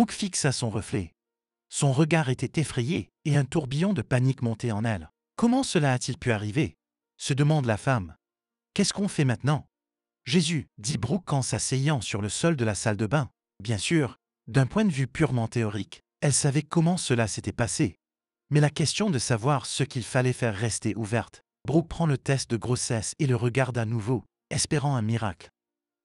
Brooke fixa son reflet. Son regard était effrayé et un tourbillon de panique montait en elle. Comment cela a-t-il pu arriver se demande la femme. Qu'est-ce qu'on fait maintenant Jésus, dit Brooke en s'asseyant sur le sol de la salle de bain. Bien sûr, d'un point de vue purement théorique, elle savait comment cela s'était passé. Mais la question de savoir ce qu'il fallait faire restait ouverte. Brooke prend le test de grossesse et le regarde à nouveau, espérant un miracle.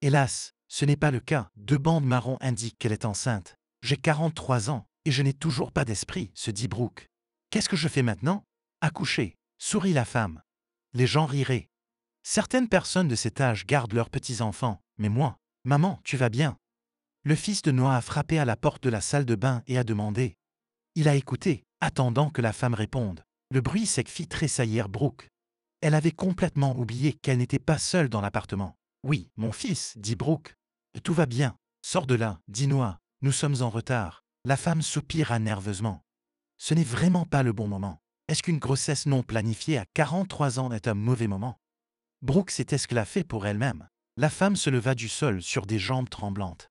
Hélas, ce n'est pas le cas. Deux bandes marron indiquent qu'elle est enceinte. J'ai 43 ans et je n'ai toujours pas d'esprit, se dit Brooke. Qu'est-ce que je fais maintenant Accoucher, sourit la femme. Les gens riraient. Certaines personnes de cet âge gardent leurs petits-enfants, mais moi, maman, tu vas bien. Le fils de Noah a frappé à la porte de la salle de bain et a demandé. Il a écouté, attendant que la femme réponde. Le bruit sec fit tressaillir Brooke. Elle avait complètement oublié qu'elle n'était pas seule dans l'appartement. Oui, mon fils, dit Brooke. Tout va bien. Sors de là, dit Noah. Nous sommes en retard. La femme soupira nerveusement. Ce n'est vraiment pas le bon moment. Est-ce qu'une grossesse non planifiée à 43 ans est un mauvais moment Brooke s'est esclafé pour elle-même. La femme se leva du sol sur des jambes tremblantes.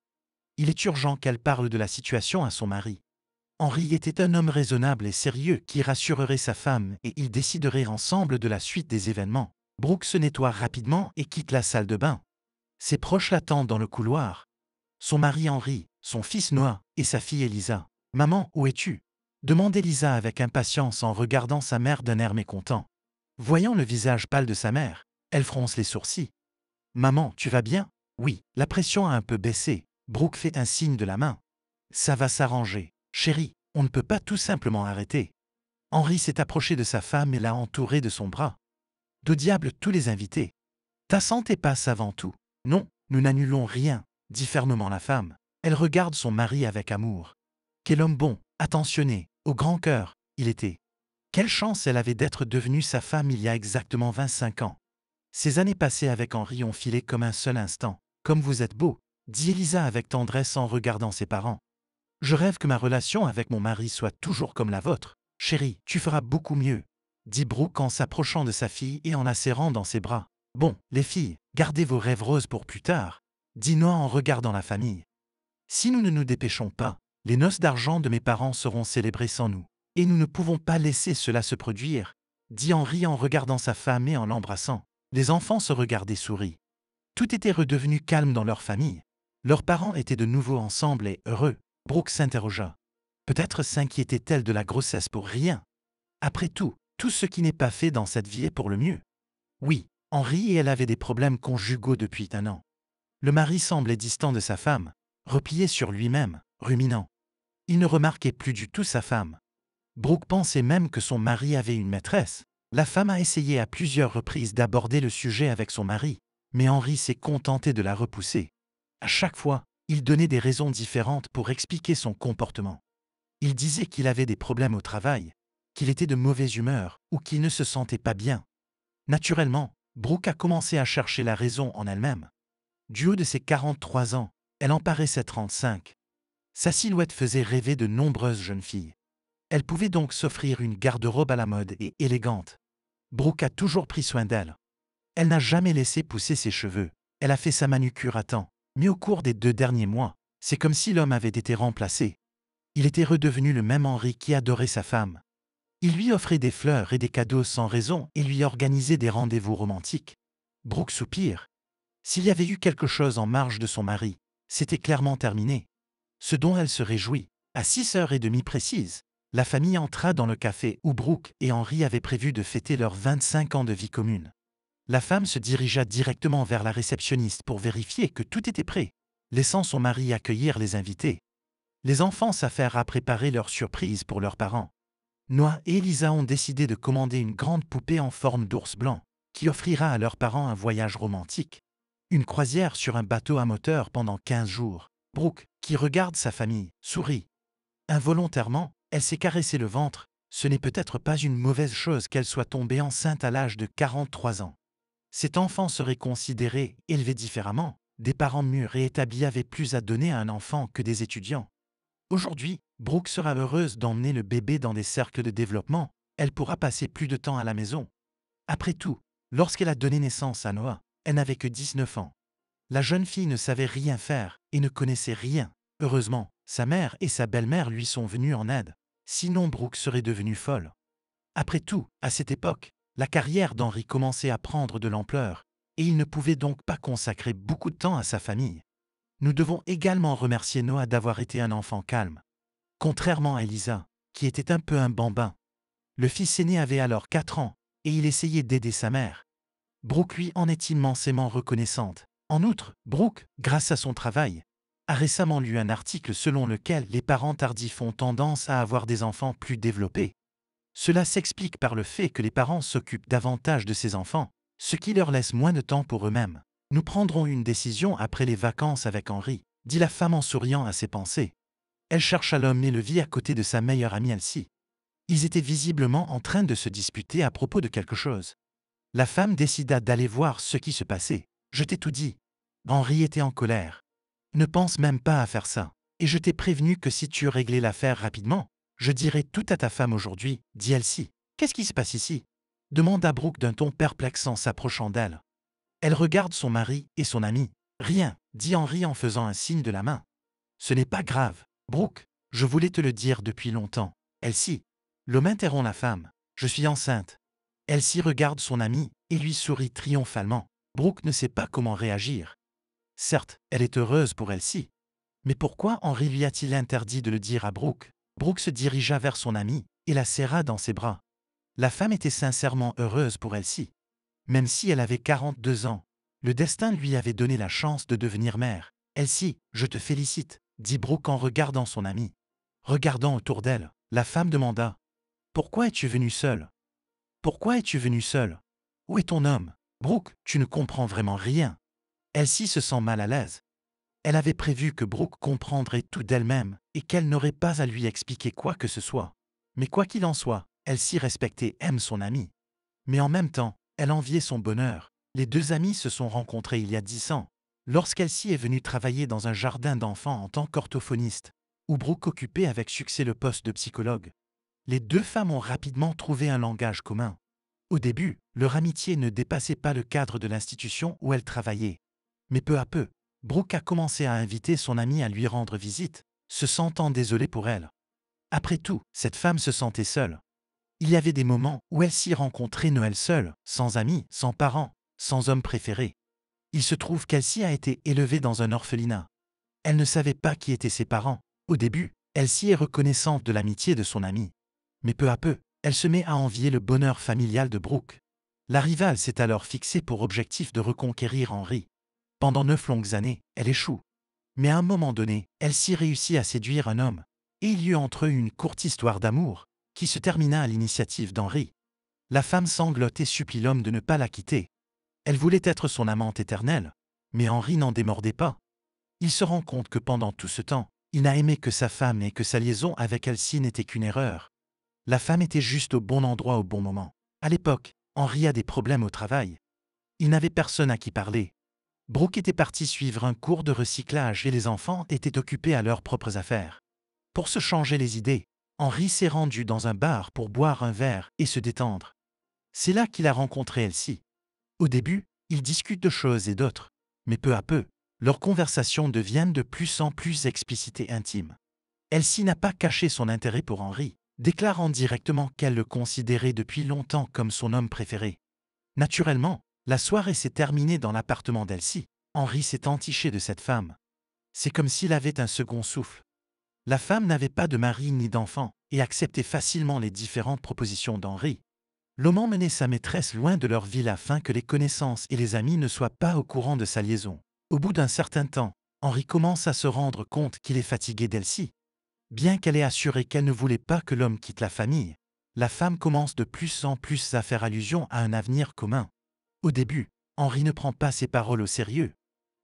Il est urgent qu'elle parle de la situation à son mari. Henri était un homme raisonnable et sérieux qui rassurerait sa femme et ils décideraient ensemble de la suite des événements. Brooke se nettoie rapidement et quitte la salle de bain. Ses proches l'attendent dans le couloir. Son mari Henri, son fils Noah et sa fille Elisa. Maman, où es-tu demande Elisa avec impatience en regardant sa mère d'un air mécontent. Voyant le visage pâle de sa mère, elle fronce les sourcils. Maman, tu vas bien Oui, la pression a un peu baissé. Brooke fait un signe de la main. Ça va s'arranger. Chérie, on ne peut pas tout simplement arrêter. Henri s'est approché de sa femme et l'a entourée de son bras. De diable tous les invités. Ta santé passe avant tout. Non, nous n'annulons rien, dit fermement la femme. Elle regarde son mari avec amour. Quel homme bon, attentionné, au grand cœur, il était. Quelle chance elle avait d'être devenue sa femme il y a exactement 25 ans. Ces années passées avec Henri ont filé comme un seul instant. Comme vous êtes beau, dit Elisa avec tendresse en regardant ses parents. Je rêve que ma relation avec mon mari soit toujours comme la vôtre. Chérie, tu feras beaucoup mieux, dit Brooke en s'approchant de sa fille et en la serrant dans ses bras. Bon, les filles, gardez vos rêves roses pour plus tard, dit Noah en regardant la famille. Si nous ne nous dépêchons pas, les noces d'argent de mes parents seront célébrées sans nous, et nous ne pouvons pas laisser cela se produire, dit Henri en regardant sa femme et en l'embrassant. Les enfants se regardaient souris. Tout était redevenu calme dans leur famille. Leurs parents étaient de nouveau ensemble et heureux. Brooke s'interrogea. Peut-être s'inquiétait-elle de la grossesse pour rien. Après tout, tout ce qui n'est pas fait dans cette vie est pour le mieux. Oui, Henri et elle avaient des problèmes conjugaux depuis un an. Le mari semblait distant de sa femme, replié sur lui-même, ruminant. Il ne remarquait plus du tout sa femme. Brooke pensait même que son mari avait une maîtresse. La femme a essayé à plusieurs reprises d'aborder le sujet avec son mari, mais Henri s'est contenté de la repousser. À chaque fois, il donnait des raisons différentes pour expliquer son comportement. Il disait qu'il avait des problèmes au travail, qu'il était de mauvaise humeur ou qu'il ne se sentait pas bien. Naturellement, Brooke a commencé à chercher la raison en elle-même. Du haut de ses 43 ans, elle en paraissait 35. Sa silhouette faisait rêver de nombreuses jeunes filles. Elle pouvait donc s'offrir une garde-robe à la mode et élégante. Brooke a toujours pris soin d'elle. Elle n'a jamais laissé pousser ses cheveux. Elle a fait sa manucure à temps. Mais au cours des deux derniers mois, c'est comme si l'homme avait été remplacé. Il était redevenu le même Henri qui adorait sa femme. Il lui offrait des fleurs et des cadeaux sans raison et lui organisait des rendez-vous romantiques. Brooke soupire. S'il y avait eu quelque chose en marge de son mari, c'était clairement terminé. Ce dont elle se réjouit. À 6h30 précise, la famille entra dans le café où Brooke et Henry avaient prévu de fêter leurs 25 ans de vie commune. La femme se dirigea directement vers la réceptionniste pour vérifier que tout était prêt, laissant son mari accueillir les invités. Les enfants s'affairent à préparer leur surprise pour leurs parents. Noah et Elisa ont décidé de commander une grande poupée en forme d'ours blanc, qui offrira à leurs parents un voyage romantique. Une croisière sur un bateau à moteur pendant 15 jours. Brooke, qui regarde sa famille, sourit. Involontairement, elle s'est caressé le ventre. Ce n'est peut-être pas une mauvaise chose qu'elle soit tombée enceinte à l'âge de 43 ans. Cet enfant serait considéré, élevé différemment, des parents mûrs et établis avaient plus à donner à un enfant que des étudiants. Aujourd'hui, Brooke sera heureuse d'emmener le bébé dans des cercles de développement, elle pourra passer plus de temps à la maison. Après tout, lorsqu'elle a donné naissance à Noah, elle n'avait que 19 ans. La jeune fille ne savait rien faire et ne connaissait rien. Heureusement, sa mère et sa belle-mère lui sont venues en aide. Sinon, Brooke serait devenue folle. Après tout, à cette époque, la carrière d'Henri commençait à prendre de l'ampleur, et il ne pouvait donc pas consacrer beaucoup de temps à sa famille. Nous devons également remercier Noah d'avoir été un enfant calme. Contrairement à Elisa, qui était un peu un bambin. Le fils aîné avait alors 4 ans, et il essayait d'aider sa mère, Brooke lui en est immensément reconnaissante. En outre, Brooke, grâce à son travail, a récemment lu un article selon lequel les parents tardifs ont tendance à avoir des enfants plus développés. Cela s'explique par le fait que les parents s'occupent davantage de ces enfants, ce qui leur laisse moins de temps pour eux-mêmes. Nous prendrons une décision après les vacances avec Henri, dit la femme en souriant à ses pensées. Elle cherche à l'emmener le vie à côté de sa meilleure amie Elsie. Ils étaient visiblement en train de se disputer à propos de quelque chose. La femme décida d'aller voir ce qui se passait. Je t'ai tout dit. Henri était en colère. Ne pense même pas à faire ça. Et je t'ai prévenu que si tu réglais l'affaire rapidement, je dirai tout à ta femme aujourd'hui, dit Elsie. Qu'est-ce qui se passe ici demanda Brooke d'un ton perplexe en s'approchant d'elle. Elle regarde son mari et son ami. Rien, dit Henri en faisant un signe de la main. Ce n'est pas grave, Brooke, je voulais te le dire depuis longtemps. Elsie, l'homme interrompt la femme. Je suis enceinte. Elsie regarde son amie et lui sourit triomphalement. Brooke ne sait pas comment réagir. Certes, elle est heureuse pour Elsie. Mais pourquoi Henri lui a-t-il interdit de le dire à Brooke Brooke se dirigea vers son amie et la serra dans ses bras. La femme était sincèrement heureuse pour Elsie. Même si elle avait 42 ans, le destin lui avait donné la chance de devenir mère. Elsie, je te félicite, dit Brooke en regardant son amie. Regardant autour d'elle, la femme demanda Pourquoi es-tu venue seule pourquoi es-tu venu seule Où est ton homme Brooke, tu ne comprends vraiment rien. Elsie se sent mal à l'aise. Elle avait prévu que Brooke comprendrait tout d'elle-même et qu'elle n'aurait pas à lui expliquer quoi que ce soit. Mais quoi qu'il en soit, Elsie respectait aime son ami. Mais en même temps, elle enviait son bonheur. Les deux amis se sont rencontrés il y a dix ans, lorsqu'Elsie est venue travailler dans un jardin d'enfants en tant qu'orthophoniste, où Brooke occupait avec succès le poste de psychologue les deux femmes ont rapidement trouvé un langage commun. Au début, leur amitié ne dépassait pas le cadre de l'institution où elles travaillaient. Mais peu à peu, Brooke a commencé à inviter son amie à lui rendre visite, se sentant désolée pour elle. Après tout, cette femme se sentait seule. Il y avait des moments où elle s'y rencontrait Noël seule, sans amis, sans parents, sans homme préféré. Il se trouve qu'elle s'y a été élevée dans un orphelinat. Elle ne savait pas qui étaient ses parents. Au début, elle s'y est reconnaissante de l'amitié de son amie mais peu à peu, elle se met à envier le bonheur familial de Brooke. La rivale s'est alors fixée pour objectif de reconquérir Henry. Pendant neuf longues années, elle échoue. Mais à un moment donné, elle s'y réussit à séduire un homme. Et il y eut entre eux une courte histoire d'amour, qui se termina à l'initiative d'Henri. La femme sanglote et supplie l'homme de ne pas la quitter. Elle voulait être son amante éternelle, mais Henri n'en démordait pas. Il se rend compte que pendant tout ce temps, il n'a aimé que sa femme et que sa liaison avec elle-ci n'était qu'une erreur la femme était juste au bon endroit au bon moment. À l'époque, Henri a des problèmes au travail. Il n'avait personne à qui parler. Brooke était parti suivre un cours de recyclage et les enfants étaient occupés à leurs propres affaires. Pour se changer les idées, Henri s'est rendu dans un bar pour boire un verre et se détendre. C'est là qu'il a rencontré Elsie. Au début, ils discutent de choses et d'autres, mais peu à peu, leurs conversations deviennent de plus en plus explicites et intimes. Elsie n'a pas caché son intérêt pour Henri déclarant directement qu'elle le considérait depuis longtemps comme son homme préféré. Naturellement, la soirée s'est terminée dans l'appartement d'Elsie. Henri s'est entiché de cette femme. C'est comme s'il avait un second souffle. La femme n'avait pas de mari ni d'enfant et acceptait facilement les différentes propositions d'Henri. L'homme menait sa maîtresse loin de leur ville afin que les connaissances et les amis ne soient pas au courant de sa liaison. Au bout d'un certain temps, Henri commence à se rendre compte qu'il est fatigué d'Elsie. Bien qu'elle ait assuré qu'elle ne voulait pas que l'homme quitte la famille, la femme commence de plus en plus à faire allusion à un avenir commun. Au début, Henri ne prend pas ses paroles au sérieux.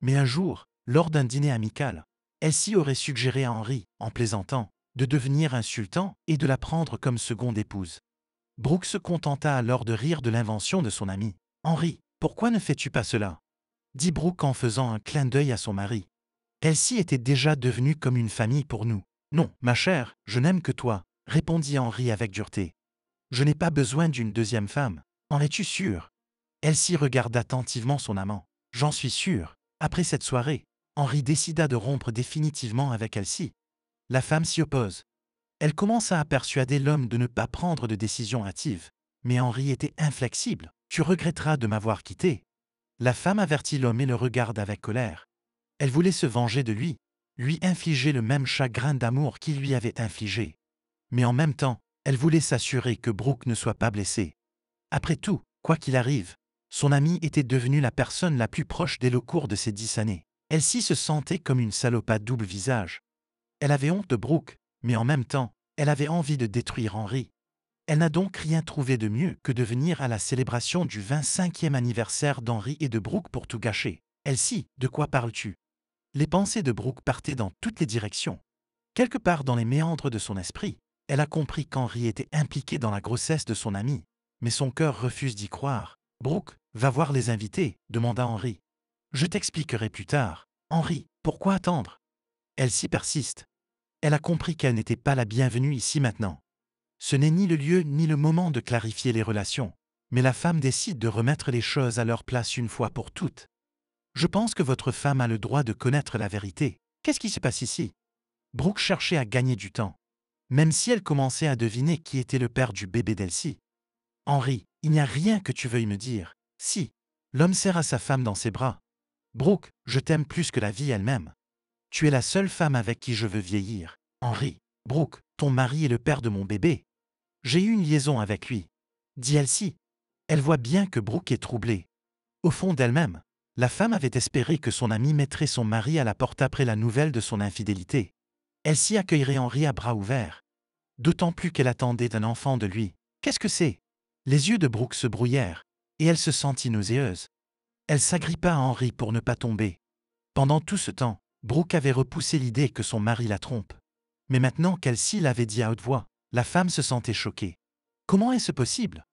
Mais un jour, lors d'un dîner amical, Elsie aurait suggéré à Henri, en plaisantant, de devenir insultant et de la prendre comme seconde épouse. Brooke se contenta alors de rire de l'invention de son ami. Henri, pourquoi ne fais-tu pas cela dit Brooke en faisant un clin d'œil à son mari. Elsie était déjà devenue comme une famille pour nous. Non, ma chère, je n'aime que toi, répondit Henri avec dureté. Je n'ai pas besoin d'une deuxième femme. En es-tu sûre Elsie regarda attentivement son amant. J'en suis sûre. Après cette soirée, Henri décida de rompre définitivement avec Elsie. La femme s'y oppose. Elle commença à persuader l'homme de ne pas prendre de décision hâtive. Mais Henri était inflexible. Tu regretteras de m'avoir quitté. La femme avertit l'homme et le regarde avec colère. Elle voulait se venger de lui, lui infliger le même chagrin d'amour qu'il lui avait infligé. Mais en même temps, elle voulait s'assurer que Brooke ne soit pas blessé. Après tout, quoi qu'il arrive, son amie était devenue la personne la plus proche dès le cours de ces dix années. Elsie se sentait comme une salope à double visage. Elle avait honte de Brooke, mais en même temps, elle avait envie de détruire Henry. Elle n'a donc rien trouvé de mieux que de venir à la célébration du 25e anniversaire d'Henri et de Brooke pour tout gâcher. Elsie, de quoi parles-tu les pensées de Brooke partaient dans toutes les directions. Quelque part dans les méandres de son esprit, elle a compris qu'Henri était impliqué dans la grossesse de son ami, mais son cœur refuse d'y croire. Brooke, va voir les invités, demanda Henri. « Je t'expliquerai plus tard. Henri, pourquoi attendre Elle s'y persiste. Elle a compris qu'elle n'était pas la bienvenue ici maintenant. Ce n'est ni le lieu ni le moment de clarifier les relations, mais la femme décide de remettre les choses à leur place une fois pour toutes. Je pense que votre femme a le droit de connaître la vérité. Qu'est-ce qui se passe ici Brooke cherchait à gagner du temps, même si elle commençait à deviner qui était le père du bébé d'Elsie. Henri, il n'y a rien que tu veuilles me dire. Si, l'homme serra sa femme dans ses bras. Brooke, je t'aime plus que la vie elle-même. Tu es la seule femme avec qui je veux vieillir. Henri, Brooke, ton mari est le père de mon bébé. J'ai eu une liaison avec lui. Dit Elsie. Elle voit bien que Brooke est troublée. Au fond d'elle-même, la femme avait espéré que son ami mettrait son mari à la porte après la nouvelle de son infidélité. Elle s'y accueillerait Henri à bras ouverts. D'autant plus qu'elle attendait un enfant de lui. Qu'est-ce que c'est Les yeux de Brooke se brouillèrent, et elle se sentit nauséeuse. Elle s'agrippa à Henri pour ne pas tomber. Pendant tout ce temps, Brooke avait repoussé l'idée que son mari la trompe. Mais maintenant quelle s'y l'avait dit à haute voix, la femme se sentait choquée. Comment est-ce possible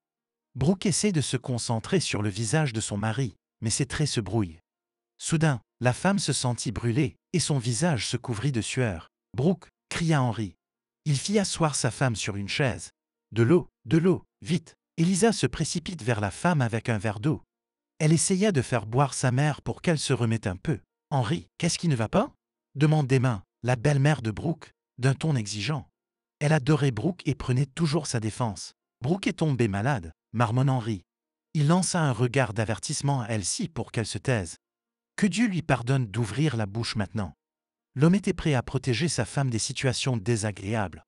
Brooke essaie de se concentrer sur le visage de son mari, mais ses traits se brouillent. Soudain, la femme se sentit brûlée, et son visage se couvrit de sueur. Brooke, cria Henri. Il fit asseoir sa femme sur une chaise. De l'eau, de l'eau, vite. Elisa se précipite vers la femme avec un verre d'eau. Elle essaya de faire boire sa mère pour qu'elle se remette un peu. Henri, qu'est-ce qui ne va pas demande Emma, la belle-mère de Brooke, d'un ton exigeant. Elle adorait Brooke et prenait toujours sa défense. Brooke est tombée malade, marmonne Henri. Il lança un regard d'avertissement à elle-ci pour qu'elle se taise. Que Dieu lui pardonne d'ouvrir la bouche maintenant. L'homme était prêt à protéger sa femme des situations désagréables.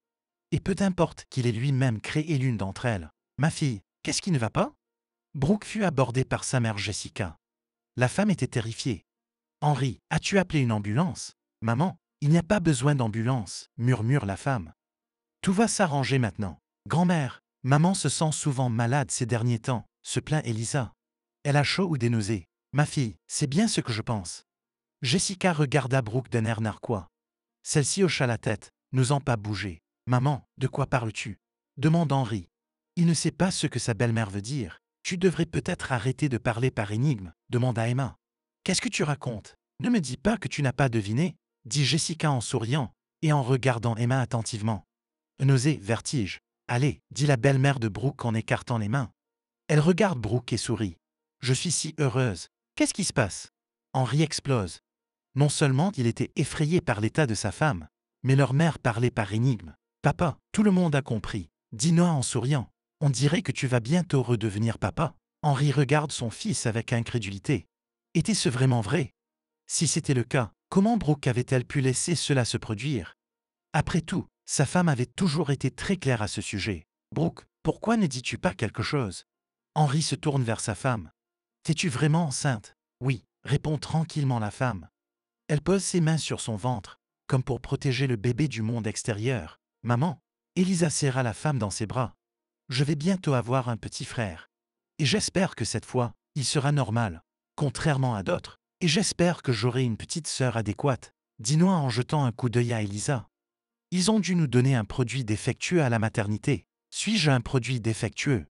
Et peu importe qu'il ait lui-même créé l'une d'entre elles. Ma fille, qu'est-ce qui ne va pas Brooke fut abordée par sa mère Jessica. La femme était terrifiée. Henri, as-tu appelé une ambulance Maman, il n'y a pas besoin d'ambulance, murmure la femme. Tout va s'arranger maintenant. Grand-mère, maman se sent souvent malade ces derniers temps se plaint Elisa. Elle a chaud ou des nausées. Ma fille, c'est bien ce que je pense. Jessica regarda Brooke d'un air narquois. Celle-ci hocha la tête, n'osant pas bouger. Maman, de quoi parles-tu demande Henri. Il ne sait pas ce que sa belle-mère veut dire. Tu devrais peut-être arrêter de parler par énigme, demanda Emma. Qu'est-ce que tu racontes Ne me dis pas que tu n'as pas deviné, dit Jessica en souriant et en regardant Emma attentivement. Nausée, vertige. Allez, dit la belle-mère de Brooke en écartant les mains. Elle regarde Brooke et sourit. Je suis si heureuse. Qu'est-ce qui se passe Henri explose. Non seulement il était effrayé par l'état de sa femme, mais leur mère parlait par énigme. Papa, tout le monde a compris, dit Noah en souriant. On dirait que tu vas bientôt redevenir papa. Henri regarde son fils avec incrédulité. Était-ce vraiment vrai Si c'était le cas, comment Brooke avait-elle pu laisser cela se produire Après tout, sa femme avait toujours été très claire à ce sujet. Brooke, pourquoi ne dis-tu pas quelque chose Henri se tourne vers sa femme. T'es-tu vraiment enceinte Oui, répond tranquillement la femme. Elle pose ses mains sur son ventre, comme pour protéger le bébé du monde extérieur. Maman, Elisa serra la femme dans ses bras. Je vais bientôt avoir un petit frère. Et j'espère que cette fois, il sera normal, contrairement à d'autres. Et j'espère que j'aurai une petite sœur adéquate, dit Noah en jetant un coup d'œil à Elisa. Ils ont dû nous donner un produit défectueux à la maternité. Suis-je un produit défectueux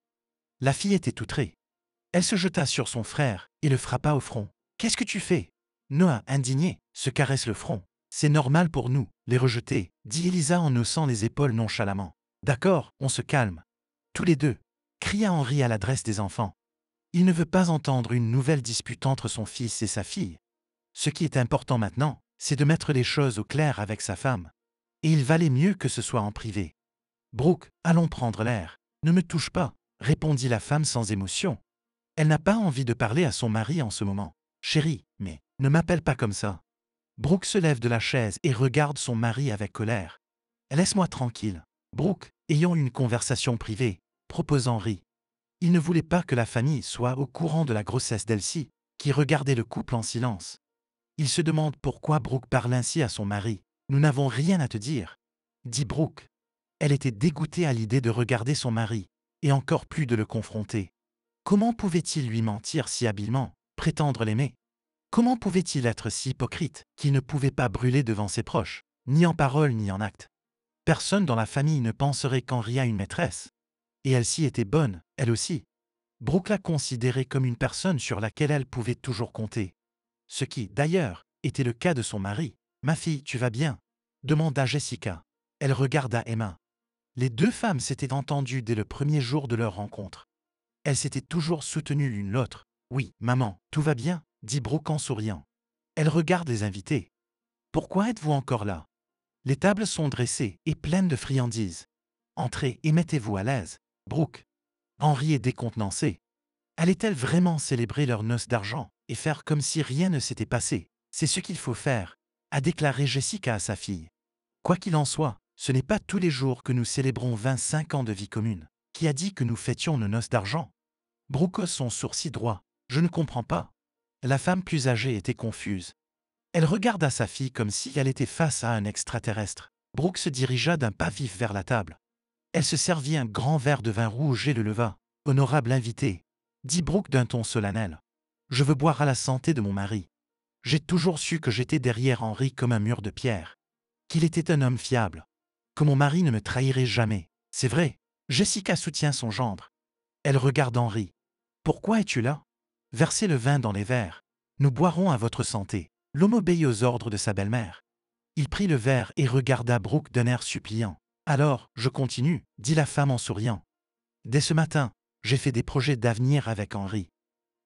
la fille était outrée. Elle se jeta sur son frère et le frappa au front. Qu'est-ce que tu fais Noah, indigné, se caresse le front. C'est normal pour nous, les rejeter, dit Elisa en haussant les épaules nonchalamment. D'accord, on se calme. Tous les deux, cria Henri à l'adresse des enfants. Il ne veut pas entendre une nouvelle dispute entre son fils et sa fille. Ce qui est important maintenant, c'est de mettre les choses au clair avec sa femme. Et il valait mieux que ce soit en privé. Brooke, allons prendre l'air. Ne me touche pas répondit la femme sans émotion. Elle n'a pas envie de parler à son mari en ce moment. Chérie, mais ne m'appelle pas comme ça. Brooke se lève de la chaise et regarde son mari avec colère. Laisse-moi tranquille. Brooke, ayant une conversation privée, propose Henry. Il ne voulait pas que la famille soit au courant de la grossesse d'Elsie, qui regardait le couple en silence. Il se demande pourquoi Brooke parle ainsi à son mari. Nous n'avons rien à te dire, dit Brooke. Elle était dégoûtée à l'idée de regarder son mari, et encore plus de le confronter. Comment pouvait-il lui mentir si habilement, prétendre l'aimer Comment pouvait-il être si hypocrite qu'il ne pouvait pas brûler devant ses proches, ni en parole ni en acte Personne dans la famille ne penserait qu'en rien une maîtresse. Et elle s'y était bonne, elle aussi. Brooke la considérait comme une personne sur laquelle elle pouvait toujours compter. Ce qui, d'ailleurs, était le cas de son mari. Ma fille, tu vas bien demanda Jessica. Elle regarda Emma. Les deux femmes s'étaient entendues dès le premier jour de leur rencontre. Elles s'étaient toujours soutenues l'une l'autre. Oui, maman, tout va bien, dit Brooke en souriant. Elle regarde les invités. Pourquoi êtes-vous encore là Les tables sont dressées et pleines de friandises. Entrez et mettez-vous à l'aise, Brooke. Henri est décontenancé. Allait-elle vraiment célébrer leur noce d'argent et faire comme si rien ne s'était passé C'est ce qu'il faut faire, a déclaré Jessica à sa fille. Quoi qu'il en soit, ce n'est pas tous les jours que nous célébrons 25 ans de vie commune. Qui a dit que nous fêtions nos noces d'argent Broucos son sourcil droit. Je ne comprends pas. La femme plus âgée était confuse. Elle regarda sa fille comme si elle était face à un extraterrestre. Brooke se dirigea d'un pas vif vers la table. Elle se servit un grand verre de vin rouge et le leva. Honorable invité, dit Brooke d'un ton solennel. Je veux boire à la santé de mon mari. J'ai toujours su que j'étais derrière Henri comme un mur de pierre. Qu'il était un homme fiable que mon mari ne me trahirait jamais. C'est vrai. Jessica soutient son gendre. Elle regarde Henri. Pourquoi es-tu là Versez le vin dans les verres. Nous boirons à votre santé. L'homme obéit aux ordres de sa belle-mère. Il prit le verre et regarda Brooke d'un air suppliant. Alors, je continue, dit la femme en souriant. Dès ce matin, j'ai fait des projets d'avenir avec Henri.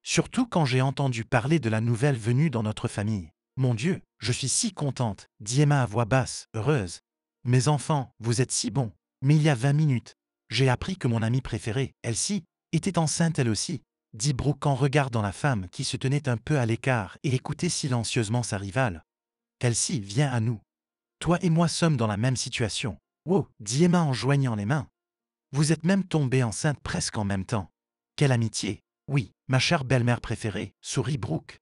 Surtout quand j'ai entendu parler de la nouvelle venue dans notre famille. Mon Dieu, je suis si contente, dit Emma à voix basse, heureuse. Mes enfants, vous êtes si bons. Mais il y a vingt minutes, j'ai appris que mon amie préférée, Elsie, était enceinte elle aussi, dit Brooke en regardant la femme qui se tenait un peu à l'écart et écoutait silencieusement sa rivale. Elsie, viens à nous. Toi et moi sommes dans la même situation. Wow, dit Emma en joignant les mains. Vous êtes même tombée enceinte presque en même temps. Quelle amitié. Oui, ma chère belle-mère préférée, sourit Brooke.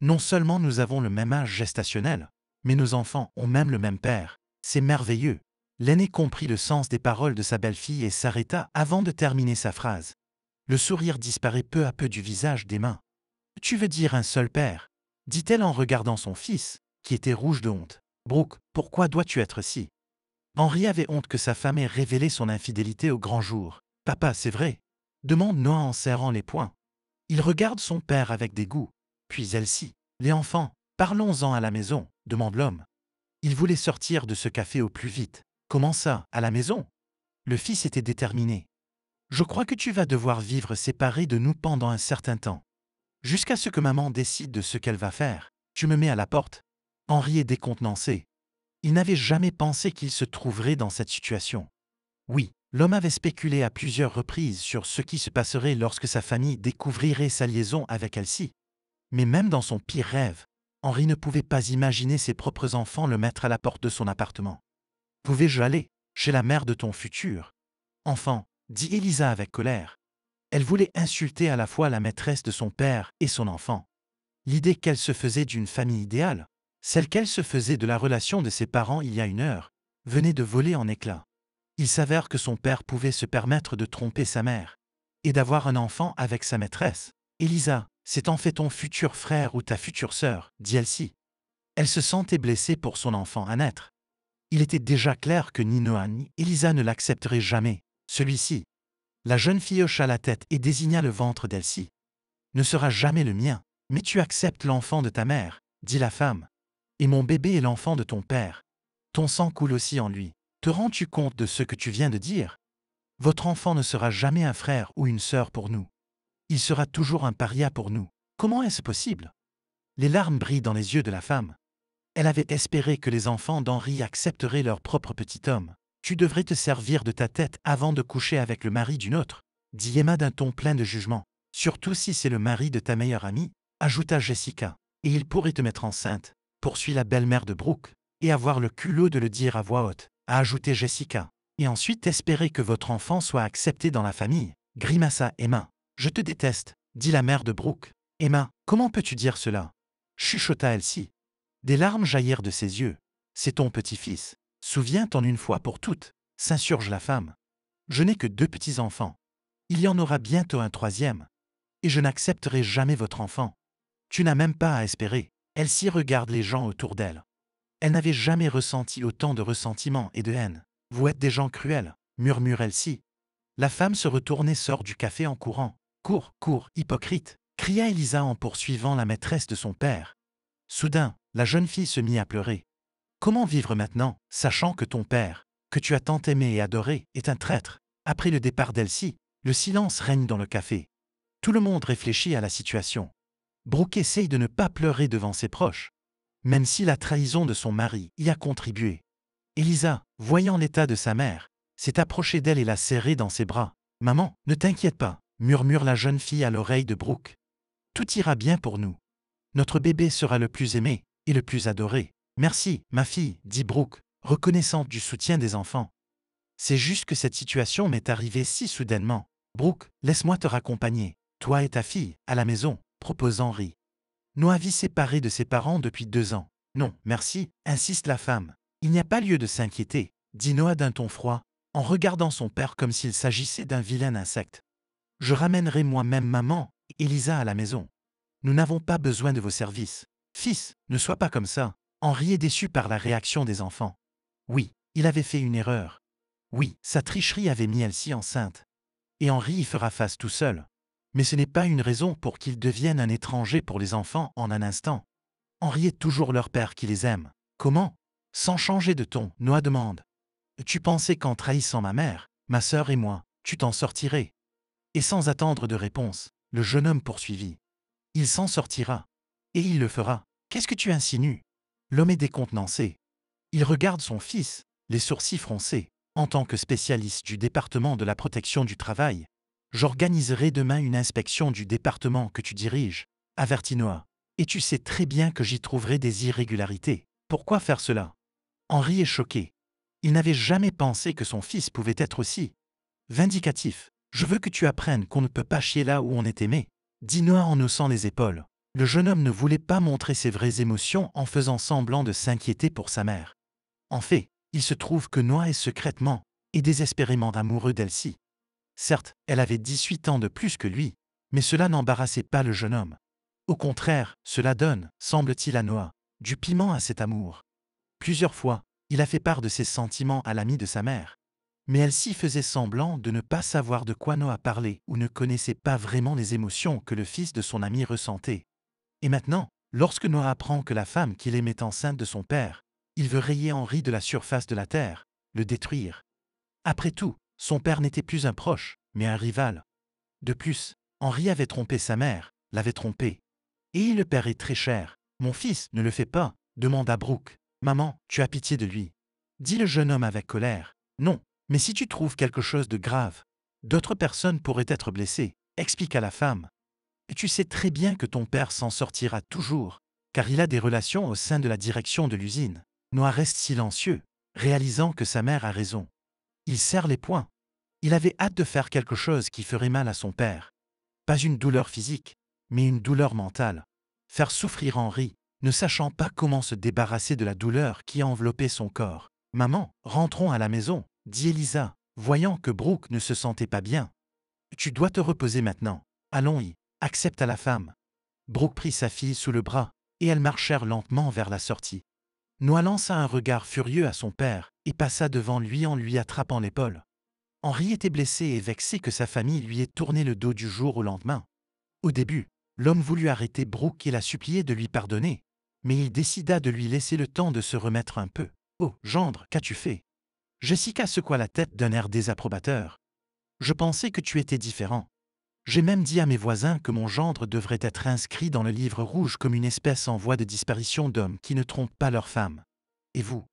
Non seulement nous avons le même âge gestationnel, mais nos enfants ont même le même père, c'est merveilleux. L'aîné comprit le sens des paroles de sa belle-fille et s'arrêta avant de terminer sa phrase. Le sourire disparaît peu à peu du visage d'Emma. Tu veux dire un seul père dit-elle en regardant son fils, qui était rouge de honte. Brooke, pourquoi dois-tu être si Henri avait honte que sa femme ait révélé son infidélité au grand jour. Papa, c'est vrai demande Noah en serrant les poings. Il regarde son père avec dégoût. Puis elle-ci. Les enfants, parlons-en à la maison, demande l'homme. Il voulait sortir de ce café au plus vite. Comment ça À la maison Le fils était déterminé. Je crois que tu vas devoir vivre séparé de nous pendant un certain temps. Jusqu'à ce que maman décide de ce qu'elle va faire. Tu me mets à la porte. Henri est décontenancé. Il n'avait jamais pensé qu'il se trouverait dans cette situation. Oui, l'homme avait spéculé à plusieurs reprises sur ce qui se passerait lorsque sa famille découvrirait sa liaison avec Elsie. Mais même dans son pire rêve, Henri ne pouvait pas imaginer ses propres enfants le mettre à la porte de son appartement. Pouvais-je aller chez la mère de ton futur Enfant, dit Elisa avec colère. Elle voulait insulter à la fois la maîtresse de son père et son enfant. L'idée qu'elle se faisait d'une famille idéale, celle qu'elle se faisait de la relation de ses parents il y a une heure, venait de voler en éclats. Il s'avère que son père pouvait se permettre de tromper sa mère et d'avoir un enfant avec sa maîtresse, Elisa, c'est en fait ton futur frère ou ta future sœur, dit Elsie. Elle se sentait blessée pour son enfant à naître. Il était déjà clair que ni Noah ni Elisa ne l'accepteraient jamais, celui-ci. La jeune fille hocha la tête et désigna le ventre d'Elsie. Ne sera jamais le mien, mais tu acceptes l'enfant de ta mère, dit la femme. Et mon bébé est l'enfant de ton père. Ton sang coule aussi en lui. Te rends-tu compte de ce que tu viens de dire Votre enfant ne sera jamais un frère ou une sœur pour nous il sera toujours un paria pour nous. Comment est-ce possible Les larmes brillent dans les yeux de la femme. Elle avait espéré que les enfants d'Henri accepteraient leur propre petit homme. Tu devrais te servir de ta tête avant de coucher avec le mari d'une autre, dit Emma d'un ton plein de jugement. Surtout si c'est le mari de ta meilleure amie, ajouta Jessica. Et il pourrait te mettre enceinte, poursuit la belle-mère de Brooke, et avoir le culot de le dire à voix haute, a ajouté Jessica. Et ensuite espérer que votre enfant soit accepté dans la famille, grimaça Emma. Je te déteste, dit la mère de Brooke. Emma, comment peux-tu dire cela chuchota Elsie. Des larmes jaillirent de ses yeux. C'est ton petit-fils. Souviens-t'en une fois pour toutes, s'insurge la femme. Je n'ai que deux petits-enfants. Il y en aura bientôt un troisième. Et je n'accepterai jamais votre enfant. Tu n'as même pas à espérer. Elsie regarde les gens autour d'elle. Elle n'avait jamais ressenti autant de ressentiment et de haine. Vous êtes des gens cruels, murmure Elsie. La femme se retourne et sort du café en courant. Cours, cours, hypocrite cria Elisa en poursuivant la maîtresse de son père. Soudain, la jeune fille se mit à pleurer. Comment vivre maintenant, sachant que ton père, que tu as tant aimé et adoré, est un traître Après le départ d'Elsie, le silence règne dans le café. Tout le monde réfléchit à la situation. Brooke essaye de ne pas pleurer devant ses proches, même si la trahison de son mari y a contribué. Elisa, voyant l'état de sa mère, s'est approchée d'elle et l'a serrée dans ses bras. Maman, ne t'inquiète pas, murmure la jeune fille à l'oreille de Brooke. Tout ira bien pour nous. Notre bébé sera le plus aimé et le plus adoré. Merci, ma fille, dit Brooke, reconnaissante du soutien des enfants. C'est juste que cette situation m'est arrivée si soudainement. Brooke, laisse-moi te raccompagner, toi et ta fille, à la maison, propose Henri. vit séparée de ses parents depuis deux ans. Non, merci, insiste la femme. Il n'y a pas lieu de s'inquiéter, dit Noah d'un ton froid, en regardant son père comme s'il s'agissait d'un vilain insecte. Je ramènerai moi-même maman, et Elisa à la maison. Nous n'avons pas besoin de vos services. Fils, ne sois pas comme ça. Henri est déçu par la réaction des enfants. Oui, il avait fait une erreur. Oui, sa tricherie avait mis Elsie enceinte. Et Henri y fera face tout seul. Mais ce n'est pas une raison pour qu'il devienne un étranger pour les enfants en un instant. Henri est toujours leur père qui les aime. Comment Sans changer de ton, Noah demande. Tu pensais qu'en trahissant ma mère, ma sœur et moi, tu t'en sortirais. Et sans attendre de réponse, le jeune homme poursuivit. Il s'en sortira. Et il le fera. Qu'est-ce que tu insinues L'homme est décontenancé. Il regarde son fils, les sourcils froncés. En tant que spécialiste du département de la protection du travail, j'organiserai demain une inspection du département que tu diriges, avertit Noah. Et tu sais très bien que j'y trouverai des irrégularités. Pourquoi faire cela Henri est choqué. Il n'avait jamais pensé que son fils pouvait être aussi vindicatif. Je veux que tu apprennes qu'on ne peut pas chier là où on est aimé, dit Noah en haussant les épaules. Le jeune homme ne voulait pas montrer ses vraies émotions en faisant semblant de s'inquiéter pour sa mère. En fait, il se trouve que Noah est secrètement et désespérément amoureux d'Elsie. Certes, elle avait 18 ans de plus que lui, mais cela n'embarrassait pas le jeune homme. Au contraire, cela donne, semble-t-il à Noah, du piment à cet amour. Plusieurs fois, il a fait part de ses sentiments à l'ami de sa mère, mais elle s'y faisait semblant de ne pas savoir de quoi Noah parlait ou ne connaissait pas vraiment les émotions que le fils de son ami ressentait. Et maintenant, lorsque Noah apprend que la femme qu'il aimait enceinte de son père, il veut rayer Henri de la surface de la terre, le détruire. Après tout, son père n'était plus un proche, mais un rival. De plus, Henri avait trompé sa mère, l'avait trompé. Et le père est très cher. Mon fils, ne le fait pas, demanda Brooke. Maman, tu as pitié de lui. Dit le jeune homme avec colère. Non, mais si tu trouves quelque chose de grave, d'autres personnes pourraient être blessées, explique à la femme. tu sais très bien que ton père s'en sortira toujours, car il a des relations au sein de la direction de l'usine. Noah reste silencieux, réalisant que sa mère a raison. Il serre les poings. Il avait hâte de faire quelque chose qui ferait mal à son père. Pas une douleur physique, mais une douleur mentale. Faire souffrir Henri, ne sachant pas comment se débarrasser de la douleur qui enveloppait son corps. Maman, rentrons à la maison, dit Elisa, voyant que Brooke ne se sentait pas bien. Tu dois te reposer maintenant. Allons-y, accepte à la femme. Brooke prit sa fille sous le bras, et elles marchèrent lentement vers la sortie. Noah lança un regard furieux à son père, et passa devant lui en lui attrapant l'épaule. Henri était blessé et vexé que sa famille lui ait tourné le dos du jour au lendemain. Au début, l'homme voulut arrêter Brooke et la supplier de lui pardonner, mais il décida de lui laisser le temps de se remettre un peu. Oh, gendre, qu'as-tu fait Jessica secoua la tête d'un air désapprobateur. Je pensais que tu étais différent. J'ai même dit à mes voisins que mon gendre devrait être inscrit dans le livre rouge comme une espèce en voie de disparition d'hommes qui ne trompent pas leurs femmes. Et vous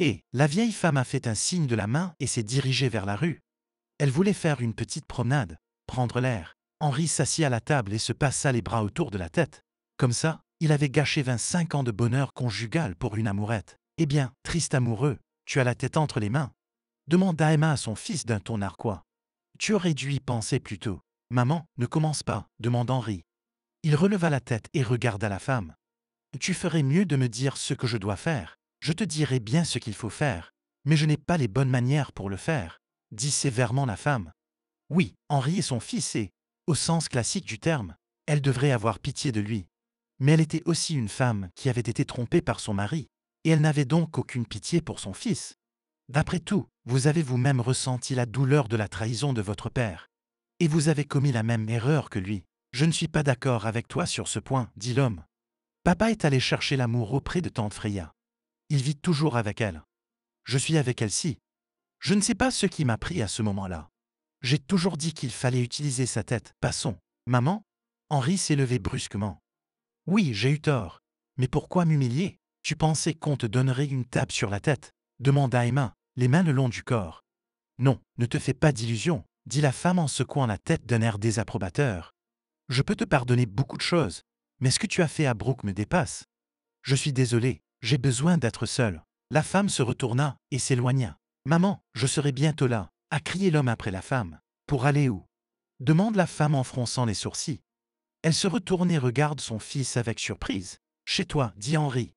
Et la vieille femme a fait un signe de la main et s'est dirigée vers la rue. Elle voulait faire une petite promenade, prendre l'air. Henri s'assit à la table et se passa les bras autour de la tête. Comme ça, il avait gâché 25 ans de bonheur conjugal pour une amourette. Eh bien, triste amoureux, tu as la tête entre les mains, demanda Emma à son fils d'un ton narquois. Tu aurais dû y penser plus tôt. Maman, ne commence pas, demanda Henri. Il releva la tête et regarda la femme. Tu ferais mieux de me dire ce que je dois faire. Je te dirai bien ce qu'il faut faire, mais je n'ai pas les bonnes manières pour le faire, dit sévèrement la femme. Oui, Henri est son fils et, au sens classique du terme, elle devrait avoir pitié de lui. Mais elle était aussi une femme qui avait été trompée par son mari, et elle n'avait donc aucune pitié pour son fils. D'après tout, vous avez vous-même ressenti la douleur de la trahison de votre père. Et vous avez commis la même erreur que lui. Je ne suis pas d'accord avec toi sur ce point, dit l'homme. Papa est allé chercher l'amour auprès de tante Freya. Il vit toujours avec elle. Je suis avec elle si. Je ne sais pas ce qui m'a pris à ce moment-là. J'ai toujours dit qu'il fallait utiliser sa tête. Passons. Maman Henri s'est levé brusquement. Oui, j'ai eu tort. Mais pourquoi m'humilier Tu pensais qu'on te donnerait une tape sur la tête demanda Emma les mains le long du corps. Non, ne te fais pas d'illusions, dit la femme en secouant la tête d'un air désapprobateur. Je peux te pardonner beaucoup de choses, mais ce que tu as fait à Brooke me dépasse. Je suis désolé, j'ai besoin d'être seule. La femme se retourna et s'éloigna. Maman, je serai bientôt là, a crié l'homme après la femme. Pour aller où demande la femme en fronçant les sourcils. Elle se retourne et regarde son fils avec surprise. Chez toi, dit Henri.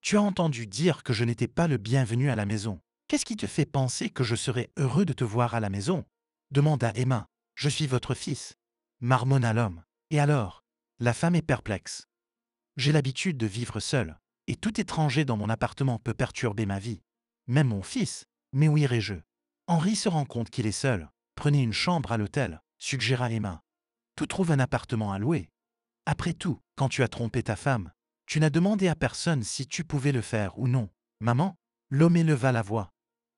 Tu as entendu dire que je n'étais pas le bienvenu à la maison. Qu'est-ce qui te fait penser que je serais heureux de te voir à la maison demanda Emma. Je suis votre fils. Marmonna l'homme. Et alors La femme est perplexe. J'ai l'habitude de vivre seule, et tout étranger dans mon appartement peut perturber ma vie. Même mon fils. Mais où irai-je Henri se rend compte qu'il est seul. Prenez une chambre à l'hôtel, suggéra Emma. Tu trouves un appartement à louer. Après tout, quand tu as trompé ta femme, tu n'as demandé à personne si tu pouvais le faire ou non. Maman L'homme éleva la voix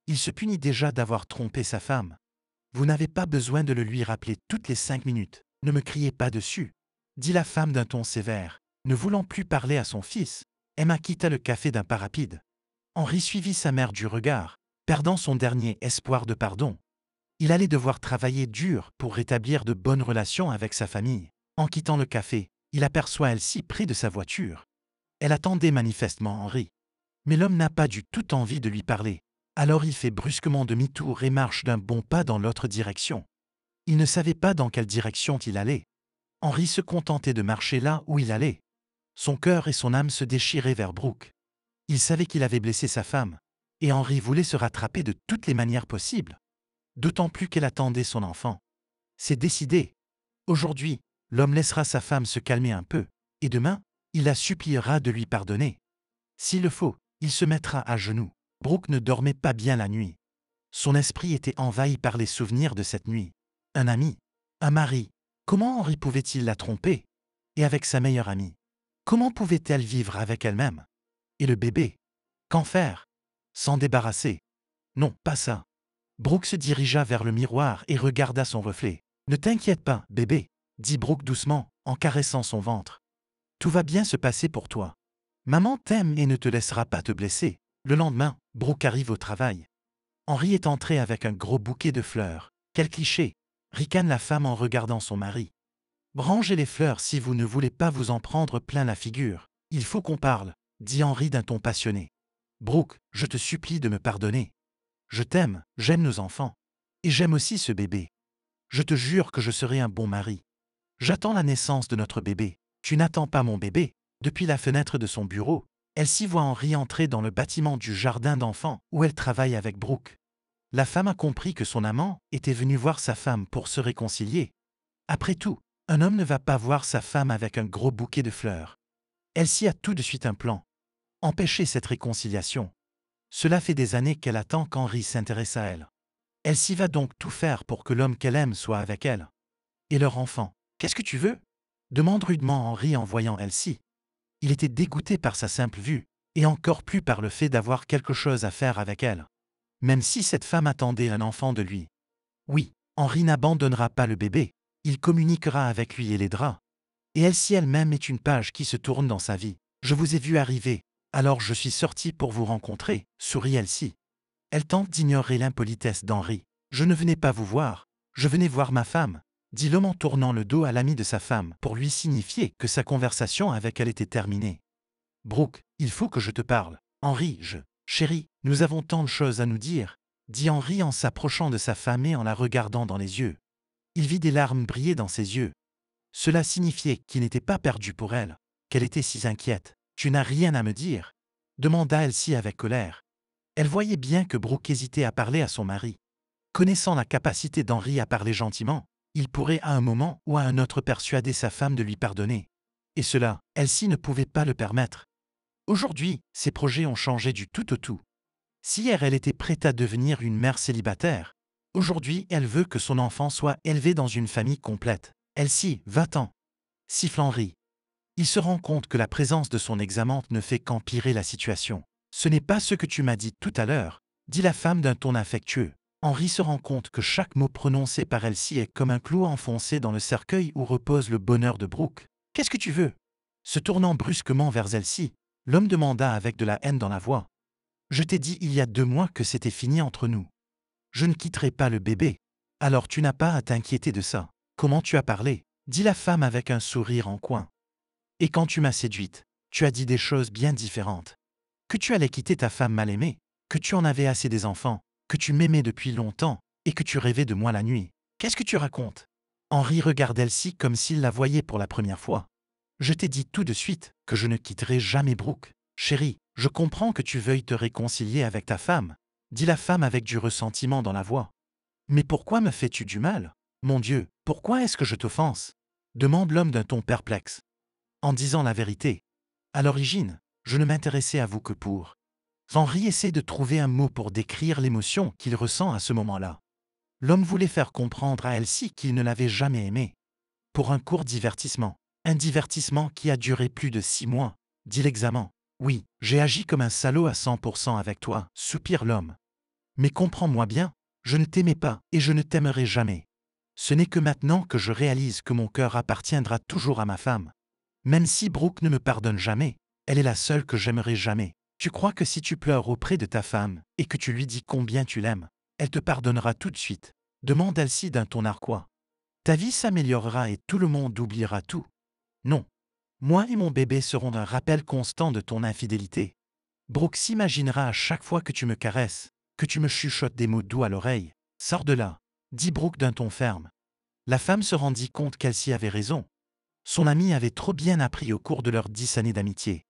il se punit déjà d'avoir trompé sa femme. Vous n'avez pas besoin de le lui rappeler toutes les cinq minutes. Ne me criez pas dessus, dit la femme d'un ton sévère, ne voulant plus parler à son fils. Emma quitta le café d'un pas rapide. Henri suivit sa mère du regard, perdant son dernier espoir de pardon. Il allait devoir travailler dur pour rétablir de bonnes relations avec sa famille. En quittant le café, il aperçoit Elsie près de sa voiture. Elle attendait manifestement Henri. Mais l'homme n'a pas du tout envie de lui parler. Alors il fait brusquement demi-tour et marche d'un bon pas dans l'autre direction. Il ne savait pas dans quelle direction il allait. Henri se contentait de marcher là où il allait. Son cœur et son âme se déchiraient vers Brooke. Il savait qu'il avait blessé sa femme, et Henri voulait se rattraper de toutes les manières possibles, d'autant plus qu'elle attendait son enfant. C'est décidé. Aujourd'hui, l'homme laissera sa femme se calmer un peu, et demain, il la suppliera de lui pardonner. S'il le faut, il se mettra à genoux. Brooke ne dormait pas bien la nuit. Son esprit était envahi par les souvenirs de cette nuit. Un ami, un mari, comment Henri pouvait-il la tromper Et avec sa meilleure amie, comment pouvait-elle vivre avec elle-même Et le bébé Qu'en faire S'en débarrasser Non, pas ça. Brooke se dirigea vers le miroir et regarda son reflet. Ne t'inquiète pas, bébé, dit Brooke doucement, en caressant son ventre. Tout va bien se passer pour toi. Maman t'aime et ne te laissera pas te blesser. Le lendemain, Brooke arrive au travail. Henri est entré avec un gros bouquet de fleurs. Quel cliché ricane la femme en regardant son mari. Rangez les fleurs si vous ne voulez pas vous en prendre plein la figure. Il faut qu'on parle, dit Henri d'un ton passionné. Brooke, je te supplie de me pardonner. Je t'aime, j'aime nos enfants. Et j'aime aussi ce bébé. Je te jure que je serai un bon mari. J'attends la naissance de notre bébé. Tu n'attends pas mon bébé. Depuis la fenêtre de son bureau, elle s'y voit Henri entrer dans le bâtiment du jardin d'enfants où elle travaille avec Brooke. La femme a compris que son amant était venu voir sa femme pour se réconcilier. Après tout, un homme ne va pas voir sa femme avec un gros bouquet de fleurs. Elle s'y a tout de suite un plan. Empêcher cette réconciliation. Cela fait des années qu'elle attend qu'Henri s'intéresse à elle. Elle s'y va donc tout faire pour que l'homme qu'elle aime soit avec elle. Et leur enfant. Qu'est-ce que tu veux demande rudement Henri en voyant Elsie il était dégoûté par sa simple vue, et encore plus par le fait d'avoir quelque chose à faire avec elle. Même si cette femme attendait un enfant de lui. Oui, Henri n'abandonnera pas le bébé, il communiquera avec lui et l'aidera. Et elle si elle-même est une page qui se tourne dans sa vie. Je vous ai vu arriver, alors je suis sorti pour vous rencontrer, sourit Elsie. Elle tente d'ignorer l'impolitesse d'Henri. Je ne venais pas vous voir, je venais voir ma femme dit l'homme en tournant le dos à l'ami de sa femme, pour lui signifier que sa conversation avec elle était terminée. Brooke, il faut que je te parle. Henri, je. Chérie, nous avons tant de choses à nous dire, dit Henri en s'approchant de sa femme et en la regardant dans les yeux. Il vit des larmes briller dans ses yeux. Cela signifiait qu'il n'était pas perdu pour elle, qu'elle était si inquiète. Tu n'as rien à me dire demanda Elsie avec colère. Elle voyait bien que Brooke hésitait à parler à son mari. Connaissant la capacité d'Henri à parler gentiment, il pourrait à un moment ou à un autre persuader sa femme de lui pardonner. Et cela, elle-ci ne pouvait pas le permettre. Aujourd'hui, ses projets ont changé du tout au tout. Si hier elle était prête à devenir une mère célibataire, aujourd'hui elle veut que son enfant soit élevé dans une famille complète. Elle-ci, ans. ans. Siffle Henri. Il se rend compte que la présence de son examante ne fait qu'empirer la situation. Ce n'est pas ce que tu m'as dit tout à l'heure, dit la femme d'un ton affectueux. Henri se rend compte que chaque mot prononcé par Elsie est comme un clou enfoncé dans le cercueil où repose le bonheur de Brooke. Qu'est-ce que tu veux Se tournant brusquement vers Elsie, l'homme demanda avec de la haine dans la voix. Je t'ai dit il y a deux mois que c'était fini entre nous. Je ne quitterai pas le bébé. Alors tu n'as pas à t'inquiéter de ça. Comment tu as parlé dit la femme avec un sourire en coin. Et quand tu m'as séduite, tu as dit des choses bien différentes. Que tu allais quitter ta femme mal aimée, que tu en avais assez des enfants, que tu m'aimais depuis longtemps et que tu rêvais de moi la nuit. Qu'est-ce que tu racontes Henri regarde Elsie comme s'il la voyait pour la première fois. Je t'ai dit tout de suite que je ne quitterai jamais Brooke. Chérie, je comprends que tu veuilles te réconcilier avec ta femme, dit la femme avec du ressentiment dans la voix. Mais pourquoi me fais-tu du mal Mon Dieu, pourquoi est-ce que je t'offense demande l'homme d'un ton perplexe. En disant la vérité, à l'origine, je ne m'intéressais à vous que pour Henri essaie de trouver un mot pour décrire l'émotion qu'il ressent à ce moment-là. L'homme voulait faire comprendre à Elsie qu'il ne l'avait jamais aimée. Pour un court divertissement. Un divertissement qui a duré plus de six mois, dit l'examen. Oui, j'ai agi comme un salaud à 100% avec toi, soupire l'homme. Mais comprends-moi bien, je ne t'aimais pas et je ne t'aimerai jamais. Ce n'est que maintenant que je réalise que mon cœur appartiendra toujours à ma femme. Même si Brooke ne me pardonne jamais, elle est la seule que j'aimerai jamais. Tu crois que si tu pleures auprès de ta femme et que tu lui dis combien tu l'aimes, elle te pardonnera tout de suite Demande ci d'un ton narquois. Ta vie s'améliorera et tout le monde oubliera tout. Non. Moi et mon bébé serons un rappel constant de ton infidélité. Brooke s'imaginera à chaque fois que tu me caresses, que tu me chuchotes des mots doux à l'oreille. Sors de là, dit Brooke d'un ton ferme. La femme se rendit compte s'y avait raison. Son ami avait trop bien appris au cours de leurs dix années d'amitié.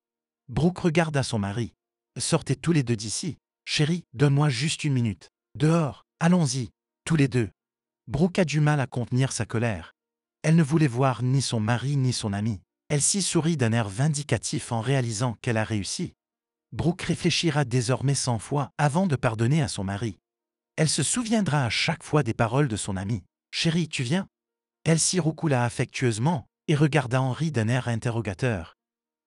Brooke regarda son mari. Sortez tous les deux d'ici. Chérie, donne-moi juste une minute. Dehors, allons-y, tous les deux. Brooke a du mal à contenir sa colère. Elle ne voulait voir ni son mari ni son ami. Elsie sourit d'un air vindicatif en réalisant qu'elle a réussi. Brooke réfléchira désormais cent fois avant de pardonner à son mari. Elle se souviendra à chaque fois des paroles de son ami. Chérie, tu viens Elsie roucoula affectueusement et regarda Henri d'un air interrogateur.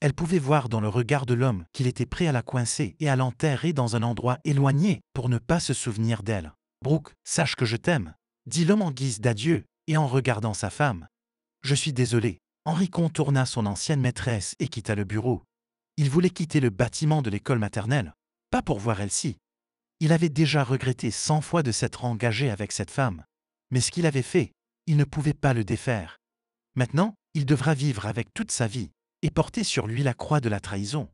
Elle pouvait voir dans le regard de l'homme qu'il était prêt à la coincer et à l'enterrer dans un endroit éloigné pour ne pas se souvenir d'elle. Brooke, sache que je t'aime, dit l'homme en guise d'adieu et en regardant sa femme. Je suis désolé. Henri contourna son ancienne maîtresse et quitta le bureau. Il voulait quitter le bâtiment de l'école maternelle, pas pour voir Elsie. Il avait déjà regretté cent fois de s'être engagé avec cette femme. Mais ce qu'il avait fait, il ne pouvait pas le défaire. Maintenant, il devra vivre avec toute sa vie, et porter sur lui la croix de la trahison.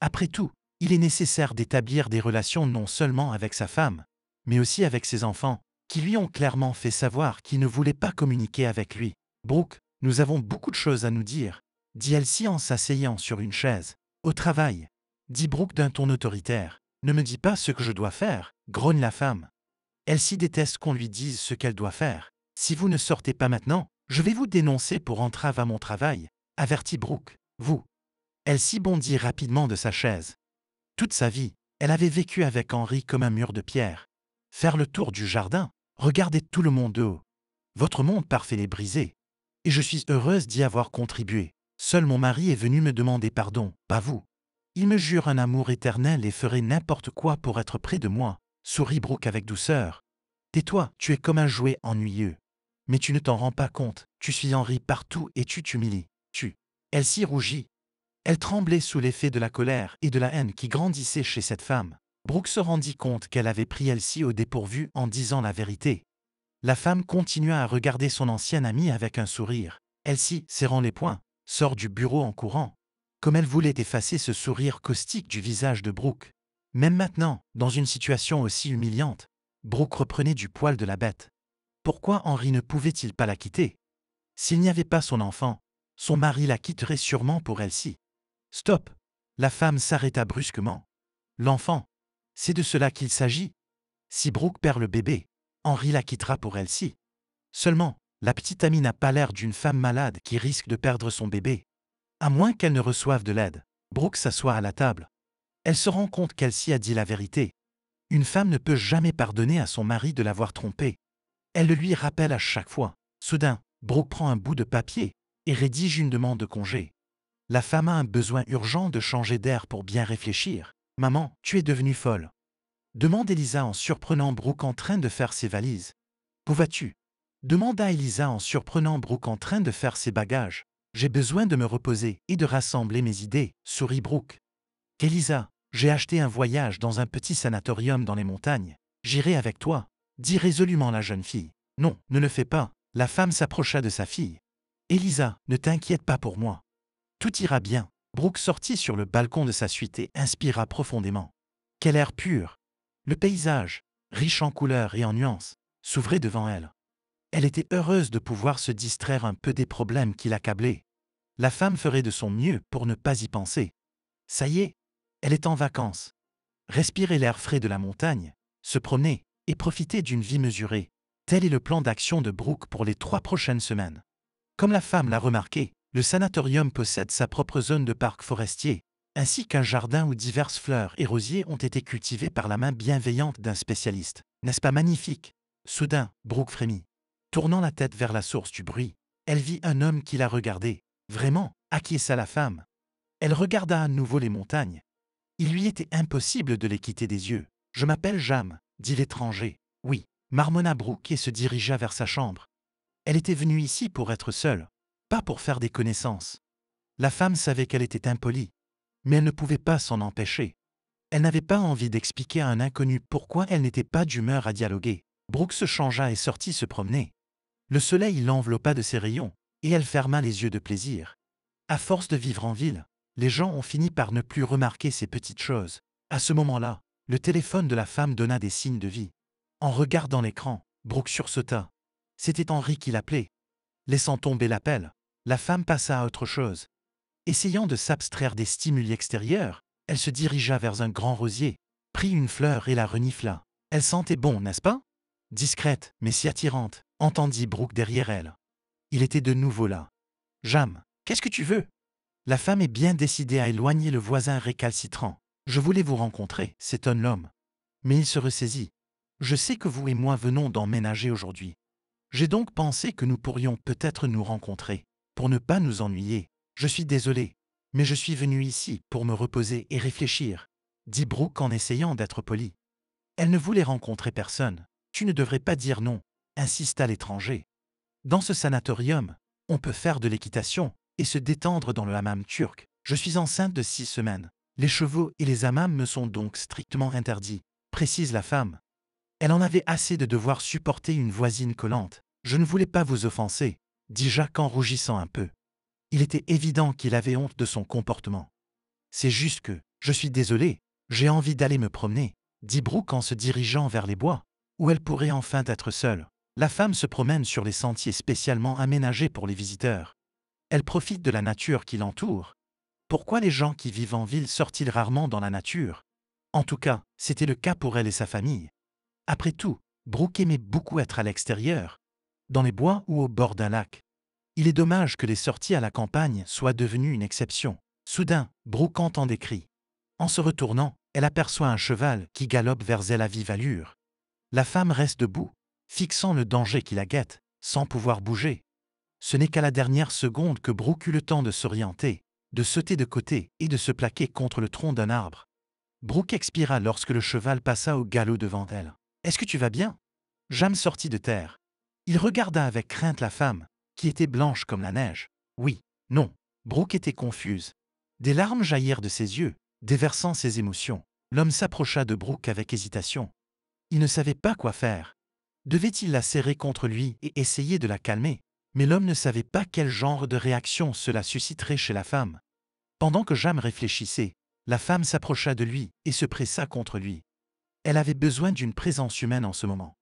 Après tout, il est nécessaire d'établir des relations non seulement avec sa femme, mais aussi avec ses enfants, qui lui ont clairement fait savoir qu'ils ne voulaient pas communiquer avec lui. Brooke, nous avons beaucoup de choses à nous dire, dit Elsie en s'asseyant sur une chaise. Au travail, dit Brooke d'un ton autoritaire. Ne me dis pas ce que je dois faire, grogne la femme. Elsie déteste qu'on lui dise ce qu'elle doit faire. Si vous ne sortez pas maintenant, je vais vous dénoncer pour entrave à mon travail, avertit Brooke. Vous Elle s'y bondit rapidement de sa chaise. Toute sa vie, elle avait vécu avec Henri comme un mur de pierre. Faire le tour du jardin, regarder tout le monde de haut. Votre monde parfait est brisé. Et je suis heureuse d'y avoir contribué. Seul mon mari est venu me demander pardon, pas vous. Il me jure un amour éternel et ferait n'importe quoi pour être près de moi, sourit Brooke avec douceur. Tais-toi, tu es comme un jouet ennuyeux. Mais tu ne t'en rends pas compte, tu suis Henri partout et tu t'humilies. Tu. Elsie rougit. Elle tremblait sous l'effet de la colère et de la haine qui grandissaient chez cette femme. Brooke se rendit compte qu'elle avait pris Elsie au dépourvu en disant la vérité. La femme continua à regarder son ancienne amie avec un sourire. Elsie, serrant les poings, sort du bureau en courant. Comme elle voulait effacer ce sourire caustique du visage de Brooke. Même maintenant, dans une situation aussi humiliante, Brooke reprenait du poil de la bête. Pourquoi Henri ne pouvait-il pas la quitter S'il n'y avait pas son enfant, son mari la quitterait sûrement pour elle-ci. Stop La femme s'arrêta brusquement. L'enfant C'est de cela qu'il s'agit. Si Brooke perd le bébé, Henri la quittera pour elle-ci. Seulement, la petite amie n'a pas l'air d'une femme malade qui risque de perdre son bébé. À moins qu'elle ne reçoive de l'aide, Brooke s'assoit à la table. Elle se rend compte qu'Elsie a dit la vérité. Une femme ne peut jamais pardonner à son mari de l'avoir trompée. Elle le lui rappelle à chaque fois. Soudain, Brooke prend un bout de papier, et rédige une demande de congé. La femme a un besoin urgent de changer d'air pour bien réfléchir. Maman, tu es devenue folle. Demande Elisa en surprenant Brooke en train de faire ses valises. Où vas-tu demanda Elisa en surprenant Brooke en train de faire ses bagages. J'ai besoin de me reposer et de rassembler mes idées, sourit Brooke. Elisa, j'ai acheté un voyage dans un petit sanatorium dans les montagnes. J'irai avec toi, dit résolument la jeune fille. Non, ne le fais pas. La femme s'approcha de sa fille. Elisa, ne t'inquiète pas pour moi. Tout ira bien. Brooke sortit sur le balcon de sa suite et inspira profondément. Quel air pur Le paysage, riche en couleurs et en nuances, s'ouvrait devant elle. Elle était heureuse de pouvoir se distraire un peu des problèmes qui l'accablaient. La femme ferait de son mieux pour ne pas y penser. Ça y est, elle est en vacances. Respirer l'air frais de la montagne, se promener et profiter d'une vie mesurée, tel est le plan d'action de Brooke pour les trois prochaines semaines. Comme la femme l'a remarqué, le sanatorium possède sa propre zone de parc forestier, ainsi qu'un jardin où diverses fleurs et rosiers ont été cultivés par la main bienveillante d'un spécialiste. N'est-ce pas magnifique Soudain, Brooke frémit. Tournant la tête vers la source du bruit, elle vit un homme qui la regardait. Vraiment, acquiesça la femme. Elle regarda à nouveau les montagnes. Il lui était impossible de les quitter des yeux. Je m'appelle Jam, dit l'étranger. Oui, marmonna Brooke et se dirigea vers sa chambre. Elle était venue ici pour être seule, pas pour faire des connaissances. La femme savait qu'elle était impolie, mais elle ne pouvait pas s'en empêcher. Elle n'avait pas envie d'expliquer à un inconnu pourquoi elle n'était pas d'humeur à dialoguer. Brooke se changea et sortit se promener. Le soleil l'enveloppa de ses rayons, et elle ferma les yeux de plaisir. À force de vivre en ville, les gens ont fini par ne plus remarquer ces petites choses. À ce moment-là, le téléphone de la femme donna des signes de vie. En regardant l'écran, Brooke sursauta. C'était Henri qui l'appelait. Laissant tomber l'appel, la femme passa à autre chose. Essayant de s'abstraire des stimuli extérieurs, elle se dirigea vers un grand rosier, prit une fleur et la renifla. Elle sentait bon, n'est-ce pas Discrète, mais si attirante, entendit Brooke derrière elle. Il était de nouveau là. Jam, qu'est-ce que tu veux La femme est bien décidée à éloigner le voisin récalcitrant. Je voulais vous rencontrer, s'étonne l'homme. Mais il se ressaisit. Je sais que vous et moi venons d'emménager aujourd'hui. J'ai donc pensé que nous pourrions peut-être nous rencontrer. Pour ne pas nous ennuyer, je suis désolé, mais je suis venue ici pour me reposer et réfléchir, dit Brooke en essayant d'être poli. Elle ne voulait rencontrer personne. Tu ne devrais pas dire non, insista l'étranger. Dans ce sanatorium, on peut faire de l'équitation et se détendre dans le hammam turc. Je suis enceinte de six semaines. Les chevaux et les hammams me sont donc strictement interdits, précise la femme. Elle en avait assez de devoir supporter une voisine collante. Je ne voulais pas vous offenser, dit Jacques en rougissant un peu. Il était évident qu'il avait honte de son comportement. C'est juste que, je suis désolé, j'ai envie d'aller me promener, dit Brooke en se dirigeant vers les bois, où elle pourrait enfin être seule. La femme se promène sur les sentiers spécialement aménagés pour les visiteurs. Elle profite de la nature qui l'entoure. Pourquoi les gens qui vivent en ville sortent-ils rarement dans la nature En tout cas, c'était le cas pour elle et sa famille. Après tout, Brooke aimait beaucoup être à l'extérieur, dans les bois ou au bord d'un lac. Il est dommage que les sorties à la campagne soient devenues une exception. Soudain, Brooke entend des cris. En se retournant, elle aperçoit un cheval qui galope vers elle à vive allure. La femme reste debout, fixant le danger qui la guette, sans pouvoir bouger. Ce n'est qu'à la dernière seconde que Brooke eut le temps de s'orienter, de sauter de côté et de se plaquer contre le tronc d'un arbre. Brooke expira lorsque le cheval passa au galop devant elle. Est-ce que tu vas bien Jam sortit de terre. Il regarda avec crainte la femme, qui était blanche comme la neige. Oui, non. Brooke était confuse. Des larmes jaillirent de ses yeux, déversant ses émotions. L'homme s'approcha de Brooke avec hésitation. Il ne savait pas quoi faire. Devait-il la serrer contre lui et essayer de la calmer Mais l'homme ne savait pas quel genre de réaction cela susciterait chez la femme. Pendant que James réfléchissait, la femme s'approcha de lui et se pressa contre lui. Elle avait besoin d'une présence humaine en ce moment.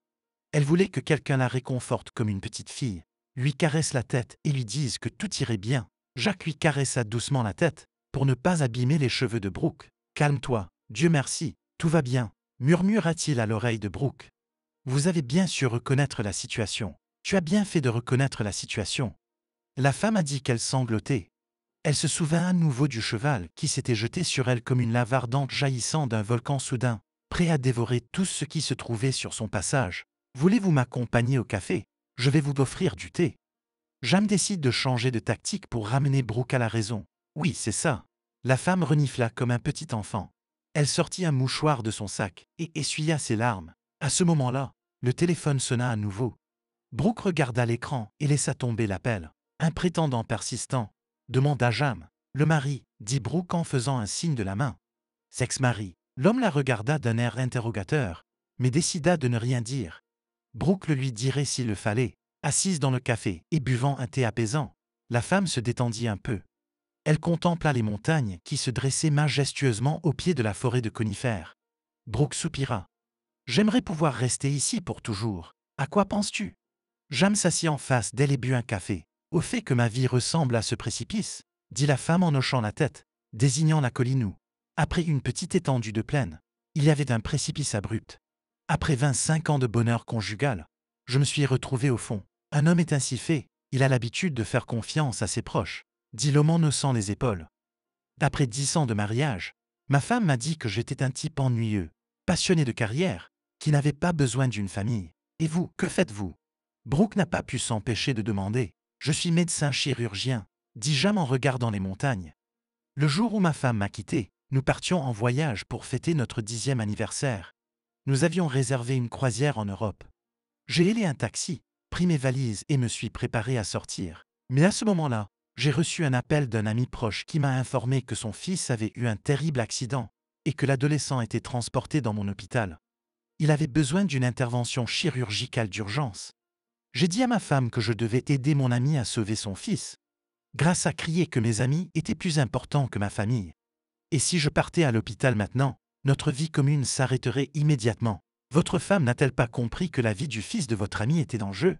Elle voulait que quelqu'un la réconforte comme une petite fille, lui caresse la tête et lui dise que tout irait bien. Jacques lui caressa doucement la tête, pour ne pas abîmer les cheveux de Brooke. Calme-toi, Dieu merci, tout va bien, murmura-t-il à l'oreille de Brooke. Vous avez bien su reconnaître la situation. Tu as bien fait de reconnaître la situation. La femme a dit qu'elle sanglotait. Elle se souvint à nouveau du cheval qui s'était jeté sur elle comme une lave ardente jaillissant d'un volcan soudain prêt à dévorer tout ce qui se trouvait sur son passage. Voulez-vous m'accompagner au café Je vais vous offrir du thé. Jam décide de changer de tactique pour ramener Brooke à la raison. Oui, c'est ça. La femme renifla comme un petit enfant. Elle sortit un mouchoir de son sac et essuya ses larmes. À ce moment-là, le téléphone sonna à nouveau. Brooke regarda l'écran et laissa tomber l'appel. Un prétendant persistant demanda Jam. Le mari, dit Brooke en faisant un signe de la main. Sex-mari, L'homme la regarda d'un air interrogateur, mais décida de ne rien dire. Brooke le lui dirait s'il le fallait, assise dans le café et buvant un thé apaisant. La femme se détendit un peu. Elle contempla les montagnes qui se dressaient majestueusement au pied de la forêt de conifères. Brooke soupira. J'aimerais pouvoir rester ici pour toujours. À quoi penses-tu J'aime s'assit en face d'elle et but un café. Au fait que ma vie ressemble à ce précipice, dit la femme en hochant la tête, désignant la colline après une petite étendue de plaine, il y avait un précipice abrupt. Après 25 ans de bonheur conjugal, je me suis retrouvé au fond. Un homme est ainsi fait, il a l'habitude de faire confiance à ses proches, dit l'homme en haussant les épaules. Après dix ans de mariage, ma femme m'a dit que j'étais un type ennuyeux, passionné de carrière, qui n'avait pas besoin d'une famille. Et vous, que faites-vous Brooke n'a pas pu s'empêcher de demander. Je suis médecin chirurgien, dit Jam en regardant les montagnes. Le jour où ma femme m'a quitté, nous partions en voyage pour fêter notre dixième anniversaire. Nous avions réservé une croisière en Europe. J'ai hélé un taxi, pris mes valises et me suis préparé à sortir. Mais à ce moment-là, j'ai reçu un appel d'un ami proche qui m'a informé que son fils avait eu un terrible accident et que l'adolescent était transporté dans mon hôpital. Il avait besoin d'une intervention chirurgicale d'urgence. J'ai dit à ma femme que je devais aider mon ami à sauver son fils. Grâce à crier que mes amis étaient plus importants que ma famille. Et si je partais à l'hôpital maintenant, notre vie commune s'arrêterait immédiatement. Votre femme n'a-t-elle pas compris que la vie du fils de votre ami était en jeu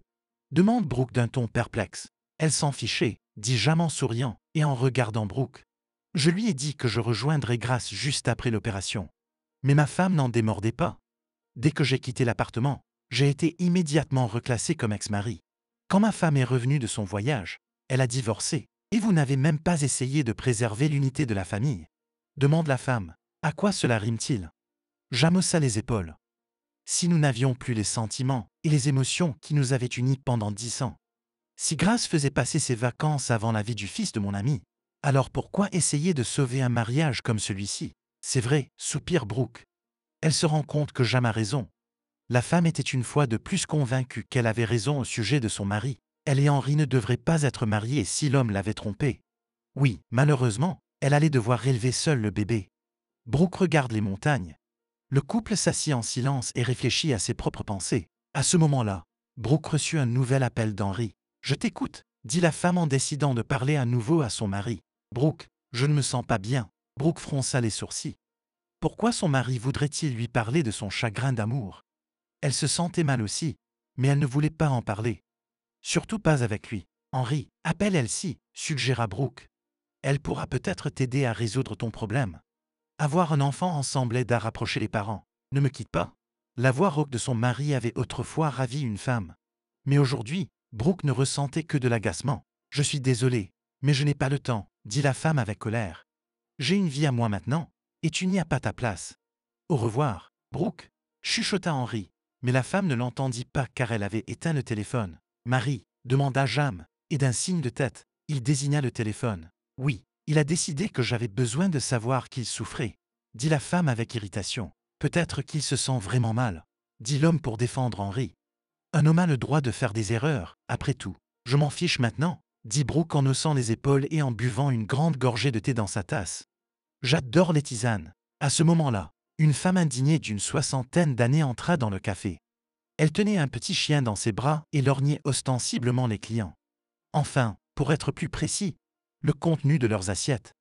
demande Brooke d'un ton perplexe. Elle s'en fichait, dit Jam souriant et en regardant Brooke. Je lui ai dit que je rejoindrais Grace juste après l'opération. Mais ma femme n'en démordait pas. Dès que j'ai quitté l'appartement, j'ai été immédiatement reclassé comme ex-mari. Quand ma femme est revenue de son voyage, elle a divorcé, et vous n'avez même pas essayé de préserver l'unité de la famille demande la femme. À quoi cela rime-t-il J'amossa les épaules. Si nous n'avions plus les sentiments et les émotions qui nous avaient unis pendant dix ans, si Grace faisait passer ses vacances avant la vie du fils de mon ami, alors pourquoi essayer de sauver un mariage comme celui-ci C'est vrai, soupire Brooke. Elle se rend compte que Jam a raison. La femme était une fois de plus convaincue qu'elle avait raison au sujet de son mari. Elle et Henri ne devraient pas être mariés si l'homme l'avait trompée. Oui, malheureusement, elle allait devoir élever seule le bébé. Brooke regarde les montagnes. Le couple s'assit en silence et réfléchit à ses propres pensées. À ce moment-là, Brooke reçut un nouvel appel d'Henri. Je t'écoute, dit la femme en décidant de parler à nouveau à son mari. Brooke, je ne me sens pas bien. Brooke fronça les sourcils. Pourquoi son mari voudrait-il lui parler de son chagrin d'amour Elle se sentait mal aussi, mais elle ne voulait pas en parler. Surtout pas avec lui. Henri, appelle Elsie, suggéra Brooke. Elle pourra peut-être t'aider à résoudre ton problème. Avoir un enfant ensemble aide à rapprocher les parents. Ne me quitte pas. La voix rauque de son mari avait autrefois ravi une femme. Mais aujourd'hui, Brooke ne ressentait que de l'agacement. Je suis désolée, mais je n'ai pas le temps, dit la femme avec colère. J'ai une vie à moi maintenant, et tu n'y as pas ta place. Au revoir, Brooke, chuchota Henri, mais la femme ne l'entendit pas car elle avait éteint le téléphone. Marie, demanda James, et d'un signe de tête, il désigna le téléphone. Oui, il a décidé que j'avais besoin de savoir qu'il souffrait, dit la femme avec irritation. Peut-être qu'il se sent vraiment mal, dit l'homme pour défendre Henri. Un homme a le droit de faire des erreurs, après tout. Je m'en fiche maintenant, dit Brooke en haussant les épaules et en buvant une grande gorgée de thé dans sa tasse. J'adore les tisanes. À ce moment-là, une femme indignée d'une soixantaine d'années entra dans le café. Elle tenait un petit chien dans ses bras et lorgnait ostensiblement les clients. Enfin, pour être plus précis, le contenu de leurs assiettes.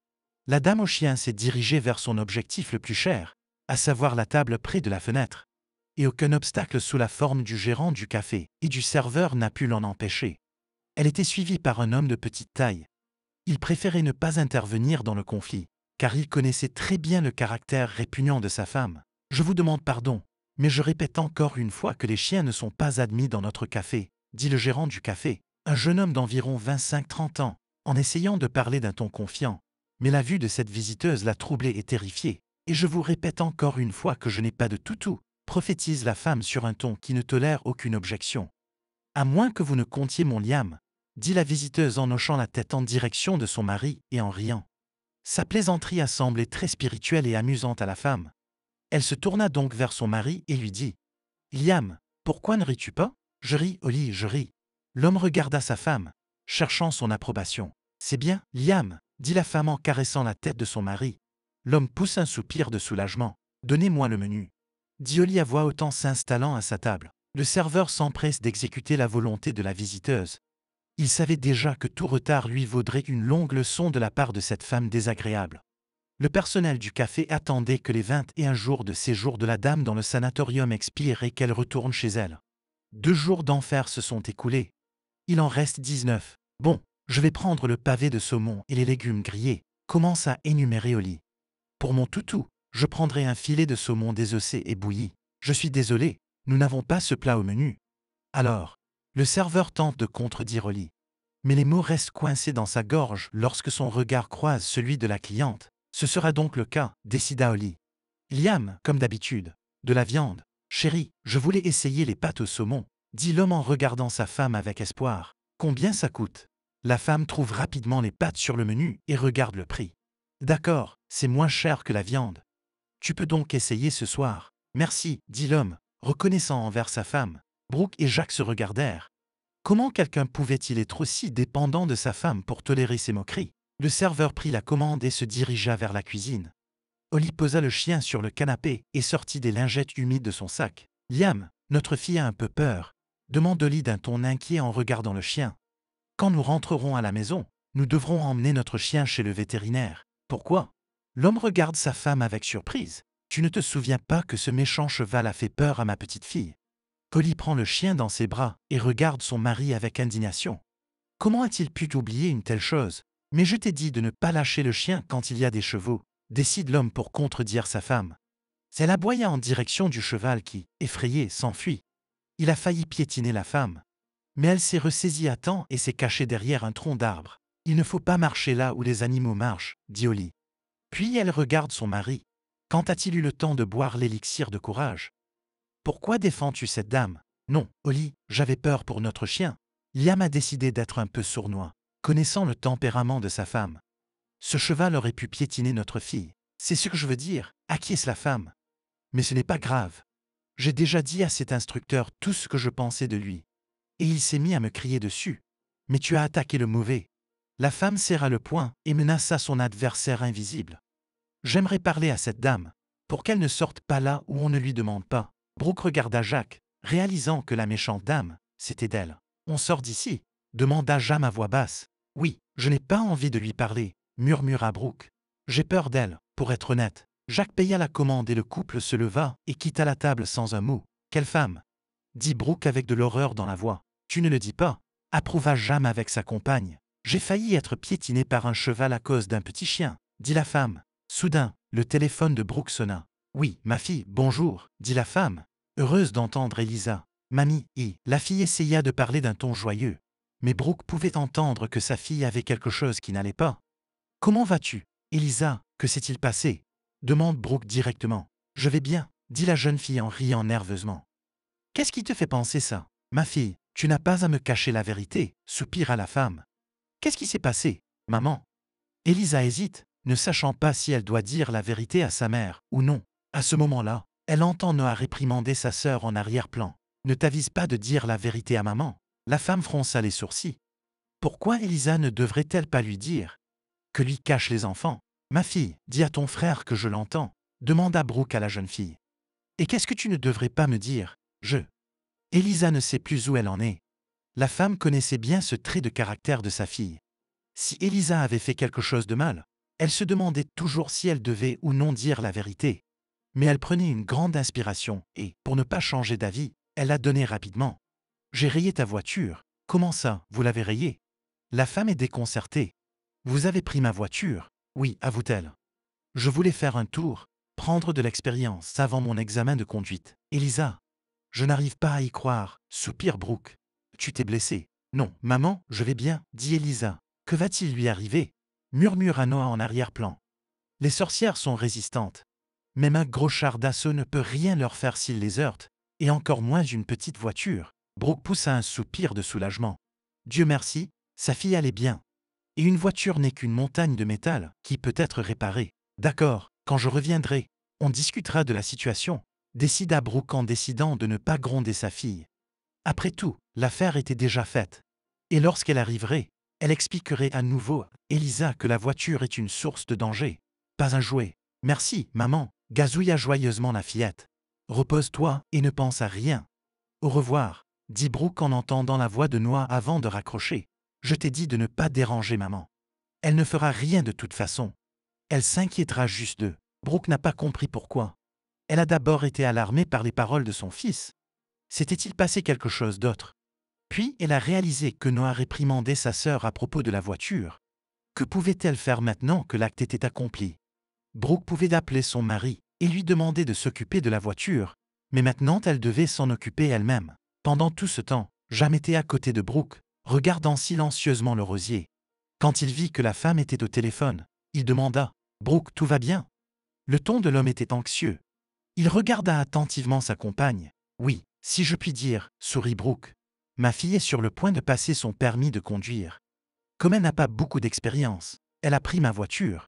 La dame au chien s'est dirigée vers son objectif le plus cher, à savoir la table près de la fenêtre. Et aucun obstacle sous la forme du gérant du café et du serveur n'a pu l'en empêcher. Elle était suivie par un homme de petite taille. Il préférait ne pas intervenir dans le conflit, car il connaissait très bien le caractère répugnant de sa femme. Je vous demande pardon, mais je répète encore une fois que les chiens ne sont pas admis dans notre café, dit le gérant du café, un jeune homme d'environ 25-30 ans, en essayant de parler d'un ton confiant, mais la vue de cette visiteuse l'a troublée et terrifiée. Et je vous répète encore une fois que je n'ai pas de toutou, prophétise la femme sur un ton qui ne tolère aucune objection. À moins que vous ne comptiez mon liam, dit la visiteuse en hochant la tête en direction de son mari et en riant. Sa plaisanterie a semblé très spirituelle et amusante à la femme. Elle se tourna donc vers son mari et lui dit Liam, pourquoi ne ris-tu pas Je ris, Oli, oh je ris. L'homme regarda sa femme, cherchant son approbation. C'est bien, Liam, dit la femme en caressant la tête de son mari. L'homme pousse un soupir de soulagement. Donnez-moi le menu. Dit Oli à voix haute s'installant à sa table. Le serveur s'empresse d'exécuter la volonté de la visiteuse. Il savait déjà que tout retard lui vaudrait une longue leçon de la part de cette femme désagréable. Le personnel du café attendait que les vingt et un jours de séjour de la dame dans le sanatorium expirent et qu'elle retourne chez elle. Deux jours d'enfer se sont écoulés. Il en reste dix-neuf. Bon, je vais prendre le pavé de saumon et les légumes grillés, commence à énumérer Oli. Pour mon toutou, je prendrai un filet de saumon désossé et bouilli. Je suis désolé, nous n'avons pas ce plat au menu. Alors, le serveur tente de contredire Oli. Mais les mots restent coincés dans sa gorge lorsque son regard croise celui de la cliente. Ce sera donc le cas, décida Oli. Liam, comme d'habitude, de la viande. Chérie, je voulais essayer les pâtes au saumon, dit l'homme en regardant sa femme avec espoir. Combien ça coûte la femme trouve rapidement les pâtes sur le menu et regarde le prix. D'accord, c'est moins cher que la viande. Tu peux donc essayer ce soir. Merci, dit l'homme, reconnaissant envers sa femme. Brooke et Jacques se regardèrent. Comment quelqu'un pouvait-il être aussi dépendant de sa femme pour tolérer ses moqueries Le serveur prit la commande et se dirigea vers la cuisine. Oli posa le chien sur le canapé et sortit des lingettes humides de son sac. Liam, notre fille a un peu peur, demande Oli d'un ton inquiet en regardant le chien. Quand nous rentrerons à la maison, nous devrons emmener notre chien chez le vétérinaire. Pourquoi L'homme regarde sa femme avec surprise. Tu ne te souviens pas que ce méchant cheval a fait peur à ma petite fille Polly prend le chien dans ses bras et regarde son mari avec indignation. Comment a-t-il pu t'oublier une telle chose Mais je t'ai dit de ne pas lâcher le chien quand il y a des chevaux, décide l'homme pour contredire sa femme. C'est la aboya en direction du cheval qui, effrayé, s'enfuit. Il a failli piétiner la femme. Mais elle s'est ressaisie à temps et s'est cachée derrière un tronc d'arbre. Il ne faut pas marcher là où les animaux marchent, dit Oli. Puis elle regarde son mari. Quand a-t-il eu le temps de boire l'élixir de courage Pourquoi défends-tu cette dame Non, Oli, j'avais peur pour notre chien. Liam a décidé d'être un peu sournois, connaissant le tempérament de sa femme. Ce cheval aurait pu piétiner notre fille. C'est ce que je veux dire, est-ce la femme. Mais ce n'est pas grave. J'ai déjà dit à cet instructeur tout ce que je pensais de lui et il s'est mis à me crier dessus. Mais tu as attaqué le mauvais. La femme serra le poing et menaça son adversaire invisible. J'aimerais parler à cette dame, pour qu'elle ne sorte pas là où on ne lui demande pas. Brooke regarda Jacques, réalisant que la méchante dame, c'était d'elle. On sort d'ici, demanda Jacques à voix basse. Oui, je n'ai pas envie de lui parler, murmura Brooke. J'ai peur d'elle, pour être honnête. Jacques paya la commande et le couple se leva et quitta la table sans un mot. Quelle femme dit Brooke avec de l'horreur dans la voix. Tu ne le dis pas, approuva Jam avec sa compagne. J'ai failli être piétiné par un cheval à cause d'un petit chien, dit la femme. Soudain, le téléphone de Brooke sonna. Oui, ma fille, bonjour, dit la femme, heureuse d'entendre Elisa. Mamie, y. » la fille essaya de parler d'un ton joyeux. Mais Brooke pouvait entendre que sa fille avait quelque chose qui n'allait pas. Comment vas-tu, Elisa Que s'est-il passé demande Brooke directement. Je vais bien, dit la jeune fille en riant nerveusement. Qu'est-ce qui te fait penser ça Ma fille, tu n'as pas à me cacher la vérité, soupira la femme. Qu'est-ce qui s'est passé, maman Elisa hésite, ne sachant pas si elle doit dire la vérité à sa mère ou non. À ce moment-là, elle entend Noah réprimander sa sœur en arrière-plan. Ne t'avise pas de dire la vérité à maman. La femme fronça les sourcils. Pourquoi Elisa ne devrait-elle pas lui dire Que lui cachent les enfants Ma fille, dis à ton frère que je l'entends, demanda Brooke à la jeune fille. Et qu'est-ce que tu ne devrais pas me dire Je. Elisa ne sait plus où elle en est. La femme connaissait bien ce trait de caractère de sa fille. Si Elisa avait fait quelque chose de mal, elle se demandait toujours si elle devait ou non dire la vérité. Mais elle prenait une grande inspiration et, pour ne pas changer d'avis, elle la donnait rapidement. J'ai rayé ta voiture. Comment ça, vous l'avez rayée La femme est déconcertée. Vous avez pris ma voiture Oui, avoue-t-elle. Je voulais faire un tour, prendre de l'expérience avant mon examen de conduite. Elisa, je n'arrive pas à y croire, soupire Brooke. Tu t'es blessé. Non, maman, je vais bien, dit Elisa. Que va-t-il lui arriver murmure Noah en arrière-plan. Les sorcières sont résistantes. Même un gros char d'assaut ne peut rien leur faire s'il les heurte, et encore moins une petite voiture. Brooke poussa un soupir de soulagement. Dieu merci, sa fille allait bien. Et une voiture n'est qu'une montagne de métal qui peut être réparée. D'accord, quand je reviendrai, on discutera de la situation décida Brooke en décidant de ne pas gronder sa fille. Après tout, l'affaire était déjà faite. Et lorsqu'elle arriverait, elle expliquerait à nouveau à Elisa que la voiture est une source de danger. Pas un jouet. Merci, maman, gazouilla joyeusement la fillette. Repose-toi et ne pense à rien. Au revoir, dit Brooke en entendant la voix de Noah avant de raccrocher. Je t'ai dit de ne pas déranger maman. Elle ne fera rien de toute façon. Elle s'inquiétera juste d'eux. Brooke n'a pas compris pourquoi, elle a d'abord été alarmée par les paroles de son fils. S'était-il passé quelque chose d'autre Puis elle a réalisé que Noah réprimandait sa sœur à propos de la voiture. Que pouvait-elle faire maintenant que l'acte était accompli Brooke pouvait appeler son mari et lui demander de s'occuper de la voiture, mais maintenant elle devait s'en occuper elle-même. Pendant tout ce temps, Jam était à côté de Brooke, regardant silencieusement le rosier. Quand il vit que la femme était au téléphone, il demanda Brooke, tout va bien Le ton de l'homme était anxieux, il regarda attentivement sa compagne. Oui, si je puis dire, sourit Brooke. Ma fille est sur le point de passer son permis de conduire. Comme elle n'a pas beaucoup d'expérience, elle a pris ma voiture.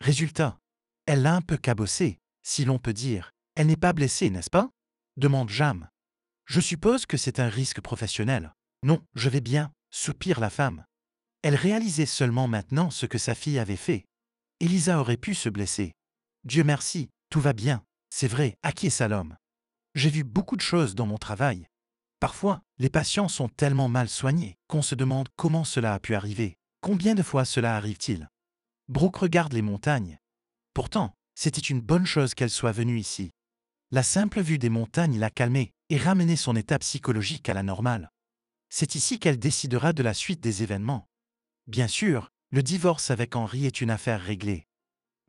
Résultat, elle l'a un peu cabossée, si l'on peut dire. Elle n'est pas blessée, n'est-ce pas demande Jam. Je suppose que c'est un risque professionnel. Non, je vais bien, soupire la femme. Elle réalisait seulement maintenant ce que sa fille avait fait. Elisa aurait pu se blesser. Dieu merci, tout va bien, c'est vrai, à qui est ça l'homme J'ai vu beaucoup de choses dans mon travail. Parfois, les patients sont tellement mal soignés qu'on se demande comment cela a pu arriver. Combien de fois cela arrive-t-il Brooke regarde les montagnes. Pourtant, c'était une bonne chose qu'elle soit venue ici. La simple vue des montagnes l'a calmée et ramené son état psychologique à la normale. C'est ici qu'elle décidera de la suite des événements. Bien sûr, le divorce avec Henri est une affaire réglée.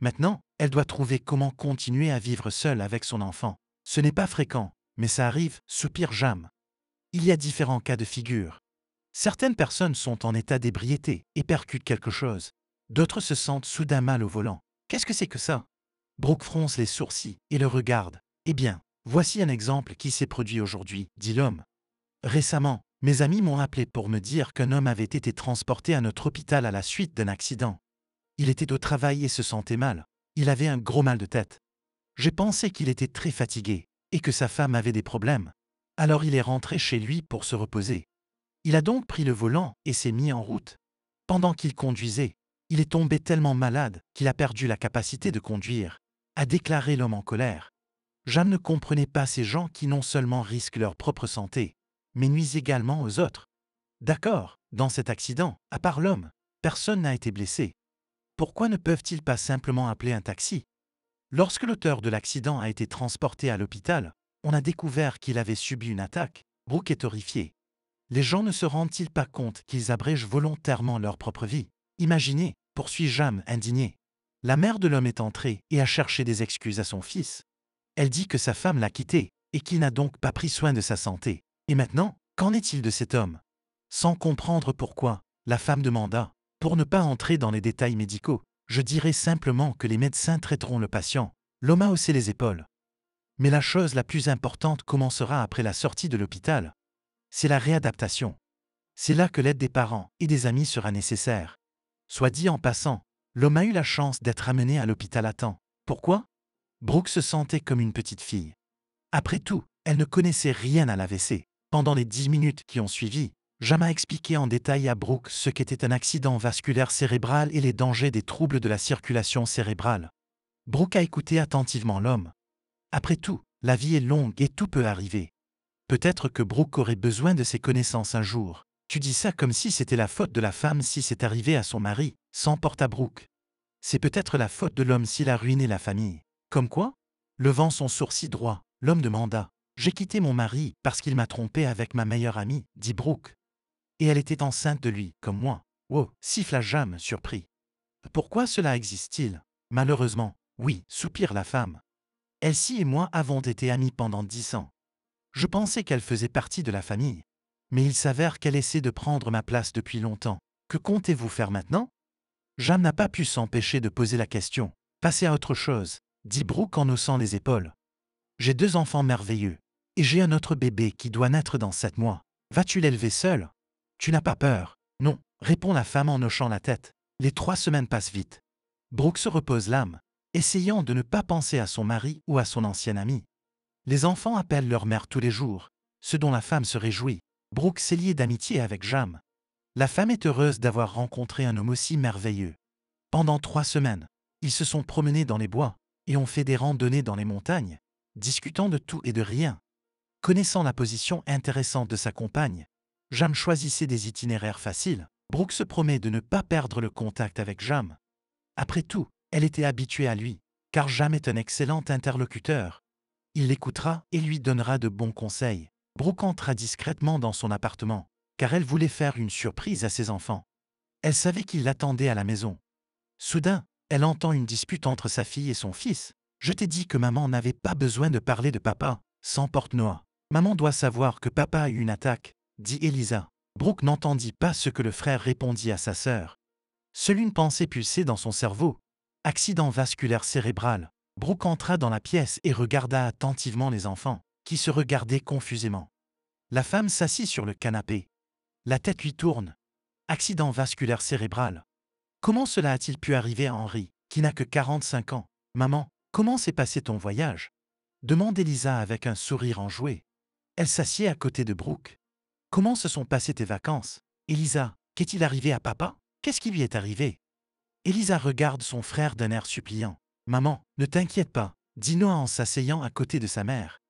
Maintenant, elle doit trouver comment continuer à vivre seule avec son enfant. Ce n'est pas fréquent, mais ça arrive, soupire Jam. Il y a différents cas de figure. Certaines personnes sont en état d'ébriété et percutent quelque chose. D'autres se sentent soudain mal au volant. Qu'est-ce que c'est que ça Brooke fronce les sourcils et le regarde. Eh bien, voici un exemple qui s'est produit aujourd'hui, dit l'homme. Récemment, mes amis m'ont appelé pour me dire qu'un homme avait été transporté à notre hôpital à la suite d'un accident. Il était au travail et se sentait mal. Il avait un gros mal de tête. J'ai pensé qu'il était très fatigué et que sa femme avait des problèmes. Alors il est rentré chez lui pour se reposer. Il a donc pris le volant et s'est mis en route. Pendant qu'il conduisait, il est tombé tellement malade qu'il a perdu la capacité de conduire, a déclaré l'homme en colère. Jeanne ne comprenait pas ces gens qui non seulement risquent leur propre santé, mais nuisent également aux autres. D'accord, dans cet accident, à part l'homme, personne n'a été blessé pourquoi ne peuvent-ils pas simplement appeler un taxi Lorsque l'auteur de l'accident a été transporté à l'hôpital, on a découvert qu'il avait subi une attaque. Brooke est horrifié. Les gens ne se rendent-ils pas compte qu'ils abrègent volontairement leur propre vie Imaginez, poursuit Jeanne, indigné. La mère de l'homme est entrée et a cherché des excuses à son fils. Elle dit que sa femme l'a quitté et qu'il n'a donc pas pris soin de sa santé. Et maintenant, qu'en est-il de cet homme Sans comprendre pourquoi, la femme demanda pour ne pas entrer dans les détails médicaux, je dirais simplement que les médecins traiteront le patient. L'homme a haussé les épaules. Mais la chose la plus importante commencera après la sortie de l'hôpital. C'est la réadaptation. C'est là que l'aide des parents et des amis sera nécessaire. Soit dit en passant, l'homme a eu la chance d'être amené à l'hôpital à temps. Pourquoi Brooke se sentait comme une petite fille. Après tout, elle ne connaissait rien à l'AVC. Pendant les dix minutes qui ont suivi, Jama expliqué en détail à Brooke ce qu'était un accident vasculaire cérébral et les dangers des troubles de la circulation cérébrale. Brooke a écouté attentivement l'homme. Après tout, la vie est longue et tout peut arriver. Peut-être que Brooke aurait besoin de ses connaissances un jour. Tu dis ça comme si c'était la faute de la femme si c'est arrivé à son mari, porte à Brooke. C'est peut-être la faute de l'homme s'il a ruiné la famille. Comme quoi Levant son sourcil droit, l'homme demanda. J'ai quitté mon mari parce qu'il m'a trompé avec ma meilleure amie, dit Brooke. Et elle était enceinte de lui, comme moi. Wow, oh, siffla Jam surpris. Pourquoi cela existe-t-il Malheureusement, oui, soupire la femme. Elsie et moi avons été amies pendant dix ans. Je pensais qu'elle faisait partie de la famille. Mais il s'avère qu'elle essaie de prendre ma place depuis longtemps. Que comptez-vous faire maintenant Jam n'a pas pu s'empêcher de poser la question. Passez à autre chose, dit Brooke en haussant les épaules. J'ai deux enfants merveilleux. Et j'ai un autre bébé qui doit naître dans sept mois. Vas-tu l'élever seul tu n'as pas peur Non, répond la femme en hochant la tête. Les trois semaines passent vite. Brooke se repose l'âme, essayant de ne pas penser à son mari ou à son ancien ami. Les enfants appellent leur mère tous les jours, ce dont la femme se réjouit. Brooke s'est liée d'amitié avec Jam. La femme est heureuse d'avoir rencontré un homme aussi merveilleux. Pendant trois semaines, ils se sont promenés dans les bois et ont fait des randonnées dans les montagnes, discutant de tout et de rien. Connaissant la position intéressante de sa compagne, Jam choisissait des itinéraires faciles. Brooke se promet de ne pas perdre le contact avec Jam. Après tout, elle était habituée à lui, car Jam est un excellent interlocuteur. Il l'écoutera et lui donnera de bons conseils. Brooke entra discrètement dans son appartement, car elle voulait faire une surprise à ses enfants. Elle savait qu'ils l'attendaient à la maison. Soudain, elle entend une dispute entre sa fille et son fils. Je t'ai dit que maman n'avait pas besoin de parler de papa, sans porte noix Maman doit savoir que papa a eu une attaque, dit Elisa. Brooke n'entendit pas ce que le frère répondit à sa sœur. Seule une pensée pulsait dans son cerveau. Accident vasculaire cérébral. Brooke entra dans la pièce et regarda attentivement les enfants, qui se regardaient confusément. La femme s'assit sur le canapé. La tête lui tourne. Accident vasculaire cérébral. Comment cela a-t-il pu arriver à Henri, qui n'a que 45 ans Maman, comment s'est passé ton voyage demande Elisa avec un sourire enjoué. Elle s'assied à côté de Brooke. Comment se sont passées tes vacances Elisa, qu'est-il arrivé à papa Qu'est-ce qui lui est arrivé Elisa regarde son frère d'un air suppliant. Maman, ne t'inquiète pas, dit Noah en s'asseyant à côté de sa mère.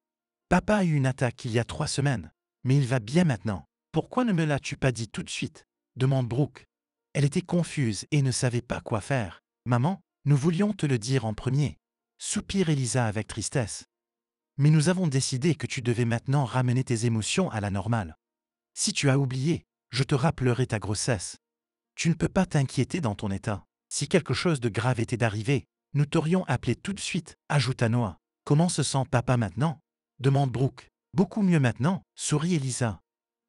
Papa a eu une attaque il y a trois semaines, mais il va bien maintenant. Pourquoi ne me l'as-tu pas dit tout de suite demande Brooke. Elle était confuse et ne savait pas quoi faire. Maman, nous voulions te le dire en premier, soupire Elisa avec tristesse. Mais nous avons décidé que tu devais maintenant ramener tes émotions à la normale. Si tu as oublié, je te rappellerai ta grossesse. Tu ne peux pas t'inquiéter dans ton état. Si quelque chose de grave était d'arriver, nous t'aurions appelé tout de suite, ajouta Noah. Comment se sent papa maintenant demande Brooke. Beaucoup mieux maintenant, sourit Elisa.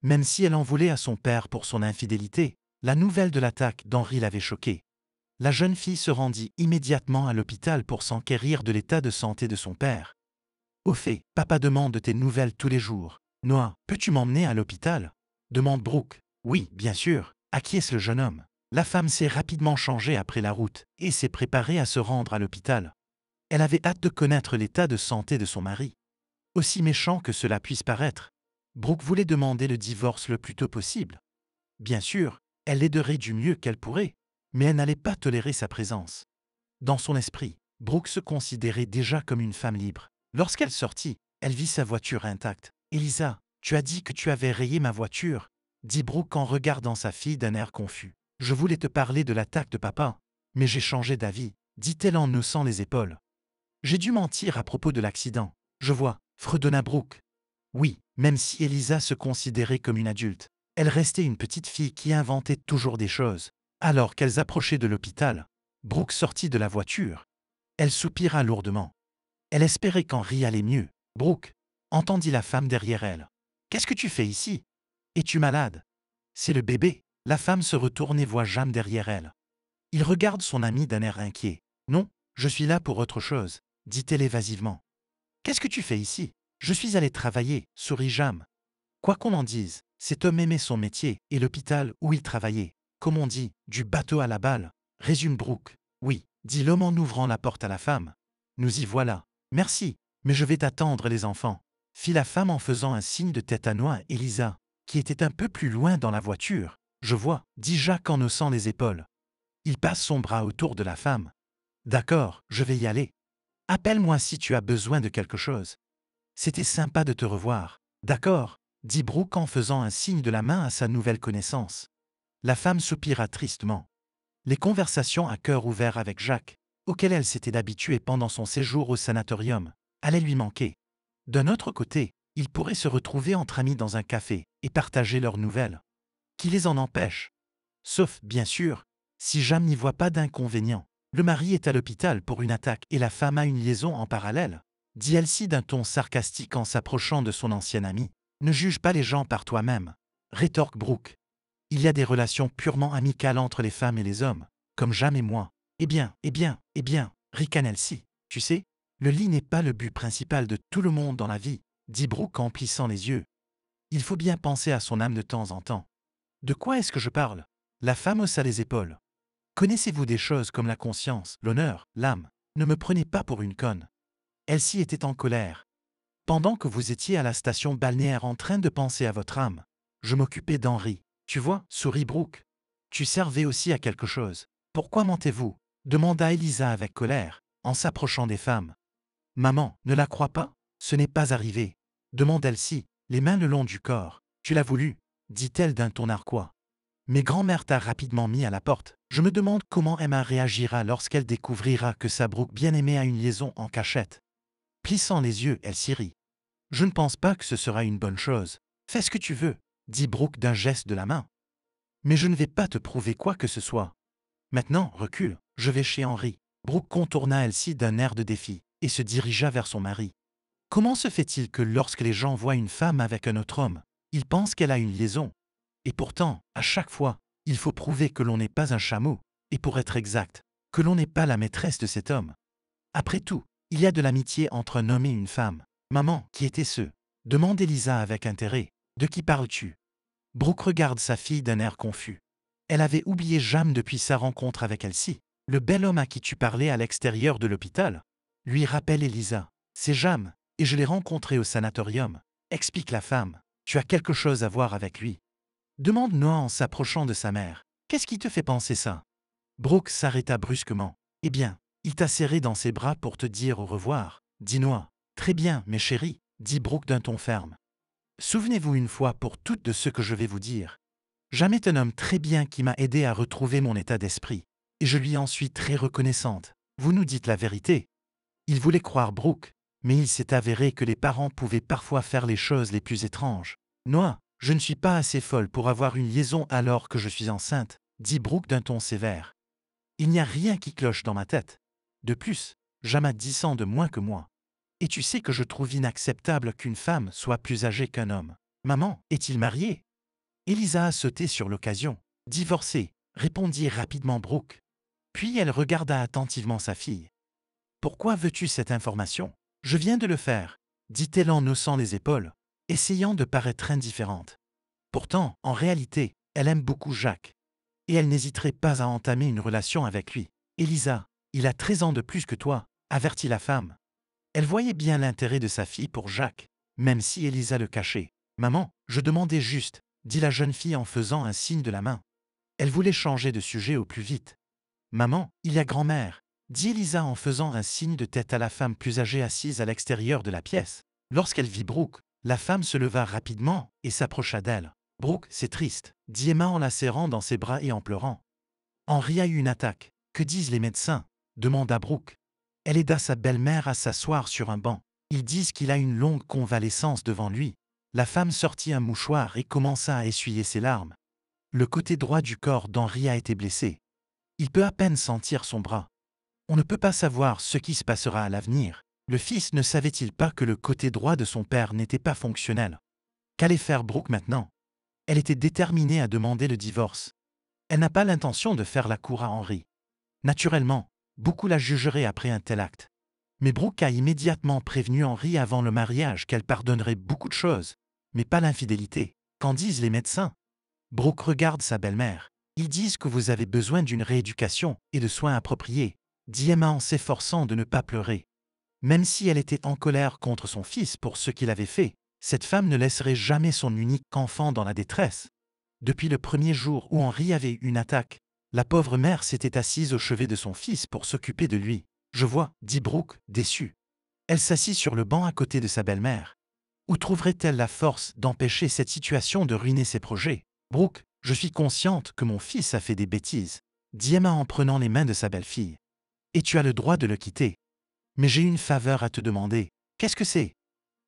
Même si elle en voulait à son père pour son infidélité, la nouvelle de l'attaque d'Henri l'avait choquée. La jeune fille se rendit immédiatement à l'hôpital pour s'enquérir de l'état de santé de son père. Au fait, papa demande tes nouvelles tous les jours. Noah, peux-tu m'emmener à l'hôpital demande Brooke. Oui, bien sûr, acquiesce le jeune homme. La femme s'est rapidement changée après la route et s'est préparée à se rendre à l'hôpital. Elle avait hâte de connaître l'état de santé de son mari. Aussi méchant que cela puisse paraître, Brooke voulait demander le divorce le plus tôt possible. Bien sûr, elle l'aiderait du mieux qu'elle pourrait, mais elle n'allait pas tolérer sa présence. Dans son esprit, Brooke se considérait déjà comme une femme libre. Lorsqu'elle sortit, elle vit sa voiture intacte. Elisa, tu as dit que tu avais rayé ma voiture, dit Brooke en regardant sa fille d'un air confus. Je voulais te parler de l'attaque de papa, mais j'ai changé d'avis, dit-elle en haussant les épaules. J'ai dû mentir à propos de l'accident. Je vois, fredonna Brooke. Oui, même si Elisa se considérait comme une adulte, elle restait une petite fille qui inventait toujours des choses. Alors qu'elles approchaient de l'hôpital, Brooke sortit de la voiture. Elle soupira lourdement. Elle espérait qu'Henri allait mieux. Brooke, entendit la femme derrière elle. Qu'est-ce que tu fais ici Es-tu malade C'est le bébé. La femme se retourne et voit Jam derrière elle. Il regarde son ami d'un air inquiet. Non, je suis là pour autre chose, dit-elle évasivement. Qu'est-ce que tu fais ici Je suis allé travailler, sourit Jam. Quoi qu'on en dise, cet homme aimait son métier et l'hôpital où il travaillait. Comme on dit, du bateau à la balle, résume Brooke. Oui, dit l'homme en ouvrant la porte à la femme. Nous y voilà. Merci, mais je vais t'attendre les enfants fit la femme en faisant un signe de tête à noix à Elisa, qui était un peu plus loin dans la voiture. Je vois, dit Jacques en haussant les épaules. Il passe son bras autour de la femme. D'accord, je vais y aller. Appelle-moi si tu as besoin de quelque chose. C'était sympa de te revoir. D'accord, dit Brooke en faisant un signe de la main à sa nouvelle connaissance. La femme soupira tristement. Les conversations à cœur ouvert avec Jacques, auxquelles elle s'était habituée pendant son séjour au sanatorium, allaient lui manquer. D'un autre côté, ils pourraient se retrouver entre amis dans un café et partager leurs nouvelles. Qui les en empêche Sauf, bien sûr, si Jam n'y voit pas d'inconvénient. Le mari est à l'hôpital pour une attaque et la femme a une liaison en parallèle, dit Elsie d'un ton sarcastique en s'approchant de son ancienne amie. Ne juge pas les gens par toi-même, rétorque Brooke. Il y a des relations purement amicales entre les femmes et les hommes, comme Jam et moi. Eh bien, eh bien, eh bien, ricane Elsie. Tu sais, le lit n'est pas le but principal de tout le monde dans la vie, dit Brooke en plissant les yeux. Il faut bien penser à son âme de temps en temps. De quoi est-ce que je parle La femme haussa les épaules. Connaissez-vous des choses comme la conscience, l'honneur, l'âme Ne me prenez pas pour une conne. Elsie était en colère. Pendant que vous étiez à la station balnéaire en train de penser à votre âme, je m'occupais d'Henri. Tu vois, sourit Brooke. Tu servais aussi à quelque chose. Pourquoi mentez-vous demanda Elisa avec colère, en s'approchant des femmes. Maman, ne la crois pas Ce n'est pas arrivé. Demande Elsie, les mains le long du corps. Tu l'as voulu, dit-elle d'un ton narquois. Mais grand-mère t'a rapidement mis à la porte. Je me demande comment Emma réagira lorsqu'elle découvrira que sa Brooke bien-aimée a une liaison en cachette. Plissant les yeux, Elsie rit. Je ne pense pas que ce sera une bonne chose. Fais ce que tu veux, dit Brooke d'un geste de la main. Mais je ne vais pas te prouver quoi que ce soit. Maintenant, recule, je vais chez Henri. Brooke contourna Elsie d'un air de défi et se dirigea vers son mari. Comment se fait-il que lorsque les gens voient une femme avec un autre homme, ils pensent qu'elle a une liaison Et pourtant, à chaque fois, il faut prouver que l'on n'est pas un chameau, et pour être exact, que l'on n'est pas la maîtresse de cet homme. Après tout, il y a de l'amitié entre un homme et une femme. Maman, qui était ce demande Elisa avec intérêt. De qui parles-tu Brooke regarde sa fille d'un air confus. Elle avait oublié Jam depuis sa rencontre avec Elsie, le bel homme à qui tu parlais à l'extérieur de l'hôpital lui rappelle Elisa. C'est Jam, et je l'ai rencontré au sanatorium. Explique la femme. Tu as quelque chose à voir avec lui. Demande Noah en s'approchant de sa mère. Qu'est-ce qui te fait penser ça Brooke s'arrêta brusquement. Eh bien, il t'a serré dans ses bras pour te dire au revoir, dis Noah. Très bien, mes chéris, dit Brooke d'un ton ferme. Souvenez-vous une fois pour toutes de ce que je vais vous dire. est un homme très bien qui m'a aidé à retrouver mon état d'esprit, et je lui en suis très reconnaissante. Vous nous dites la vérité, il voulait croire Brooke, mais il s'est avéré que les parents pouvaient parfois faire les choses les plus étranges. Noah, je ne suis pas assez folle pour avoir une liaison alors que je suis enceinte, dit Brooke d'un ton sévère. Il n'y a rien qui cloche dans ma tête. De plus, jamais dix ans de moins que moi. Et tu sais que je trouve inacceptable qu'une femme soit plus âgée qu'un homme. Maman, est-il marié Elisa a sauté sur l'occasion. Divorcée, répondit rapidement Brooke. Puis elle regarda attentivement sa fille. Pourquoi veux-tu cette information Je viens de le faire, dit-elle en haussant les épaules, essayant de paraître indifférente. Pourtant, en réalité, elle aime beaucoup Jacques. Et elle n'hésiterait pas à entamer une relation avec lui. Elisa, il a 13 ans de plus que toi, avertit la femme. Elle voyait bien l'intérêt de sa fille pour Jacques, même si Elisa le cachait. Maman, je demandais juste, dit la jeune fille en faisant un signe de la main. Elle voulait changer de sujet au plus vite. Maman, il y a grand-mère, dit Elisa en faisant un signe de tête à la femme plus âgée assise à l'extérieur de la pièce. Lorsqu'elle vit Brooke, la femme se leva rapidement et s'approcha d'elle. Brooke, c'est triste, dit Emma en la serrant dans ses bras et en pleurant. Henri a eu une attaque. Que disent les médecins demanda Brooke. Elle aida sa belle-mère à s'asseoir sur un banc. Ils disent qu'il a une longue convalescence devant lui. La femme sortit un mouchoir et commença à essuyer ses larmes. Le côté droit du corps d'Henri a été blessé. Il peut à peine sentir son bras. On ne peut pas savoir ce qui se passera à l'avenir. Le fils ne savait-il pas que le côté droit de son père n'était pas fonctionnel Qu'allait faire Brooke maintenant Elle était déterminée à demander le divorce. Elle n'a pas l'intention de faire la cour à Henry. Naturellement, beaucoup la jugeraient après un tel acte. Mais Brooke a immédiatement prévenu Henry avant le mariage qu'elle pardonnerait beaucoup de choses, mais pas l'infidélité. Qu'en disent les médecins Brooke regarde sa belle-mère. Ils disent que vous avez besoin d'une rééducation et de soins appropriés dit Emma en s'efforçant de ne pas pleurer. Même si elle était en colère contre son fils pour ce qu'il avait fait, cette femme ne laisserait jamais son unique enfant dans la détresse. Depuis le premier jour où Henri avait eu une attaque, la pauvre mère s'était assise au chevet de son fils pour s'occuper de lui. Je vois, dit Brooke, déçue. Elle s'assit sur le banc à côté de sa belle-mère. Où trouverait-elle la force d'empêcher cette situation de ruiner ses projets Brooke, je suis consciente que mon fils a fait des bêtises, dit Emma en prenant les mains de sa belle-fille et tu as le droit de le quitter. Mais j'ai une faveur à te demander. Qu'est-ce que c'est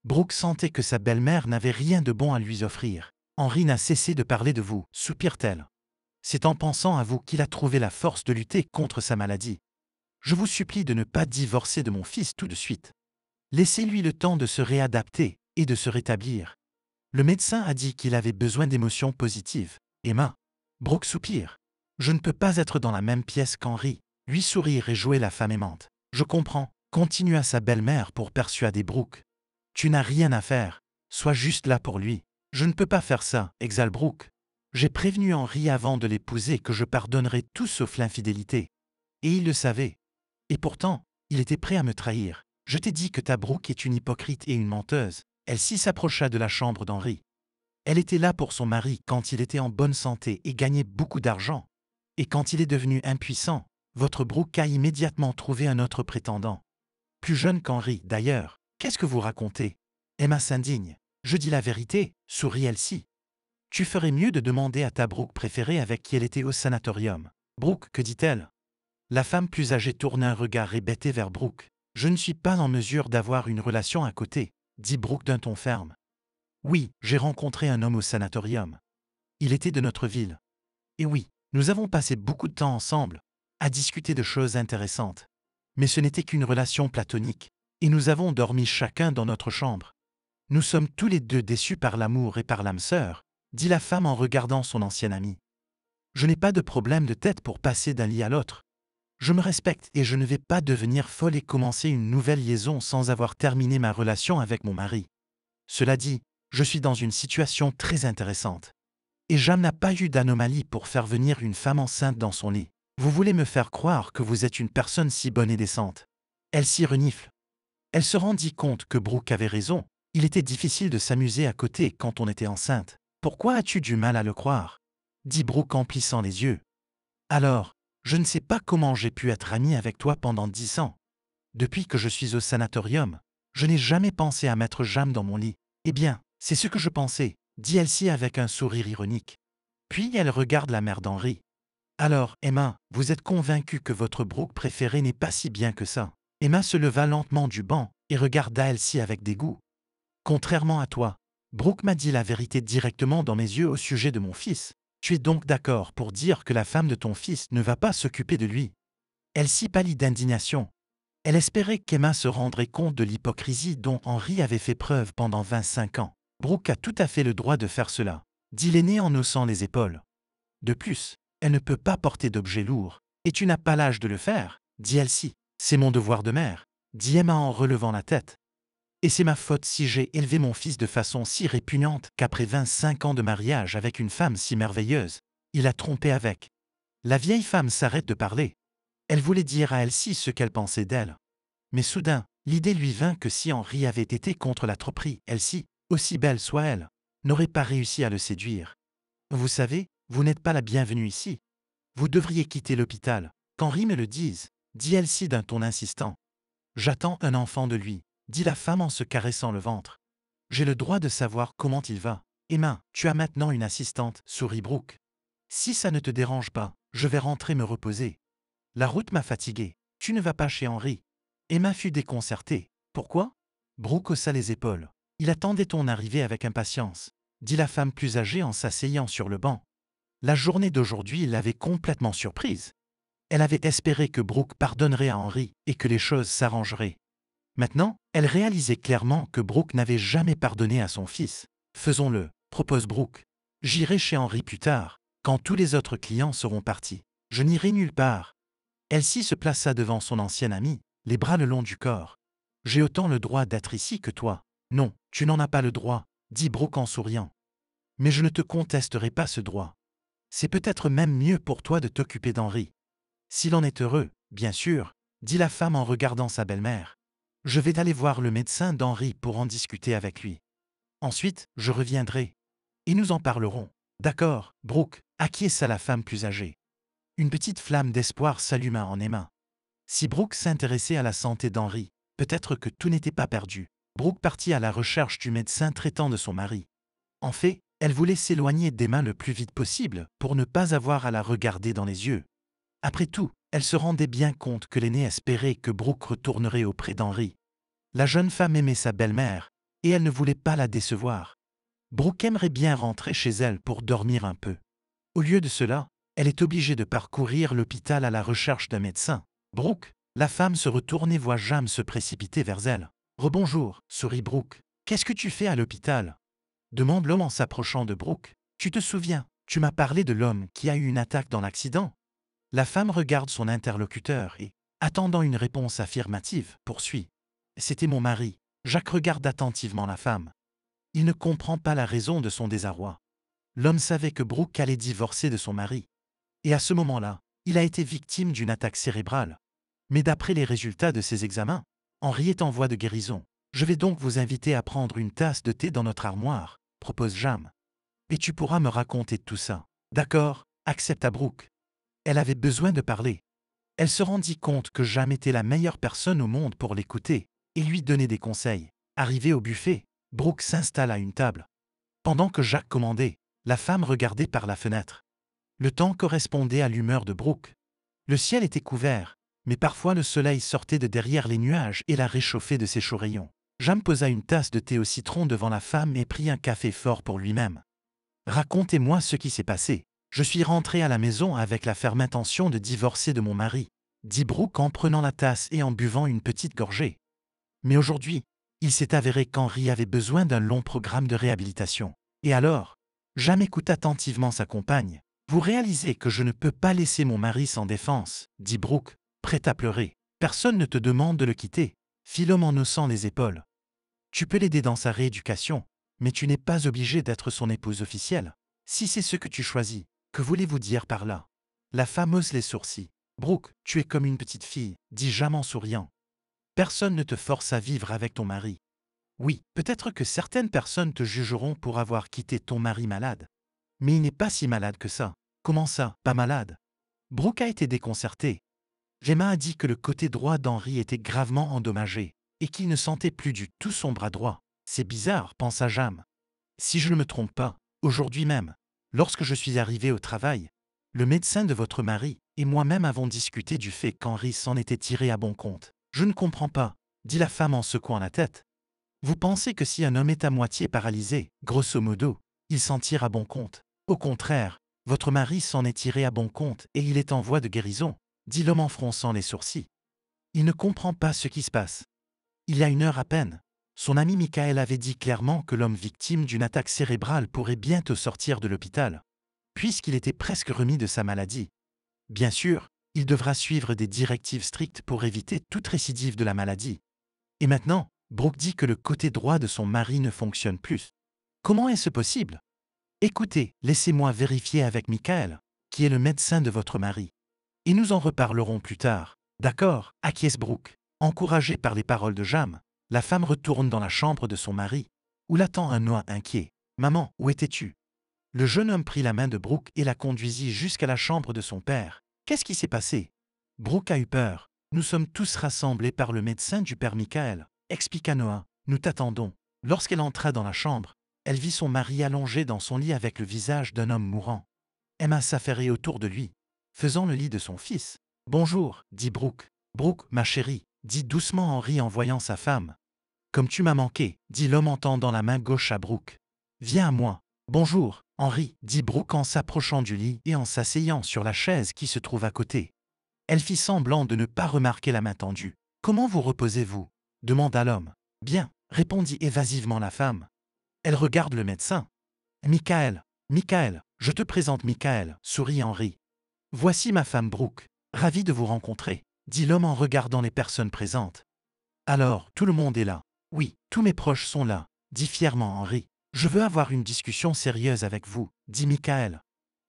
Brooke sentait que sa belle-mère n'avait rien de bon à lui offrir. Henri n'a cessé de parler de vous, soupire-t-elle. C'est en pensant à vous qu'il a trouvé la force de lutter contre sa maladie. Je vous supplie de ne pas divorcer de mon fils tout de suite. Laissez-lui le temps de se réadapter et de se rétablir. Le médecin a dit qu'il avait besoin d'émotions positives. Emma. Brooke soupire. Je ne peux pas être dans la même pièce qu'Henri lui sourire et jouer la femme aimante. Je comprends, continua sa belle-mère pour persuader Brooke. Tu n'as rien à faire, sois juste là pour lui. Je ne peux pas faire ça, exhale Brooke. J'ai prévenu Henri avant de l'épouser que je pardonnerais tout sauf l'infidélité. Et il le savait. Et pourtant, il était prêt à me trahir. Je t'ai dit que ta Brooke est une hypocrite et une menteuse. Elle s'y s'approcha de la chambre d'Henri. Elle était là pour son mari quand il était en bonne santé et gagnait beaucoup d'argent. Et quand il est devenu impuissant, votre Brooke a immédiatement trouvé un autre prétendant. Plus jeune qu'Henri, d'ailleurs. Qu'est-ce que vous racontez Emma s'indigne. Je dis la vérité, sourit Elsie. Tu ferais mieux de demander à ta Brooke préférée avec qui elle était au sanatorium. Brooke, que dit-elle La femme plus âgée tourne un regard hébété vers Brooke. Je ne suis pas en mesure d'avoir une relation à côté, dit Brooke d'un ton ferme. Oui, j'ai rencontré un homme au sanatorium. Il était de notre ville. Et oui, nous avons passé beaucoup de temps ensemble, à discuter de choses intéressantes. Mais ce n'était qu'une relation platonique, et nous avons dormi chacun dans notre chambre. Nous sommes tous les deux déçus par l'amour et par l'âme sœur, dit la femme en regardant son ancienne amie. Je n'ai pas de problème de tête pour passer d'un lit à l'autre. Je me respecte et je ne vais pas devenir folle et commencer une nouvelle liaison sans avoir terminé ma relation avec mon mari. Cela dit, je suis dans une situation très intéressante. Et Jam n'a pas eu d'anomalie pour faire venir une femme enceinte dans son lit. Vous voulez me faire croire que vous êtes une personne si bonne et décente. Elle s'y renifle. Elle se rendit compte que Brooke avait raison. Il était difficile de s'amuser à côté quand on était enceinte. Pourquoi as-tu du mal à le croire dit Brooke en plissant les yeux. Alors, je ne sais pas comment j'ai pu être amie avec toi pendant dix ans. Depuis que je suis au sanatorium, je n'ai jamais pensé à mettre Jam dans mon lit. Eh bien, c'est ce que je pensais, dit Elsie avec un sourire ironique. Puis elle regarde la mère d'Henri. Alors, Emma, vous êtes convaincue que votre Brooke préféré n'est pas si bien que ça. Emma se leva lentement du banc et regarda Elsie avec dégoût. Contrairement à toi, Brooke m'a dit la vérité directement dans mes yeux au sujet de mon fils. Tu es donc d'accord pour dire que la femme de ton fils ne va pas s'occuper de lui. Elsie pâlit d'indignation. Elle espérait qu'Emma se rendrait compte de l'hypocrisie dont Henri avait fait preuve pendant 25 ans. Brooke a tout à fait le droit de faire cela, dit l'aîné en haussant les épaules. De plus, elle ne peut pas porter d'objets lourds, et tu n'as pas l'âge de le faire, dit Elsie. C'est mon devoir de mère, dit Emma en relevant la tête. Et c'est ma faute si j'ai élevé mon fils de façon si répugnante qu'après 25 ans de mariage avec une femme si merveilleuse, il a trompé avec. La vieille femme s'arrête de parler. Elle voulait dire à Elsie ce qu'elle pensait d'elle. Mais soudain, l'idée lui vint que si Henri avait été contre la troperie, Elsie, aussi belle soit-elle, n'aurait pas réussi à le séduire. Vous savez, vous n'êtes pas la bienvenue ici. Vous devriez quitter l'hôpital. Qu'Henri me le dise, dit Elsie d'un ton insistant. J'attends un enfant de lui, dit la femme en se caressant le ventre. J'ai le droit de savoir comment il va. Emma, tu as maintenant une assistante, sourit Brooke. Si ça ne te dérange pas, je vais rentrer me reposer. La route m'a fatiguée. Tu ne vas pas chez Henri. Emma fut déconcertée. Pourquoi Brooke haussa les épaules. Il attendait ton arrivée avec impatience, dit la femme plus âgée en s'asseyant sur le banc. La journée d'aujourd'hui l'avait complètement surprise. Elle avait espéré que Brooke pardonnerait à Henry et que les choses s'arrangeraient. Maintenant, elle réalisait clairement que Brooke n'avait jamais pardonné à son fils. Faisons-le, propose Brooke. J'irai chez Henry plus tard, quand tous les autres clients seront partis. Je n'irai nulle part. Elsie se plaça devant son ancienne amie, les bras le long du corps. J'ai autant le droit d'être ici que toi. Non, tu n'en as pas le droit, dit Brooke en souriant. Mais je ne te contesterai pas ce droit. C'est peut-être même mieux pour toi de t'occuper d'Henri. S'il en est heureux, bien sûr, dit la femme en regardant sa belle-mère. Je vais aller voir le médecin d'Henri pour en discuter avec lui. Ensuite, je reviendrai. Et nous en parlerons. D'accord, Brooke, acquiesça la femme plus âgée. Une petite flamme d'espoir s'alluma en Emma. Si Brooke s'intéressait à la santé d'Henri, peut-être que tout n'était pas perdu. Brooke partit à la recherche du médecin traitant de son mari. En fait, elle voulait s'éloigner des mains le plus vite possible pour ne pas avoir à la regarder dans les yeux. Après tout, elle se rendait bien compte que l'aînée espérait que Brooke retournerait auprès d'Henri. La jeune femme aimait sa belle-mère et elle ne voulait pas la décevoir. Brooke aimerait bien rentrer chez elle pour dormir un peu. Au lieu de cela, elle est obligée de parcourir l'hôpital à la recherche d'un médecin. Brooke, la femme se retourne et voit James se précipiter vers elle. Rebonjour, sourit Brooke. Qu'est-ce que tu fais à l'hôpital demande l'homme en s'approchant de Brooke. Tu te souviens, tu m'as parlé de l'homme qui a eu une attaque dans l'accident. La femme regarde son interlocuteur et, attendant une réponse affirmative, poursuit. C'était mon mari. Jacques regarde attentivement la femme. Il ne comprend pas la raison de son désarroi. L'homme savait que Brooke allait divorcer de son mari. Et à ce moment-là, il a été victime d'une attaque cérébrale. Mais d'après les résultats de ses examens, Henri est en voie de guérison. Je vais donc vous inviter à prendre une tasse de thé dans notre armoire, propose Jam. Et tu pourras me raconter tout ça. D'accord, à Brooke. Elle avait besoin de parler. Elle se rendit compte que Jam était la meilleure personne au monde pour l'écouter et lui donner des conseils. Arrivée au buffet, Brooke s'installa à une table. Pendant que Jacques commandait, la femme regardait par la fenêtre. Le temps correspondait à l'humeur de Brooke. Le ciel était couvert, mais parfois le soleil sortait de derrière les nuages et la réchauffait de ses chauds rayons. Jam posa une tasse de thé au citron devant la femme et prit un café fort pour lui-même. Racontez-moi ce qui s'est passé. Je suis rentré à la maison avec la ferme intention de divorcer de mon mari, dit Brooke en prenant la tasse et en buvant une petite gorgée. Mais aujourd'hui, il s'est avéré qu'Henri avait besoin d'un long programme de réhabilitation. Et alors Jam écoute attentivement sa compagne. Vous réalisez que je ne peux pas laisser mon mari sans défense, dit Brooke, prêt à pleurer. Personne ne te demande de le quitter. Philom en haussant les épaules. Tu peux l'aider dans sa rééducation, mais tu n'es pas obligé d'être son épouse officielle. Si c'est ce que tu choisis, que voulez-vous dire par là La fameuse les sourcils. Brooke, tu es comme une petite fille, dis jamais en souriant. Personne ne te force à vivre avec ton mari. Oui, peut-être que certaines personnes te jugeront pour avoir quitté ton mari malade. Mais il n'est pas si malade que ça. Comment ça, pas malade Brooke a été déconcertée, Gemma a dit que le côté droit d'Henri était gravement endommagé et qu'il ne sentait plus du tout son bras droit. C'est bizarre, pensa Jeanne. Si je ne me trompe pas, aujourd'hui même, lorsque je suis arrivé au travail, le médecin de votre mari et moi-même avons discuté du fait qu'Henri s'en était tiré à bon compte. Je ne comprends pas, dit la femme en secouant la tête. Vous pensez que si un homme est à moitié paralysé, grosso modo, il s'en tire à bon compte. Au contraire, votre mari s'en est tiré à bon compte et il est en voie de guérison dit l'homme en fronçant les sourcils. Il ne comprend pas ce qui se passe. Il y a une heure à peine, son ami Michael avait dit clairement que l'homme victime d'une attaque cérébrale pourrait bientôt sortir de l'hôpital, puisqu'il était presque remis de sa maladie. Bien sûr, il devra suivre des directives strictes pour éviter toute récidive de la maladie. Et maintenant, Brooke dit que le côté droit de son mari ne fonctionne plus. Comment est-ce possible Écoutez, laissez-moi vérifier avec Michael, qui est le médecin de votre mari et nous en reparlerons plus tard. D'accord, acquiesce Brooke. Encouragée par les paroles de Jam, la femme retourne dans la chambre de son mari, où l'attend un noix inquiet. Maman, où étais-tu Le jeune homme prit la main de Brooke et la conduisit jusqu'à la chambre de son père. Qu'est-ce qui s'est passé Brooke a eu peur. Nous sommes tous rassemblés par le médecin du père Michael, expliqua Noah. Nous t'attendons. Lorsqu'elle entra dans la chambre, elle vit son mari allongé dans son lit avec le visage d'un homme mourant. Emma s'affairait autour de lui, faisant le lit de son fils. Bonjour, dit Brooke. Brooke, ma chérie, dit doucement Henri en voyant sa femme. Comme tu m'as manqué, dit l'homme en tendant la main gauche à Brooke. Viens à moi. Bonjour, Henri, dit Brooke en s'approchant du lit et en s'asseyant sur la chaise qui se trouve à côté. Elle fit semblant de ne pas remarquer la main tendue. Comment vous reposez-vous demanda l'homme. Bien, répondit évasivement la femme. Elle regarde le médecin. Michael, Michael, je te présente Michael, sourit Henri. Voici ma femme Brooke, ravie de vous rencontrer, dit l'homme en regardant les personnes présentes. Alors, tout le monde est là. Oui, tous mes proches sont là, dit fièrement Henri. « Je veux avoir une discussion sérieuse avec vous, dit Michael.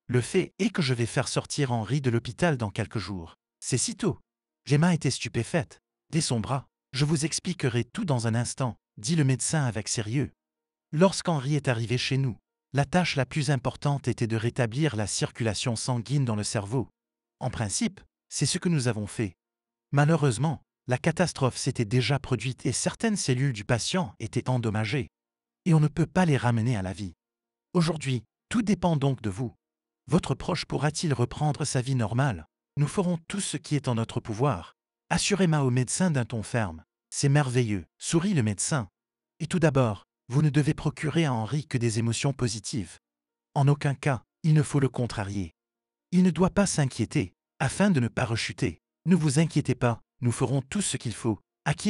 Le fait est que je vais faire sortir Henri de l'hôpital dans quelques jours. C'est si tôt. Gemma était stupéfaite. Dès son bras, je vous expliquerai tout dans un instant, dit le médecin avec sérieux. Lorsqu'Henri est arrivé chez nous, la tâche la plus importante était de rétablir la circulation sanguine dans le cerveau. En principe, c'est ce que nous avons fait. Malheureusement, la catastrophe s'était déjà produite et certaines cellules du patient étaient endommagées. Et on ne peut pas les ramener à la vie. Aujourd'hui, tout dépend donc de vous. Votre proche pourra-t-il reprendre sa vie normale Nous ferons tout ce qui est en notre pouvoir. Assurez-moi au médecin d'un ton ferme. C'est merveilleux, sourit le médecin. Et tout d'abord, vous ne devez procurer à Henri que des émotions positives. En aucun cas, il ne faut le contrarier. Il ne doit pas s'inquiéter, afin de ne pas rechuter. Ne vous inquiétez pas, nous ferons tout ce qu'il faut,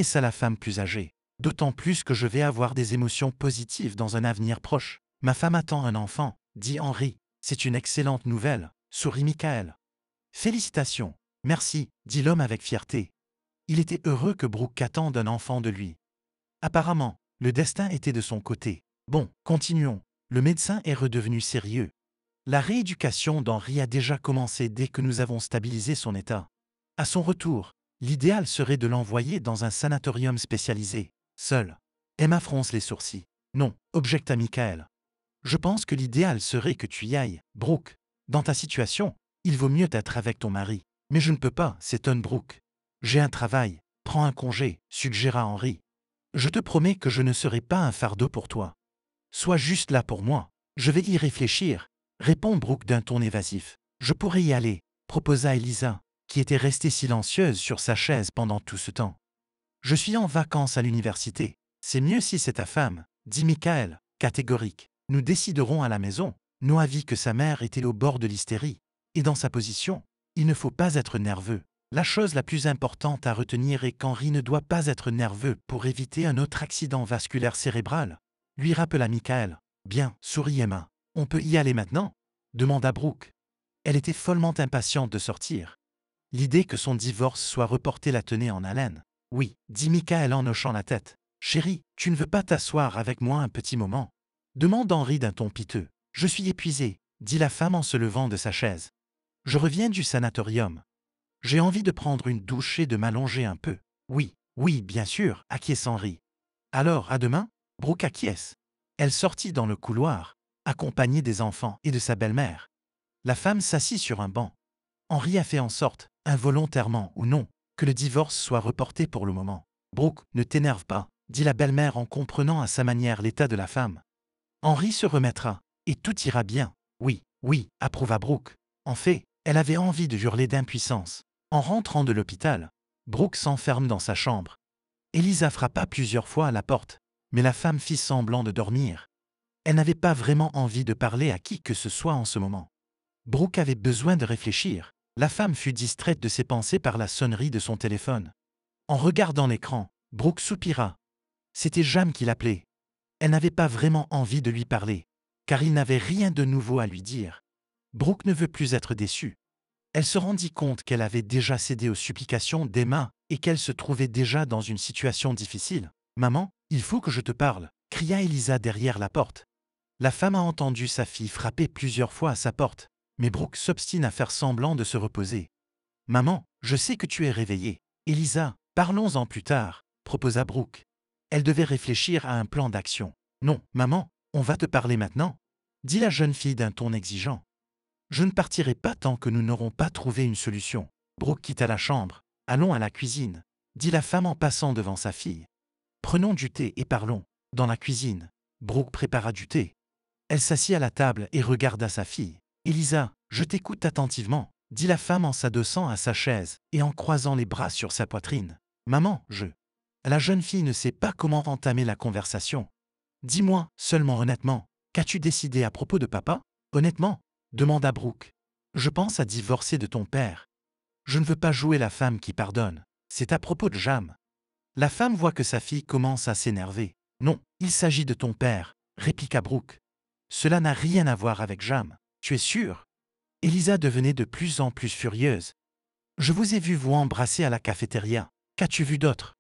ça, la femme plus âgée. D'autant plus que je vais avoir des émotions positives dans un avenir proche. Ma femme attend un enfant, dit Henri. C'est une excellente nouvelle, sourit Michael. Félicitations, merci, dit l'homme avec fierté. Il était heureux que Brooke attende un enfant de lui. Apparemment, le destin était de son côté. Bon, continuons. Le médecin est redevenu sérieux. La rééducation d'Henri a déjà commencé dès que nous avons stabilisé son état. À son retour, l'idéal serait de l'envoyer dans un sanatorium spécialisé. Seul. Emma fronce les sourcils. Non, objecta Michael. Je pense que l'idéal serait que tu y ailles, Brooke. Dans ta situation, il vaut mieux être avec ton mari. Mais je ne peux pas, s'étonne Brooke. J'ai un travail, prends un congé, suggéra Henri. Je te promets que je ne serai pas un fardeau pour toi. Sois juste là pour moi. Je vais y réfléchir, répond Brooke d'un ton évasif. Je pourrais y aller, proposa Elisa, qui était restée silencieuse sur sa chaise pendant tout ce temps. Je suis en vacances à l'université. C'est mieux si c'est ta femme, dit Michael, catégorique. Nous déciderons à la maison. Noah vit que sa mère était au bord de l'hystérie, et dans sa position, il ne faut pas être nerveux. La chose la plus importante à retenir est qu'Henri ne doit pas être nerveux pour éviter un autre accident vasculaire cérébral. Lui rappela Michael. Bien, sourit Emma. On peut y aller maintenant demanda Brooke. Elle était follement impatiente de sortir. L'idée que son divorce soit reporté la tenait en haleine. Oui, dit Michael en hochant la tête. Chérie, tu ne veux pas t'asseoir avec moi un petit moment demande Henri d'un ton piteux. Je suis épuisée, dit la femme en se levant de sa chaise. Je reviens du sanatorium. J'ai envie de prendre une douche et de m'allonger un peu. Oui, oui, bien sûr, acquiesce Henri. Alors, à demain Brooke acquiesce. Elle sortit dans le couloir, accompagnée des enfants et de sa belle-mère. La femme s'assit sur un banc. Henri a fait en sorte, involontairement ou non, que le divorce soit reporté pour le moment. Brooke, ne t'énerve pas, dit la belle-mère en comprenant à sa manière l'état de la femme. Henri se remettra, et tout ira bien. Oui, oui, approuva Brooke. En fait, elle avait envie de hurler d'impuissance. En rentrant de l'hôpital, Brooke s'enferme dans sa chambre. Elisa frappa plusieurs fois à la porte, mais la femme fit semblant de dormir. Elle n'avait pas vraiment envie de parler à qui que ce soit en ce moment. Brooke avait besoin de réfléchir. La femme fut distraite de ses pensées par la sonnerie de son téléphone. En regardant l'écran, Brooke soupira. C'était Jam qui l'appelait. Elle n'avait pas vraiment envie de lui parler, car il n'avait rien de nouveau à lui dire. Brooke ne veut plus être déçue. Elle se rendit compte qu'elle avait déjà cédé aux supplications d'Emma et qu'elle se trouvait déjà dans une situation difficile. Maman, il faut que je te parle, cria Elisa derrière la porte. La femme a entendu sa fille frapper plusieurs fois à sa porte, mais Brooke s'obstine à faire semblant de se reposer. Maman, je sais que tu es réveillée. Elisa, parlons-en plus tard, proposa Brooke. Elle devait réfléchir à un plan d'action. Non, maman, on va te parler maintenant, dit la jeune fille d'un ton exigeant. Je ne partirai pas tant que nous n'aurons pas trouvé une solution. Brooke quitta la chambre. Allons à la cuisine, dit la femme en passant devant sa fille. Prenons du thé et parlons. Dans la cuisine, Brooke prépara du thé. Elle s'assit à la table et regarda sa fille. Elisa, je t'écoute attentivement, dit la femme en s'adossant à sa chaise et en croisant les bras sur sa poitrine. Maman, je. La jeune fille ne sait pas comment entamer la conversation. Dis-moi, seulement honnêtement, qu'as-tu décidé à propos de papa Honnêtement, demanda Brooke. Je pense à divorcer de ton père. Je ne veux pas jouer la femme qui pardonne. C'est à propos de Jam. La femme voit que sa fille commence à s'énerver. Non, il s'agit de ton père, répliqua Brooke. Cela n'a rien à voir avec Jam. Tu es sûr Elisa devenait de plus en plus furieuse. Je vous ai vu vous embrasser à la cafétéria. Qu'as-tu vu d'autre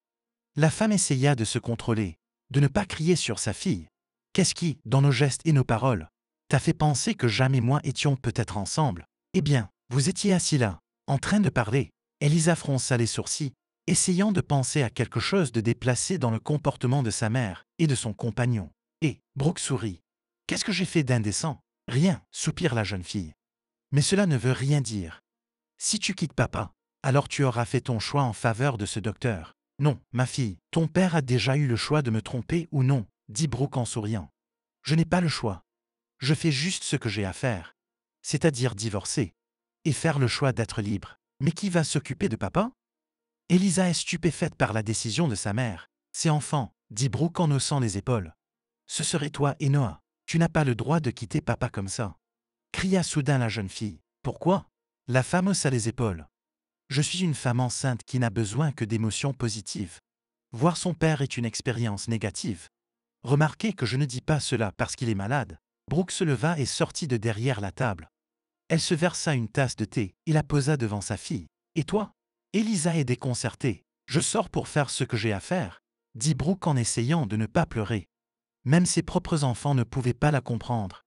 La femme essaya de se contrôler, de ne pas crier sur sa fille. Qu'est-ce qui, dans nos gestes et nos paroles, t'as fait penser que jamais et moi étions peut-être ensemble. Eh bien, vous étiez assis là, en train de parler. Elisa fronça les sourcils, essayant de penser à quelque chose de déplacé dans le comportement de sa mère et de son compagnon. Et, Brooke sourit. Qu'est-ce que j'ai fait d'indécent Rien, soupire la jeune fille. Mais cela ne veut rien dire. Si tu quittes papa, alors tu auras fait ton choix en faveur de ce docteur. Non, ma fille, ton père a déjà eu le choix de me tromper ou non, dit Brooke en souriant. Je n'ai pas le choix je fais juste ce que j'ai à faire, c'est-à-dire divorcer, et faire le choix d'être libre. Mais qui va s'occuper de papa Elisa est stupéfaite par la décision de sa mère. C'est enfant, dit Brooke en haussant les épaules. Ce serait toi et Noah. Tu n'as pas le droit de quitter papa comme ça. Cria soudain la jeune fille. Pourquoi La femme haussa les épaules. Je suis une femme enceinte qui n'a besoin que d'émotions positives. Voir son père est une expérience négative. Remarquez que je ne dis pas cela parce qu'il est malade, Brooke se leva et sortit de derrière la table. Elle se versa une tasse de thé et la posa devant sa fille. Et toi Elisa est déconcertée. Je sors pour faire ce que j'ai à faire, dit Brooke en essayant de ne pas pleurer. Même ses propres enfants ne pouvaient pas la comprendre.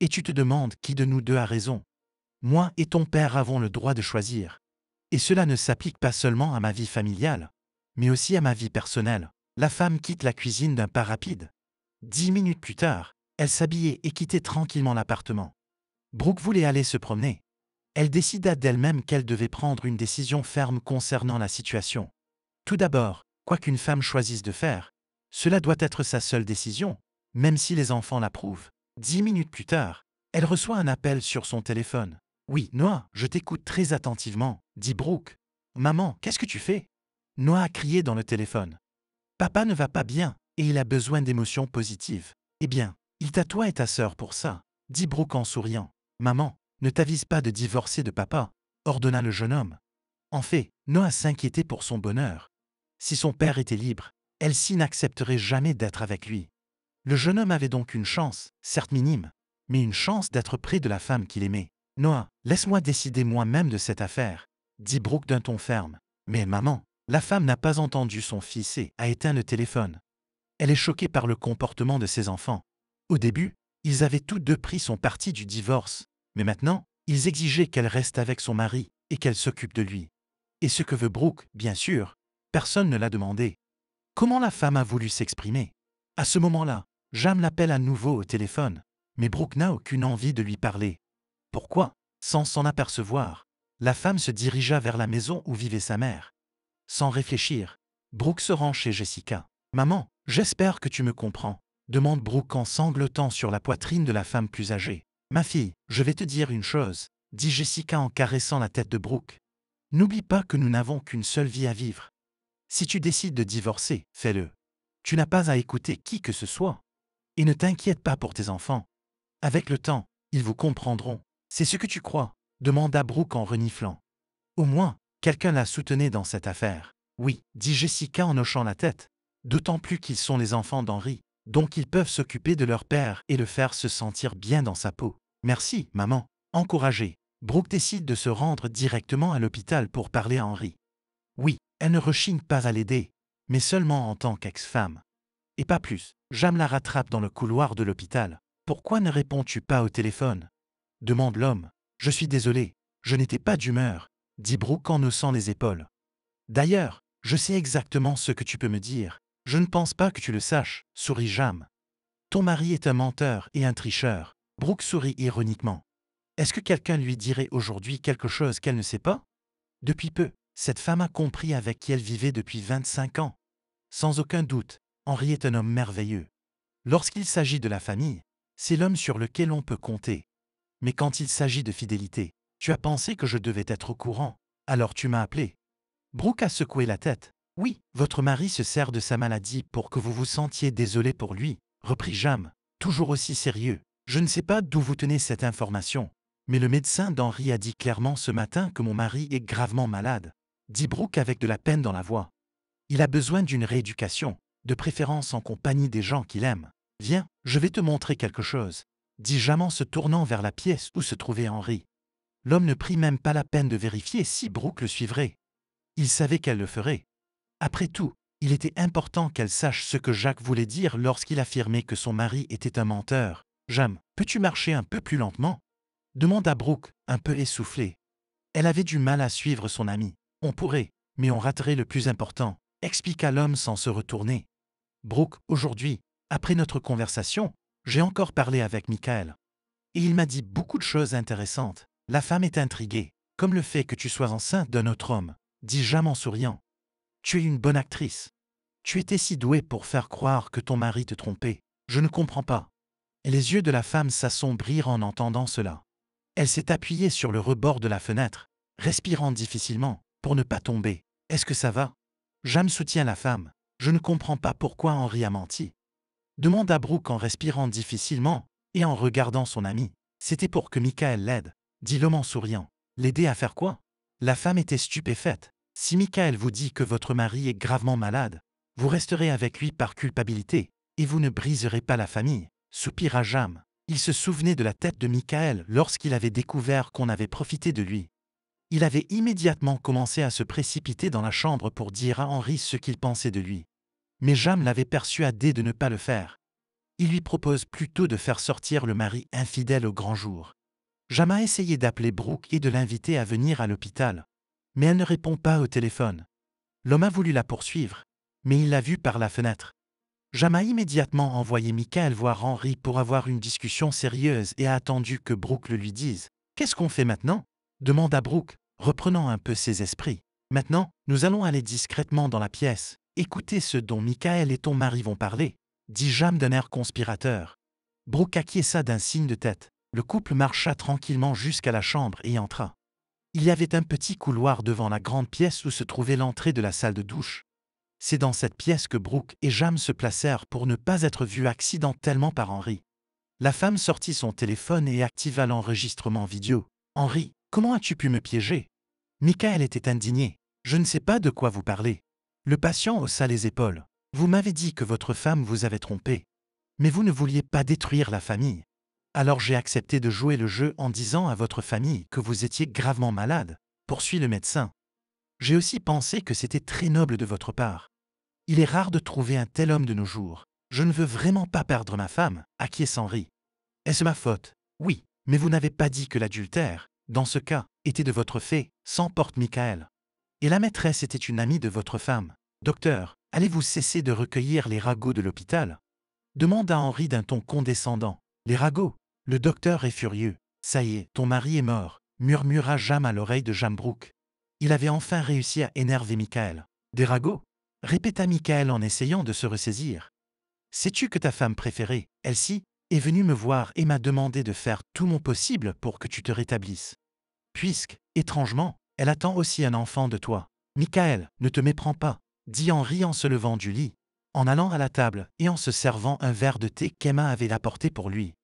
Et tu te demandes qui de nous deux a raison. Moi et ton père avons le droit de choisir. Et cela ne s'applique pas seulement à ma vie familiale, mais aussi à ma vie personnelle. La femme quitte la cuisine d'un pas rapide. Dix minutes plus tard, elle s'habillait et quittait tranquillement l'appartement. Brooke voulait aller se promener. Elle décida d'elle-même qu'elle devait prendre une décision ferme concernant la situation. Tout d'abord, quoi qu'une femme choisisse de faire, cela doit être sa seule décision, même si les enfants l'approuvent. Dix minutes plus tard, elle reçoit un appel sur son téléphone. Oui, Noah, je t'écoute très attentivement, dit Brooke. Maman, qu'est-ce que tu fais Noah a crié dans le téléphone. Papa ne va pas bien, et il a besoin d'émotions positives. Eh bien, il t'a toi et ta sœur pour ça, dit Brooke en souriant. Maman, ne t'avise pas de divorcer de papa, ordonna le jeune homme. En fait, Noah s'inquiétait pour son bonheur. Si son père était libre, Elsie n'accepterait jamais d'être avec lui. Le jeune homme avait donc une chance, certes minime, mais une chance d'être près de la femme qu'il aimait. Noah, laisse-moi décider moi-même de cette affaire, dit Brooke d'un ton ferme. Mais maman, la femme n'a pas entendu son fils et a éteint le téléphone. Elle est choquée par le comportement de ses enfants. Au début, ils avaient tous deux pris son parti du divorce, mais maintenant, ils exigeaient qu'elle reste avec son mari et qu'elle s'occupe de lui. Et ce que veut Brooke, bien sûr, personne ne l'a demandé. Comment la femme a voulu s'exprimer À ce moment-là, Jam l'appelle à nouveau au téléphone, mais Brooke n'a aucune envie de lui parler. Pourquoi Sans s'en apercevoir, la femme se dirigea vers la maison où vivait sa mère. Sans réfléchir, Brooke se rend chez Jessica. Maman, j'espère que tu me comprends demande Brooke en sanglotant sur la poitrine de la femme plus âgée. Ma fille, je vais te dire une chose, dit Jessica en caressant la tête de Brooke. N'oublie pas que nous n'avons qu'une seule vie à vivre. Si tu décides de divorcer, fais-le. Tu n'as pas à écouter qui que ce soit. Et ne t'inquiète pas pour tes enfants. Avec le temps, ils vous comprendront. C'est ce que tu crois demanda Brooke en reniflant. Au moins, quelqu'un la soutenait dans cette affaire. Oui, dit Jessica en hochant la tête. D'autant plus qu'ils sont les enfants d'Henri donc ils peuvent s'occuper de leur père et le faire se sentir bien dans sa peau. Merci, maman. Encouragée, Brooke décide de se rendre directement à l'hôpital pour parler à Henry. Oui, elle ne rechigne pas à l'aider, mais seulement en tant qu'ex-femme. Et pas plus. Jam la rattrape dans le couloir de l'hôpital. Pourquoi ne réponds-tu pas au téléphone demande l'homme. Je suis désolé, je n'étais pas d'humeur, dit Brooke en haussant les épaules. D'ailleurs, je sais exactement ce que tu peux me dire, je ne pense pas que tu le saches, sourit Jam. Ton mari est un menteur et un tricheur. Brooke sourit ironiquement. Est-ce que quelqu'un lui dirait aujourd'hui quelque chose qu'elle ne sait pas Depuis peu, cette femme a compris avec qui elle vivait depuis 25 ans. Sans aucun doute, Henri est un homme merveilleux. Lorsqu'il s'agit de la famille, c'est l'homme sur lequel on peut compter. Mais quand il s'agit de fidélité, tu as pensé que je devais être au courant, alors tu m'as appelé. Brooke a secoué la tête. Oui, votre mari se sert de sa maladie pour que vous vous sentiez désolé pour lui, reprit Jam, toujours aussi sérieux. Je ne sais pas d'où vous tenez cette information, mais le médecin d'Henri a dit clairement ce matin que mon mari est gravement malade, dit Brooke avec de la peine dans la voix. Il a besoin d'une rééducation, de préférence en compagnie des gens qu'il aime. Viens, je vais te montrer quelque chose, dit Jam en se tournant vers la pièce où se trouvait Henri. L'homme ne prit même pas la peine de vérifier si Brooke le suivrait. Il savait qu'elle le ferait. Après tout, il était important qu'elle sache ce que Jacques voulait dire lorsqu'il affirmait que son mari était un menteur. Jam, peux-tu marcher un peu plus lentement demanda Brooke, un peu essoufflée. Elle avait du mal à suivre son ami. On pourrait, mais on raterait le plus important, expliqua l'homme sans se retourner. Brooke, aujourd'hui, après notre conversation, j'ai encore parlé avec Michael. Et il m'a dit beaucoup de choses intéressantes. La femme est intriguée, comme le fait que tu sois enceinte d'un autre homme, dit Jam en souriant. Tu es une bonne actrice. Tu étais si douée pour faire croire que ton mari te trompait. Je ne comprends pas. les yeux de la femme s'assombrirent en entendant cela. Elle s'est appuyée sur le rebord de la fenêtre, respirant difficilement, pour ne pas tomber. Est-ce que ça va J'aime soutient la femme. Je ne comprends pas pourquoi Henri a menti. Demande à Brooke en respirant difficilement et en regardant son ami. C'était pour que Michael l'aide, dit l'homme en souriant. L'aider à faire quoi La femme était stupéfaite. Si Michael vous dit que votre mari est gravement malade, vous resterez avec lui par culpabilité, et vous ne briserez pas la famille, soupira Jam. Il se souvenait de la tête de Michael lorsqu'il avait découvert qu'on avait profité de lui. Il avait immédiatement commencé à se précipiter dans la chambre pour dire à Henri ce qu'il pensait de lui. Mais Jam l'avait persuadé de ne pas le faire. Il lui propose plutôt de faire sortir le mari infidèle au grand jour. Jam a essayé d'appeler Brooke et de l'inviter à venir à l'hôpital, mais elle ne répond pas au téléphone. L'homme a voulu la poursuivre, mais il l'a vue par la fenêtre. Jam a immédiatement envoyé Michael voir Henry pour avoir une discussion sérieuse et a attendu que Brooke le lui dise. Qu'est-ce qu'on fait maintenant demanda Brooke, reprenant un peu ses esprits. Maintenant, nous allons aller discrètement dans la pièce. Écoutez ce dont Michael et ton mari vont parler, dit Jam d'un air conspirateur. Brooke acquiesça d'un signe de tête. Le couple marcha tranquillement jusqu'à la chambre et entra. Il y avait un petit couloir devant la grande pièce où se trouvait l'entrée de la salle de douche. C'est dans cette pièce que Brooke et James se placèrent pour ne pas être vus accidentellement par Henri. La femme sortit son téléphone et activa l'enregistrement vidéo. Henri, comment as-tu pu me piéger Michael était indigné. Je ne sais pas de quoi vous parlez. Le patient haussa les épaules. Vous m'avez dit que votre femme vous avait trompé. Mais vous ne vouliez pas détruire la famille. Alors j'ai accepté de jouer le jeu en disant à votre famille que vous étiez gravement malade, poursuit le médecin. J'ai aussi pensé que c'était très noble de votre part. Il est rare de trouver un tel homme de nos jours. Je ne veux vraiment pas perdre ma femme, acquiesce qui est Henri. Est-ce ma faute Oui, mais vous n'avez pas dit que l'adultère, dans ce cas, était de votre fait, porte Michael. Et la maîtresse était une amie de votre femme. Docteur, allez-vous cesser de recueillir les ragots de l'hôpital demanda Henri d'un ton condescendant. Les ragots le docteur est furieux. Ça y est, ton mari est mort, murmura Jam à l'oreille de Jambrook. Il avait enfin réussi à énerver Michael. Des ragots répéta Michael en essayant de se ressaisir. Sais-tu que ta femme préférée, Elsie, est venue me voir et m'a demandé de faire tout mon possible pour que tu te rétablisses. Puisque, étrangement, elle attend aussi un enfant de toi. Michael, ne te méprends pas, dit en riant se levant du lit, en allant à la table et en se servant un verre de thé qu'Emma avait apporté pour lui.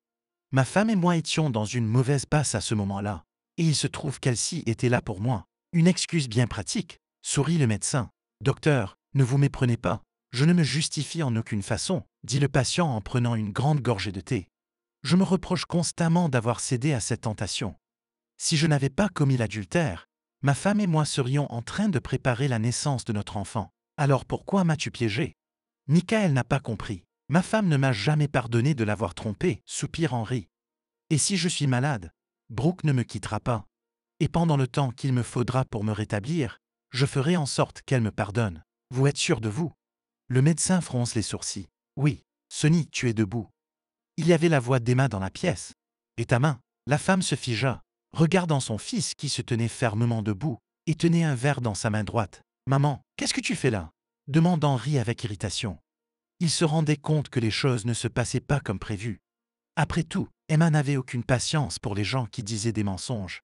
Ma femme et moi étions dans une mauvaise passe à ce moment-là, et il se trouve qu'elle-ci était là pour moi. Une excuse bien pratique, sourit le médecin. Docteur, ne vous méprenez pas, je ne me justifie en aucune façon, dit le patient en prenant une grande gorgée de thé. Je me reproche constamment d'avoir cédé à cette tentation. Si je n'avais pas commis l'adultère, ma femme et moi serions en train de préparer la naissance de notre enfant. Alors pourquoi m'as-tu piégé Michael n'a pas compris. Ma femme ne m'a jamais pardonné de l'avoir trompée, soupire Henri. Et si je suis malade, Brooke ne me quittera pas. Et pendant le temps qu'il me faudra pour me rétablir, je ferai en sorte qu'elle me pardonne. Vous êtes sûr de vous Le médecin fronce les sourcils. Oui, Sonny, tu es debout. Il y avait la voix d'Emma dans la pièce. Et ta main La femme se figea, regardant son fils qui se tenait fermement debout et tenait un verre dans sa main droite. Maman, qu'est-ce que tu fais là demande Henri avec irritation il se rendait compte que les choses ne se passaient pas comme prévu. Après tout, Emma n'avait aucune patience pour les gens qui disaient des mensonges.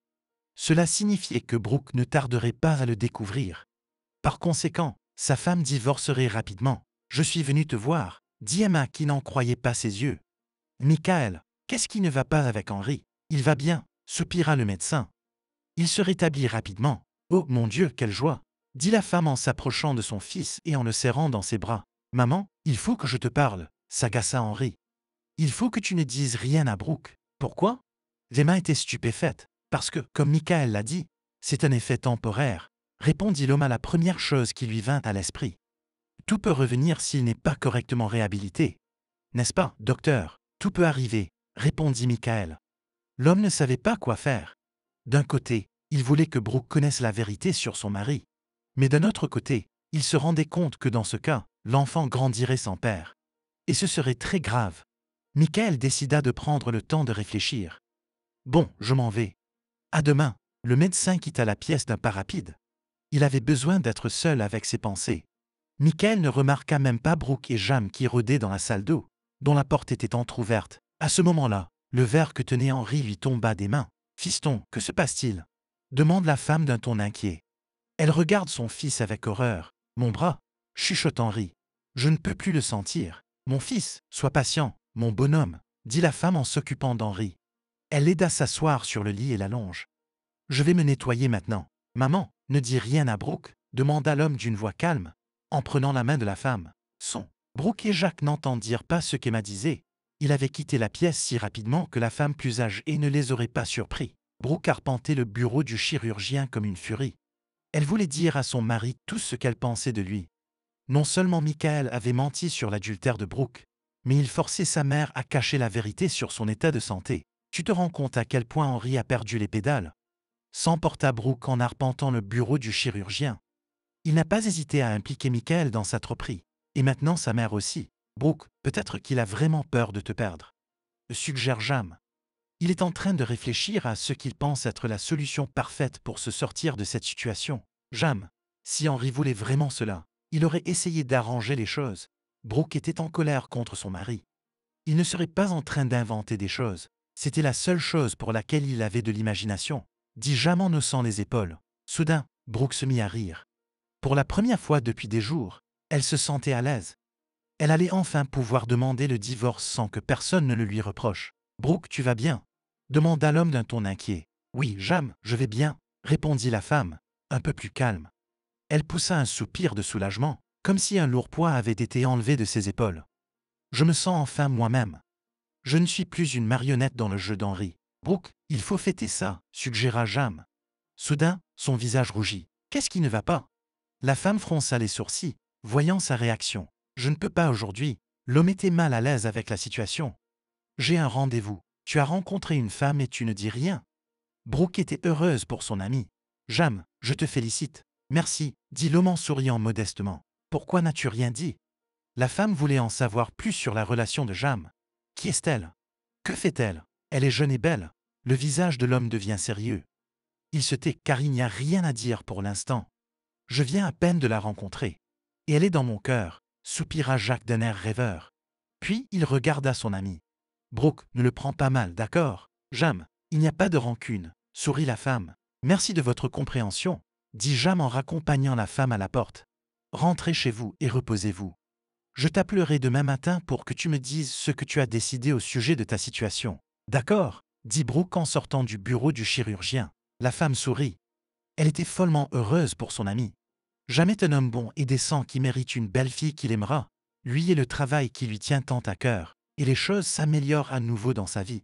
Cela signifiait que Brooke ne tarderait pas à le découvrir. Par conséquent, sa femme divorcerait rapidement. Je suis venu te voir, dit Emma qui n'en croyait pas ses yeux. Michael, qu'est-ce qui ne va pas avec Henri Il va bien, soupira le médecin. Il se rétablit rapidement. Oh mon Dieu, quelle joie dit la femme en s'approchant de son fils et en le serrant dans ses bras. Maman, il faut que je te parle, s'agaça Henri. Il faut que tu ne dises rien à Brooke. Pourquoi mains était stupéfaite, parce que, comme Michael l'a dit, c'est un effet temporaire, répondit l'homme à la première chose qui lui vint à l'esprit. Tout peut revenir s'il n'est pas correctement réhabilité. N'est-ce pas, docteur Tout peut arriver, répondit Michael. L'homme ne savait pas quoi faire. D'un côté, il voulait que Brooke connaisse la vérité sur son mari. Mais d'un autre côté, il se rendait compte que dans ce cas, l'enfant grandirait sans père. Et ce serait très grave. Michael décida de prendre le temps de réfléchir. Bon, je m'en vais. À demain, le médecin quitta la pièce d'un pas rapide. Il avait besoin d'être seul avec ses pensées. Michael ne remarqua même pas Brooke et Jam qui rôdaient dans la salle d'eau, dont la porte était entr'ouverte. À ce moment-là, le verre que tenait Henri lui tomba des mains. Fiston, que se passe-t-il demande la femme d'un ton inquiet. Elle regarde son fils avec horreur. Mon bras chuchote Henri. Je ne peux plus le sentir. Mon fils, sois patient, mon bonhomme, dit la femme en s'occupant d'Henri. Elle l'aida s'asseoir sur le lit et la longe. « Je vais me nettoyer maintenant. Maman, ne dis rien à Brooke, demanda l'homme d'une voix calme, en prenant la main de la femme. Son. Brooke et Jacques n'entendirent pas ce qu'Emma disait. Il avait quitté la pièce si rapidement que la femme plus âgée ne les aurait pas surpris. Brooke arpentait le bureau du chirurgien comme une furie. Elle voulait dire à son mari tout ce qu'elle pensait de lui. Non seulement Michael avait menti sur l'adultère de Brooke, mais il forçait sa mère à cacher la vérité sur son état de santé. Tu te rends compte à quel point Henri a perdu les pédales S'emporta Brooke en arpentant le bureau du chirurgien. Il n'a pas hésité à impliquer Michael dans sa troperie, et maintenant sa mère aussi. Brooke, peut-être qu'il a vraiment peur de te perdre. Suggère Jam. Il est en train de réfléchir à ce qu'il pense être la solution parfaite pour se sortir de cette situation. Jam, si Henri voulait vraiment cela, il aurait essayé d'arranger les choses. Brooke était en colère contre son mari. Il ne serait pas en train d'inventer des choses. C'était la seule chose pour laquelle il avait de l'imagination, dit Jam en haussant les épaules. Soudain, Brooke se mit à rire. Pour la première fois depuis des jours, elle se sentait à l'aise. Elle allait enfin pouvoir demander le divorce sans que personne ne le lui reproche. Brooke, tu vas bien demanda l'homme d'un ton inquiet. Oui, Jam, je vais bien, répondit la femme, un peu plus calme. Elle poussa un soupir de soulagement, comme si un lourd poids avait été enlevé de ses épaules. Je me sens enfin moi-même. Je ne suis plus une marionnette dans le jeu d'Henri. Brooke, il faut fêter ça, suggéra Jam. Soudain, son visage rougit. Qu'est-ce qui ne va pas La femme fronça les sourcils, voyant sa réaction. Je ne peux pas aujourd'hui. L'homme était mal à l'aise avec la situation. J'ai un rendez-vous. Tu as rencontré une femme et tu ne dis rien. Brooke était heureuse pour son ami. Jam, je te félicite. Merci, dit l'homme en souriant modestement. Pourquoi n'as-tu rien dit La femme voulait en savoir plus sur la relation de Jam. Qui est-elle Que fait-elle Elle est jeune et belle. Le visage de l'homme devient sérieux. Il se tait car il n'y a rien à dire pour l'instant. Je viens à peine de la rencontrer. Et elle est dans mon cœur, soupira Jacques d'un air rêveur. Puis il regarda son ami. Brooke, ne le prend pas mal, d'accord Jam, il n'y a pas de rancune, sourit la femme. Merci de votre compréhension dit Jam en raccompagnant la femme à la porte. Rentrez chez vous et reposez-vous. Je t'appellerai demain matin pour que tu me dises ce que tu as décidé au sujet de ta situation. D'accord, dit Brooke en sortant du bureau du chirurgien. La femme sourit. Elle était follement heureuse pour son ami. Jamais un homme bon et décent qui mérite une belle fille qu'il aimera. Lui et le travail qui lui tient tant à cœur, et les choses s'améliorent à nouveau dans sa vie.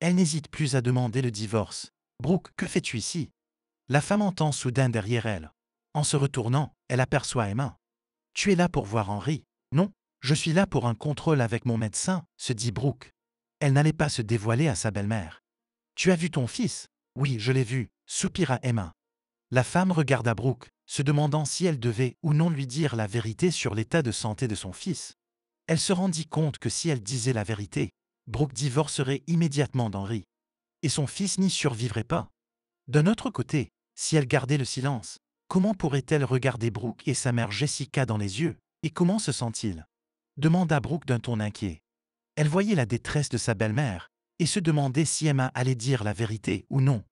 Elle n'hésite plus à demander le divorce. Brooke, que fais-tu ici la femme entend soudain derrière elle. En se retournant, elle aperçoit Emma. Tu es là pour voir Henri. Non, je suis là pour un contrôle avec mon médecin, se dit Brooke. Elle n'allait pas se dévoiler à sa belle-mère. Tu as vu ton fils Oui, je l'ai vu, soupira Emma. La femme regarda Brooke, se demandant si elle devait ou non lui dire la vérité sur l'état de santé de son fils. Elle se rendit compte que si elle disait la vérité, Brooke divorcerait immédiatement d'Henri. Et son fils n'y survivrait pas. D'un autre côté, si elle gardait le silence, comment pourrait-elle regarder Brooke et sa mère Jessica dans les yeux Et comment se sent-il demanda Brooke d'un ton inquiet. Elle voyait la détresse de sa belle-mère et se demandait si Emma allait dire la vérité ou non.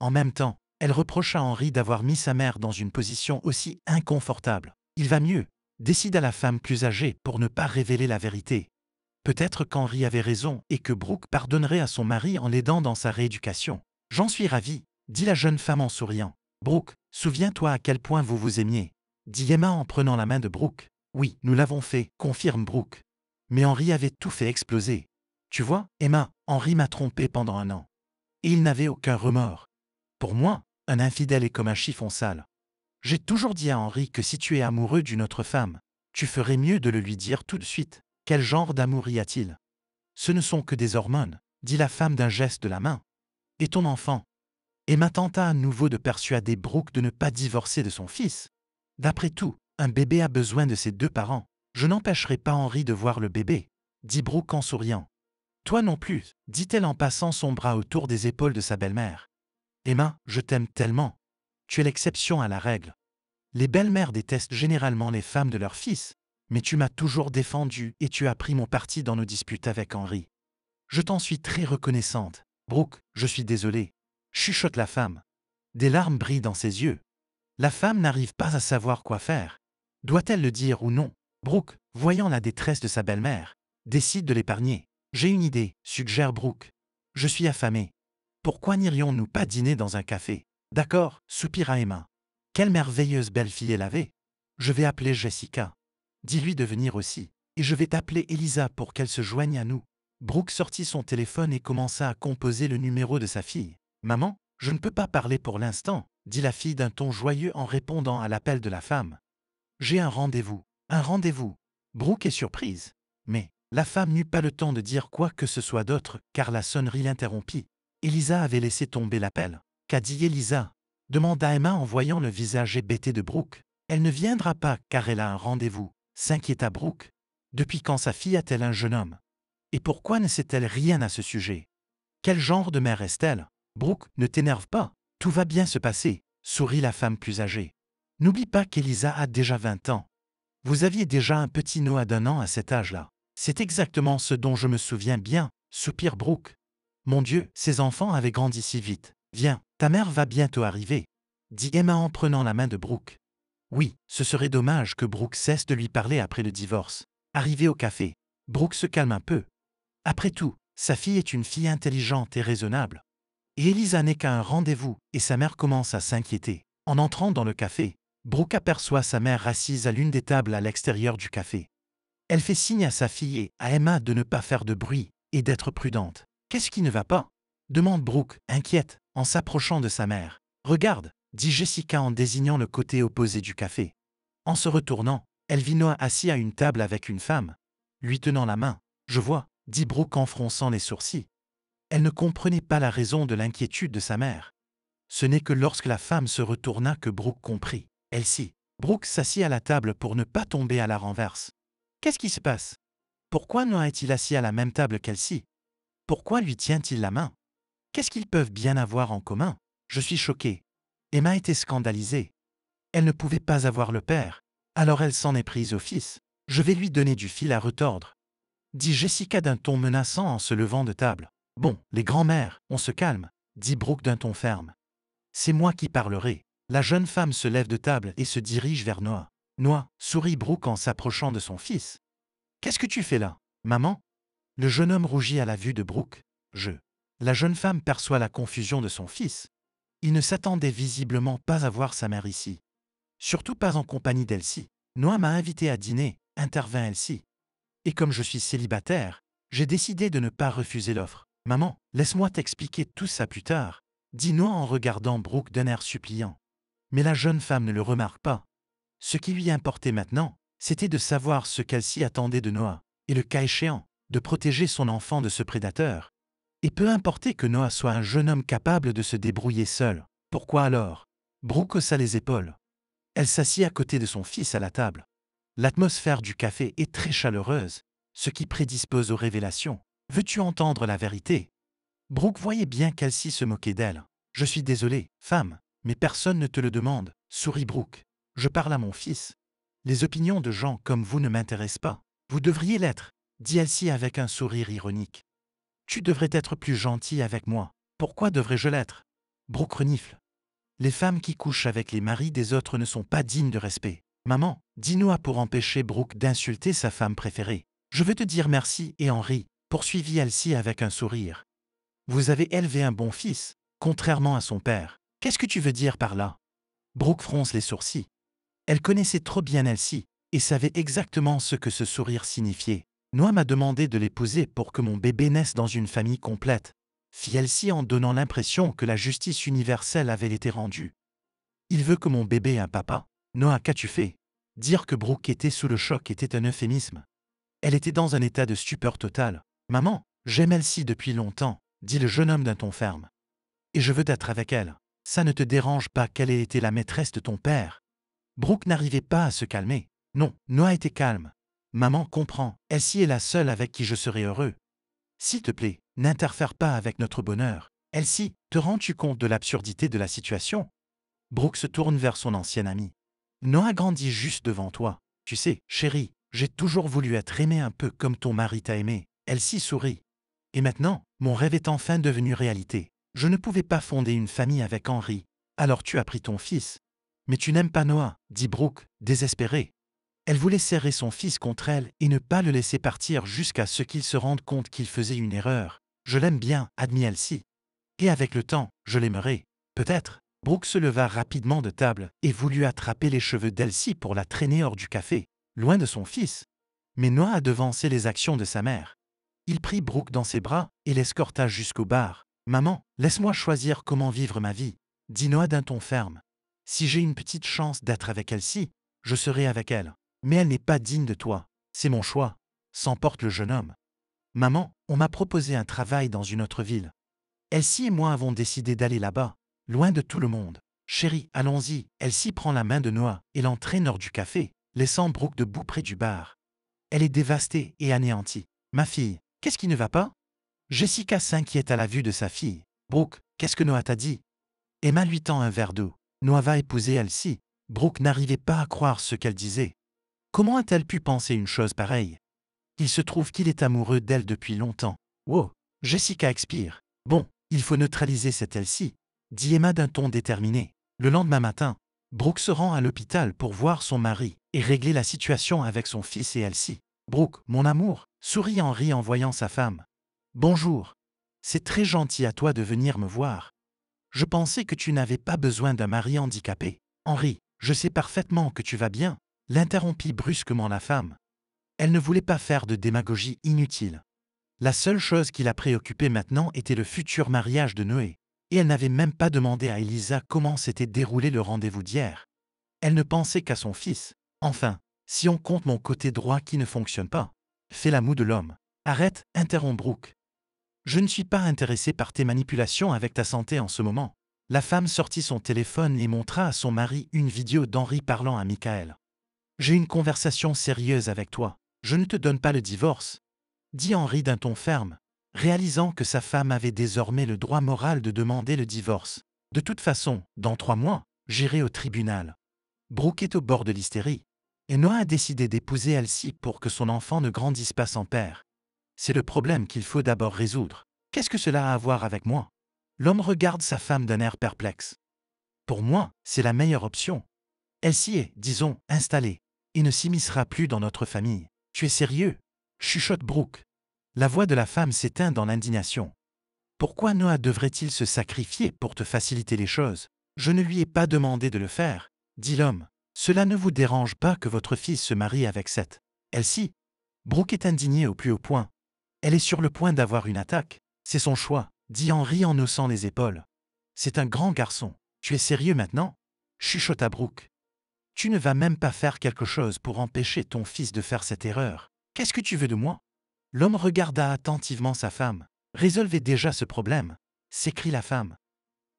En même temps, elle reprocha Henri d'avoir mis sa mère dans une position aussi inconfortable. Il va mieux, décida la femme plus âgée pour ne pas révéler la vérité. Peut-être qu'Henri avait raison et que Brooke pardonnerait à son mari en l'aidant dans sa rééducation. J'en suis ravi, dit la jeune femme en souriant. Brooke, souviens-toi à quel point vous vous aimiez, dit Emma en prenant la main de Brooke. Oui, nous l'avons fait, confirme Brooke. Mais Henri avait tout fait exploser. Tu vois, Emma, Henri m'a trompé pendant un an. Et il n'avait aucun remords. Pour moi, un infidèle est comme un chiffon sale. J'ai toujours dit à Henri que si tu es amoureux d'une autre femme, tu ferais mieux de le lui dire tout de suite. Quel genre d'amour y a-t-il Ce ne sont que des hormones, dit la femme d'un geste de la main. Et ton enfant, Emma tenta à nouveau de persuader Brooke de ne pas divorcer de son fils. D'après tout, un bébé a besoin de ses deux parents. Je n'empêcherai pas Henri de voir le bébé, dit Brooke en souriant. Toi non plus, dit-elle en passant son bras autour des épaules de sa belle-mère. Emma, je t'aime tellement. Tu es l'exception à la règle. Les belles-mères détestent généralement les femmes de leurs fils, mais tu m'as toujours défendue et tu as pris mon parti dans nos disputes avec Henri. Je t'en suis très reconnaissante. Brooke, je suis désolée chuchote la femme. Des larmes brillent dans ses yeux. La femme n'arrive pas à savoir quoi faire. Doit-elle le dire ou non Brooke, voyant la détresse de sa belle-mère, décide de l'épargner. J'ai une idée, suggère Brooke. Je suis affamée. Pourquoi n'irions-nous pas dîner dans un café D'accord, soupira Emma. Quelle merveilleuse belle fille elle avait. Je vais appeler Jessica. Dis-lui de venir aussi, et je vais t'appeler Elisa pour qu'elle se joigne à nous. Brooke sortit son téléphone et commença à composer le numéro de sa fille. Maman, je ne peux pas parler pour l'instant, dit la fille d'un ton joyeux en répondant à l'appel de la femme. J'ai un rendez-vous, un rendez-vous. Brooke est surprise. Mais la femme n'eut pas le temps de dire quoi que ce soit d'autre, car la sonnerie l'interrompit. Elisa avait laissé tomber l'appel. Qu'a dit Elisa demanda Emma en voyant le visage hébété de Brooke. Elle ne viendra pas car elle a un rendez-vous, s'inquiéta Brooke. Depuis quand sa fille a-t-elle un jeune homme Et pourquoi ne sait-elle rien à ce sujet Quel genre de mère est-elle Brooke, ne t'énerve pas. Tout va bien se passer, sourit la femme plus âgée. N'oublie pas qu'Elisa a déjà 20 ans. Vous aviez déjà un petit Noah d'un an à cet âge-là. C'est exactement ce dont je me souviens bien, soupire Brooke. Mon Dieu, ces enfants avaient grandi si vite. Viens, ta mère va bientôt arriver, dit Emma en prenant la main de Brooke. Oui, ce serait dommage que Brooke cesse de lui parler après le divorce. Arrivé au café, Brooke se calme un peu. Après tout, sa fille est une fille intelligente et raisonnable. Et Elisa n'est qu'à un rendez-vous, et sa mère commence à s'inquiéter. En entrant dans le café, Brooke aperçoit sa mère assise à l'une des tables à l'extérieur du café. Elle fait signe à sa fille et à Emma de ne pas faire de bruit et d'être prudente. Qu'est-ce qui ne va pas demande Brooke, inquiète, en s'approchant de sa mère. Regarde, dit Jessica en désignant le côté opposé du café. En se retournant, elle vit Noah assis à une table avec une femme, lui tenant la main. Je vois, dit Brooke en fronçant les sourcils. Elle ne comprenait pas la raison de l'inquiétude de sa mère. Ce n'est que lorsque la femme se retourna que Brooke comprit. Elle s'y. Brooke s'assit à la table pour ne pas tomber à la renverse. Qu'est-ce qui se passe Pourquoi Noah est-il assis à la même table qu'Elsie Pourquoi lui tient-il la main Qu'est-ce qu'ils peuvent bien avoir en commun Je suis choquée. Emma était scandalisée. Elle ne pouvait pas avoir le père, alors elle s'en est prise au fils. Je vais lui donner du fil à retordre, dit Jessica d'un ton menaçant en se levant de table. Bon, les grands-mères, on se calme, dit Brooke d'un ton ferme. C'est moi qui parlerai. La jeune femme se lève de table et se dirige vers Noah. Noah, sourit Brooke en s'approchant de son fils. Qu'est-ce que tu fais là, maman Le jeune homme rougit à la vue de Brooke. Je. La jeune femme perçoit la confusion de son fils. Il ne s'attendait visiblement pas à voir sa mère ici. Surtout pas en compagnie d'Elsie. Noah m'a invité à dîner, intervint Elsie. Et comme je suis célibataire, j'ai décidé de ne pas refuser l'offre. Maman, laisse-moi t'expliquer tout ça plus tard, dit Noah en regardant Brooke d'un air suppliant. Mais la jeune femme ne le remarque pas. Ce qui lui importait maintenant, c'était de savoir ce qu'elle s'y attendait de Noah, et le cas échéant, de protéger son enfant de ce prédateur. Et peu importait que Noah soit un jeune homme capable de se débrouiller seul, pourquoi alors Brooke haussa les épaules. Elle s'assit à côté de son fils à la table. L'atmosphère du café est très chaleureuse, ce qui prédispose aux révélations. Veux-tu entendre la vérité Brooke voyait bien qu'Alcy se moquait d'elle. Je suis désolée, femme, mais personne ne te le demande, sourit Brooke. Je parle à mon fils. Les opinions de gens comme vous ne m'intéressent pas. Vous devriez l'être, dit Elsie avec un sourire ironique. Tu devrais être plus gentil avec moi. Pourquoi devrais-je l'être Brooke renifle. Les femmes qui couchent avec les maris des autres ne sont pas dignes de respect. Maman, dis-nous pour empêcher Brooke d'insulter sa femme préférée. Je veux te dire merci et Henri, poursuivit Elsie avec un sourire. Vous avez élevé un bon fils, contrairement à son père. Qu'est-ce que tu veux dire par là Brooke fronce les sourcils. Elle connaissait trop bien Elsie et savait exactement ce que ce sourire signifiait. Noah m'a demandé de l'épouser pour que mon bébé naisse dans une famille complète, fit Elsie en donnant l'impression que la justice universelle avait été rendue. Il veut que mon bébé ait un papa. Noah, qu'as-tu fait Dire que Brooke était sous le choc était un euphémisme. Elle était dans un état de stupeur totale. Maman, j'aime Elsie depuis longtemps, dit le jeune homme d'un ton ferme. Et je veux être avec elle. Ça ne te dérange pas qu'elle ait été la maîtresse de ton père. Brooke n'arrivait pas à se calmer. Non, Noah était calme. Maman comprend, Elsie est la seule avec qui je serai heureux. S'il te plaît, n'interfère pas avec notre bonheur. Elsie, te rends-tu compte de l'absurdité de la situation Brooke se tourne vers son ancienne amie. Noah grandit juste devant toi. Tu sais, chérie, j'ai toujours voulu être aimé un peu comme ton mari t'a aimé. Elsie sourit. Et maintenant, mon rêve est enfin devenu réalité. Je ne pouvais pas fonder une famille avec Henri. Alors tu as pris ton fils. Mais tu n'aimes pas Noah, dit Brooke, désespérée. Elle voulait serrer son fils contre elle et ne pas le laisser partir jusqu'à ce qu'il se rende compte qu'il faisait une erreur. Je l'aime bien, admit Elsie. Et avec le temps, je l'aimerai. Peut-être. Brooke se leva rapidement de table et voulut attraper les cheveux d'Elsie pour la traîner hors du café, loin de son fils. Mais Noah a devancé les actions de sa mère. Il prit Brooke dans ses bras et l'escorta jusqu'au bar. Maman, laisse-moi choisir comment vivre ma vie, dit Noah d'un ton ferme. Si j'ai une petite chance d'être avec Elsie, je serai avec elle. Mais elle n'est pas digne de toi. C'est mon choix, s'emporte le jeune homme. Maman, on m'a proposé un travail dans une autre ville. Elsie et moi avons décidé d'aller là-bas, loin de tout le monde. Chérie, allons-y. Elsie prend la main de Noah et l'entraîne hors du café, laissant Brooke debout près du bar. Elle est dévastée et anéantie. Ma fille, Qu'est-ce qui ne va pas Jessica s'inquiète à la vue de sa fille. Brooke, qu'est-ce que Noah t'a dit Emma lui tend un verre d'eau. Noah va épouser Elsie. Brooke n'arrivait pas à croire ce qu'elle disait. Comment a-t-elle pu penser une chose pareille Il se trouve qu'il est amoureux d'elle depuis longtemps. Wow Jessica expire. Bon, il faut neutraliser cette Elsie, dit Emma d'un ton déterminé. Le lendemain matin, Brooke se rend à l'hôpital pour voir son mari et régler la situation avec son fils et Elsie. Brooke, mon amour, sourit Henri en voyant sa femme. Bonjour. C'est très gentil à toi de venir me voir. Je pensais que tu n'avais pas besoin d'un mari handicapé. Henri, je sais parfaitement que tu vas bien, l'interrompit brusquement la femme. Elle ne voulait pas faire de démagogie inutile. La seule chose qui la préoccupait maintenant était le futur mariage de Noé, et elle n'avait même pas demandé à Elisa comment s'était déroulé le rendez-vous d'hier. Elle ne pensait qu'à son fils. Enfin, si on compte mon côté droit qui ne fonctionne pas. Fais la moue de l'homme. Arrête, interrompt Brooke. Je ne suis pas intéressé par tes manipulations avec ta santé en ce moment. La femme sortit son téléphone et montra à son mari une vidéo d'Henri parlant à Michael. J'ai une conversation sérieuse avec toi. Je ne te donne pas le divorce. Dit Henri d'un ton ferme, réalisant que sa femme avait désormais le droit moral de demander le divorce. De toute façon, dans trois mois, j'irai au tribunal. Brooke est au bord de l'hystérie. Et Noah a décidé d'épouser Elsie pour que son enfant ne grandisse pas sans père. C'est le problème qu'il faut d'abord résoudre. Qu'est-ce que cela a à voir avec moi L'homme regarde sa femme d'un air perplexe. Pour moi, c'est la meilleure option. Elsie est, disons, installée. et ne s'immiscera plus dans notre famille. Tu es sérieux chuchote Brooke. La voix de la femme s'éteint dans l'indignation. Pourquoi Noah devrait-il se sacrifier pour te faciliter les choses Je ne lui ai pas demandé de le faire, dit l'homme. Cela ne vous dérange pas que votre fils se marie avec cette. Elle-ci. Brooke est indignée au plus haut point. Elle est sur le point d'avoir une attaque. C'est son choix, dit Henri en haussant les épaules. C'est un grand garçon. Tu es sérieux maintenant chuchota Brooke. Tu ne vas même pas faire quelque chose pour empêcher ton fils de faire cette erreur. Qu'est-ce que tu veux de moi L'homme regarda attentivement sa femme. Résolvez déjà ce problème, s'écrit la femme.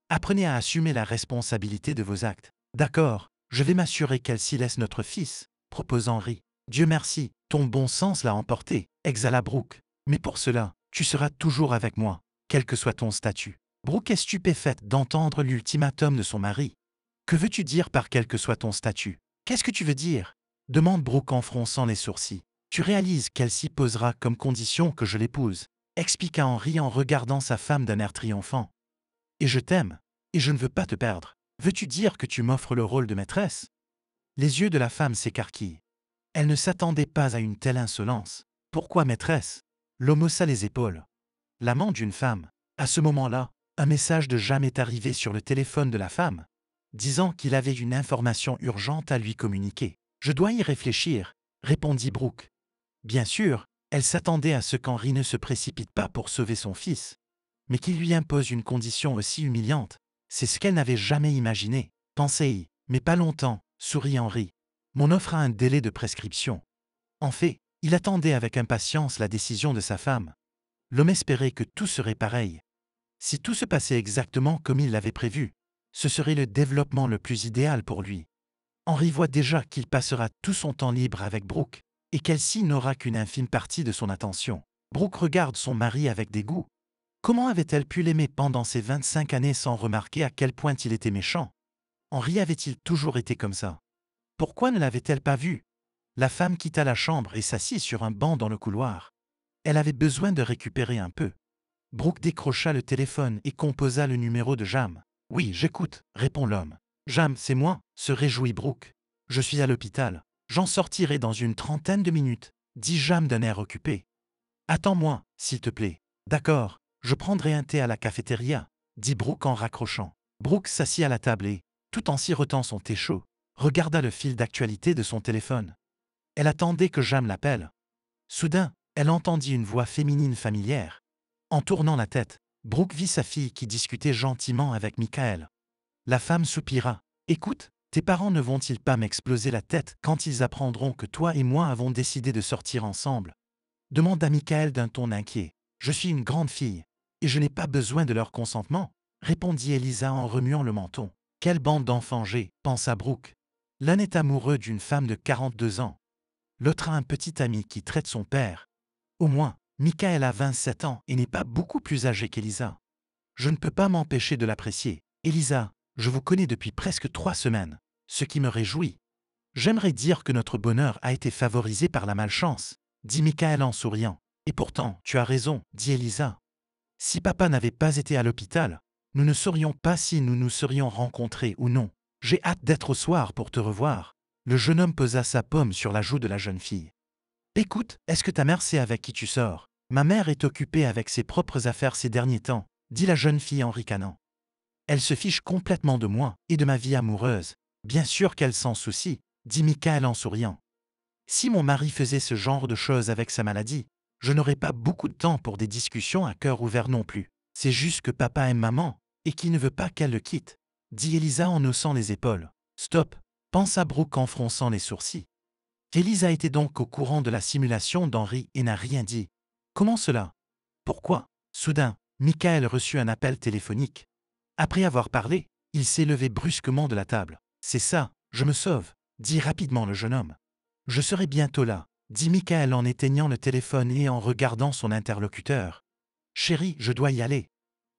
Apprenez à assumer la responsabilité de vos actes. D'accord, je vais m'assurer qu'elle s'y laisse notre fils, propose Henri. Dieu merci, ton bon sens l'a emporté, exhala Brooke. Mais pour cela, tu seras toujours avec moi, quel que soit ton statut. Brooke est stupéfaite d'entendre l'ultimatum de son mari. Que veux-tu dire par quel que soit ton statut Qu'est-ce que tu veux dire demande Brooke en fronçant les sourcils. Tu réalises qu'elle s'y posera comme condition que je l'épouse, expliqua Henri en regardant sa femme d'un air triomphant. Et je t'aime, et je ne veux pas te perdre. Veux-tu dire que tu m'offres le rôle de maîtresse Les yeux de la femme s'écarquillent. Elle ne s'attendait pas à une telle insolence. Pourquoi maîtresse L'homme haussa les épaules. L'amant d'une femme. À ce moment-là, un message de jamais est arrivé sur le téléphone de la femme, disant qu'il avait une information urgente à lui communiquer. Je dois y réfléchir, répondit Brooke. Bien sûr, elle s'attendait à ce qu'Henri ne se précipite pas pour sauver son fils, mais qu'il lui impose une condition aussi humiliante. C'est ce qu'elle n'avait jamais imaginé. Pensez-y, mais pas longtemps, sourit Henri. Mon offre a un délai de prescription. En fait, il attendait avec impatience la décision de sa femme. L'homme espérait que tout serait pareil. Si tout se passait exactement comme il l'avait prévu, ce serait le développement le plus idéal pour lui. Henri voit déjà qu'il passera tout son temps libre avec Brooke, et qu'elle-ci n'aura qu'une infime partie de son attention. Brooke regarde son mari avec dégoût, Comment avait-elle pu l'aimer pendant ces 25 années sans remarquer à quel point il était méchant Henri avait-il toujours été comme ça Pourquoi ne l'avait-elle pas vu La femme quitta la chambre et s'assit sur un banc dans le couloir. Elle avait besoin de récupérer un peu. Brooke décrocha le téléphone et composa le numéro de Jam. Oui, j'écoute, répond l'homme. Jam, c'est moi, se réjouit Brooke. Je suis à l'hôpital. J'en sortirai dans une trentaine de minutes, dit Jam d'un air occupé. Attends-moi, s'il te plaît. D'accord, je prendrai un thé à la cafétéria, dit Brooke en raccrochant. Brooke s'assit à la table et, tout en sirotant son thé chaud, regarda le fil d'actualité de son téléphone. Elle attendait que Jam l'appelle. Soudain, elle entendit une voix féminine familière. En tournant la tête, Brooke vit sa fille qui discutait gentiment avec Michael. La femme soupira. Écoute, tes parents ne vont-ils pas m'exploser la tête quand ils apprendront que toi et moi avons décidé de sortir ensemble Demanda Michael d'un ton inquiet. Je suis une grande fille, et je n'ai pas besoin de leur consentement, répondit Elisa en remuant le menton. Quelle bande d'enfants j'ai, pensa Brooke. L'un est amoureux d'une femme de 42 ans. L'autre a un petit ami qui traite son père. Au moins, Michael a 27 ans et n'est pas beaucoup plus âgé qu'Elisa. Je ne peux pas m'empêcher de l'apprécier. Elisa, je vous connais depuis presque trois semaines, ce qui me réjouit. J'aimerais dire que notre bonheur a été favorisé par la malchance, dit Michael en souriant. Et pourtant, tu as raison, dit Elisa. Si papa n'avait pas été à l'hôpital, nous ne saurions pas si nous nous serions rencontrés ou non. J'ai hâte d'être au soir pour te revoir. Le jeune homme posa sa pomme sur la joue de la jeune fille. Écoute, est-ce que ta mère sait avec qui tu sors Ma mère est occupée avec ses propres affaires ces derniers temps, dit la jeune fille en ricanant. Elle se fiche complètement de moi et de ma vie amoureuse. Bien sûr qu'elle s'en soucie, dit Michael en souriant. Si mon mari faisait ce genre de choses avec sa maladie, je n'aurai pas beaucoup de temps pour des discussions à cœur ouvert non plus. C'est juste que papa aime maman, et qu'il ne veut pas qu'elle le quitte, dit Elisa en haussant les épaules. Stop, pensa Brooke en fronçant les sourcils. Elisa était donc au courant de la simulation d'Henri et n'a rien dit. Comment cela Pourquoi Soudain, Michael reçut un appel téléphonique. Après avoir parlé, il s'est levé brusquement de la table. C'est ça, je me sauve, dit rapidement le jeune homme. Je serai bientôt là dit Michael en éteignant le téléphone et en regardant son interlocuteur. Chérie, je dois y aller.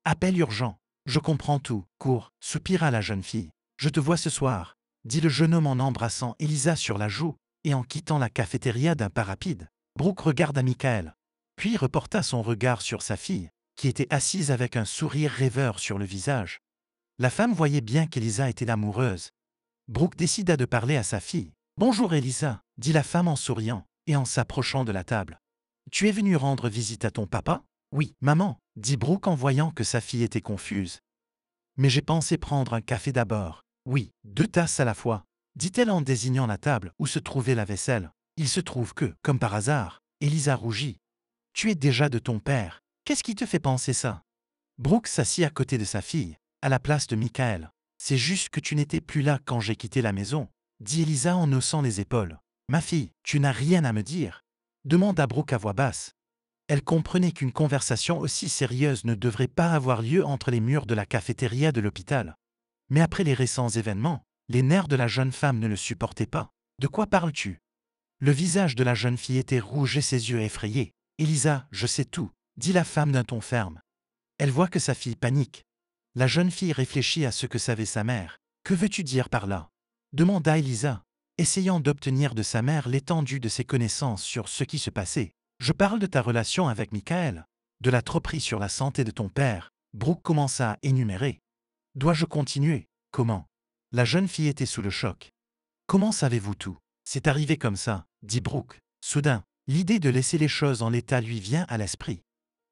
Appel urgent. Je comprends tout, cours, soupira la jeune fille. Je te vois ce soir, dit le jeune homme en embrassant Elisa sur la joue et en quittant la cafétéria d'un pas rapide. Brooke regarda Michael, puis reporta son regard sur sa fille, qui était assise avec un sourire rêveur sur le visage. La femme voyait bien qu'Elisa était l'amoureuse. Brooke décida de parler à sa fille. Bonjour Elisa, dit la femme en souriant et en s'approchant de la table. Tu es venu rendre visite à ton papa Oui, maman, dit Brooke en voyant que sa fille était confuse. Mais j'ai pensé prendre un café d'abord. Oui, deux tasses à la fois, dit-elle en désignant la table où se trouvait la vaisselle. Il se trouve que, comme par hasard, Elisa rougit. Tu es déjà de ton père. Qu'est-ce qui te fait penser ça Brooke s'assit à côté de sa fille, à la place de Michael. C'est juste que tu n'étais plus là quand j'ai quitté la maison, dit Elisa en haussant les épaules. Ma fille, tu n'as rien à me dire demanda Brooke à voix basse. Elle comprenait qu'une conversation aussi sérieuse ne devrait pas avoir lieu entre les murs de la cafétéria de l'hôpital. Mais après les récents événements, les nerfs de la jeune femme ne le supportaient pas. De quoi parles-tu Le visage de la jeune fille était rouge et ses yeux effrayés. Elisa, je sais tout, dit la femme d'un ton ferme. Elle voit que sa fille panique. La jeune fille réfléchit à ce que savait sa mère. Que veux-tu dire par là demanda Elisa essayant d'obtenir de sa mère l'étendue de ses connaissances sur ce qui se passait. Je parle de ta relation avec Michael, de la troperie sur la santé de ton père. Brooke commença à énumérer. Dois-je continuer Comment La jeune fille était sous le choc. Comment savez-vous tout C'est arrivé comme ça, dit Brooke. Soudain, l'idée de laisser les choses en l'état lui vient à l'esprit.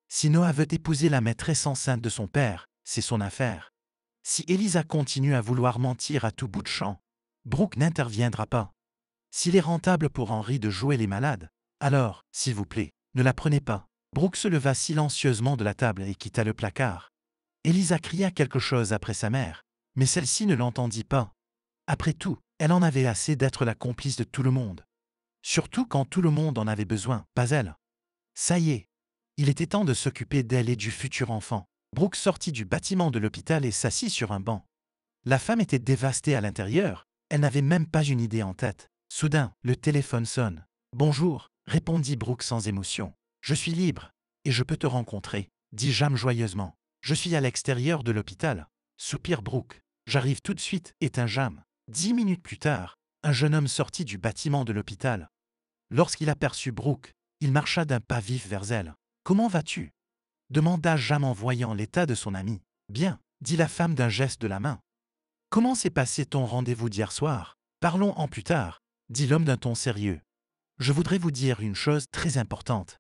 Si Noah veut épouser la maîtresse enceinte de son père, c'est son affaire. Si Elisa continue à vouloir mentir à tout bout de champ, Brooke n'interviendra pas. S'il est rentable pour Henri de jouer les malades, alors, s'il vous plaît, ne la prenez pas. Brooke se leva silencieusement de la table et quitta le placard. Elisa cria quelque chose après sa mère, mais celle-ci ne l'entendit pas. Après tout, elle en avait assez d'être la complice de tout le monde. Surtout quand tout le monde en avait besoin, pas elle. Ça y est. Il était temps de s'occuper d'elle et du futur enfant. Brooke sortit du bâtiment de l'hôpital et s'assit sur un banc. La femme était dévastée à l'intérieur, elle n'avait même pas une idée en tête. Soudain, le téléphone sonne. Bonjour, répondit Brooke sans émotion. Je suis libre, et je peux te rencontrer, dit Jam joyeusement. Je suis à l'extérieur de l'hôpital. Soupire Brooke. J'arrive tout de suite, éteint Jam. Dix minutes plus tard, un jeune homme sortit du bâtiment de l'hôpital. Lorsqu'il aperçut Brooke, il marcha d'un pas vif vers elle. Comment vas-tu demanda Jam en voyant l'état de son ami. Bien, dit la femme d'un geste de la main. Comment s'est passé ton rendez-vous d'hier soir Parlons en plus tard, dit l'homme d'un ton sérieux. Je voudrais vous dire une chose très importante.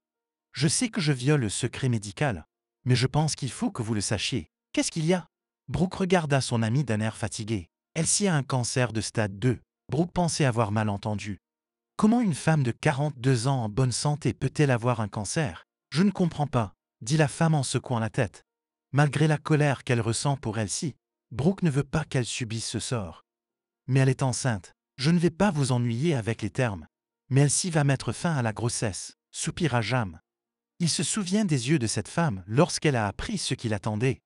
Je sais que je viole le secret médical, mais je pense qu'il faut que vous le sachiez. Qu'est-ce qu'il y a Brooke regarda son amie d'un air fatigué. Elsie a un cancer de stade 2. Brooke pensait avoir mal entendu. Comment une femme de 42 ans en bonne santé peut-elle avoir un cancer Je ne comprends pas, dit la femme en secouant la tête. Malgré la colère qu'elle ressent pour Elsie, Brooke ne veut pas qu'elle subisse ce sort. Mais elle est enceinte. Je ne vais pas vous ennuyer avec les termes. Mais elle s'y va mettre fin à la grossesse, soupira Jam. Il se souvient des yeux de cette femme lorsqu'elle a appris ce qu'il attendait.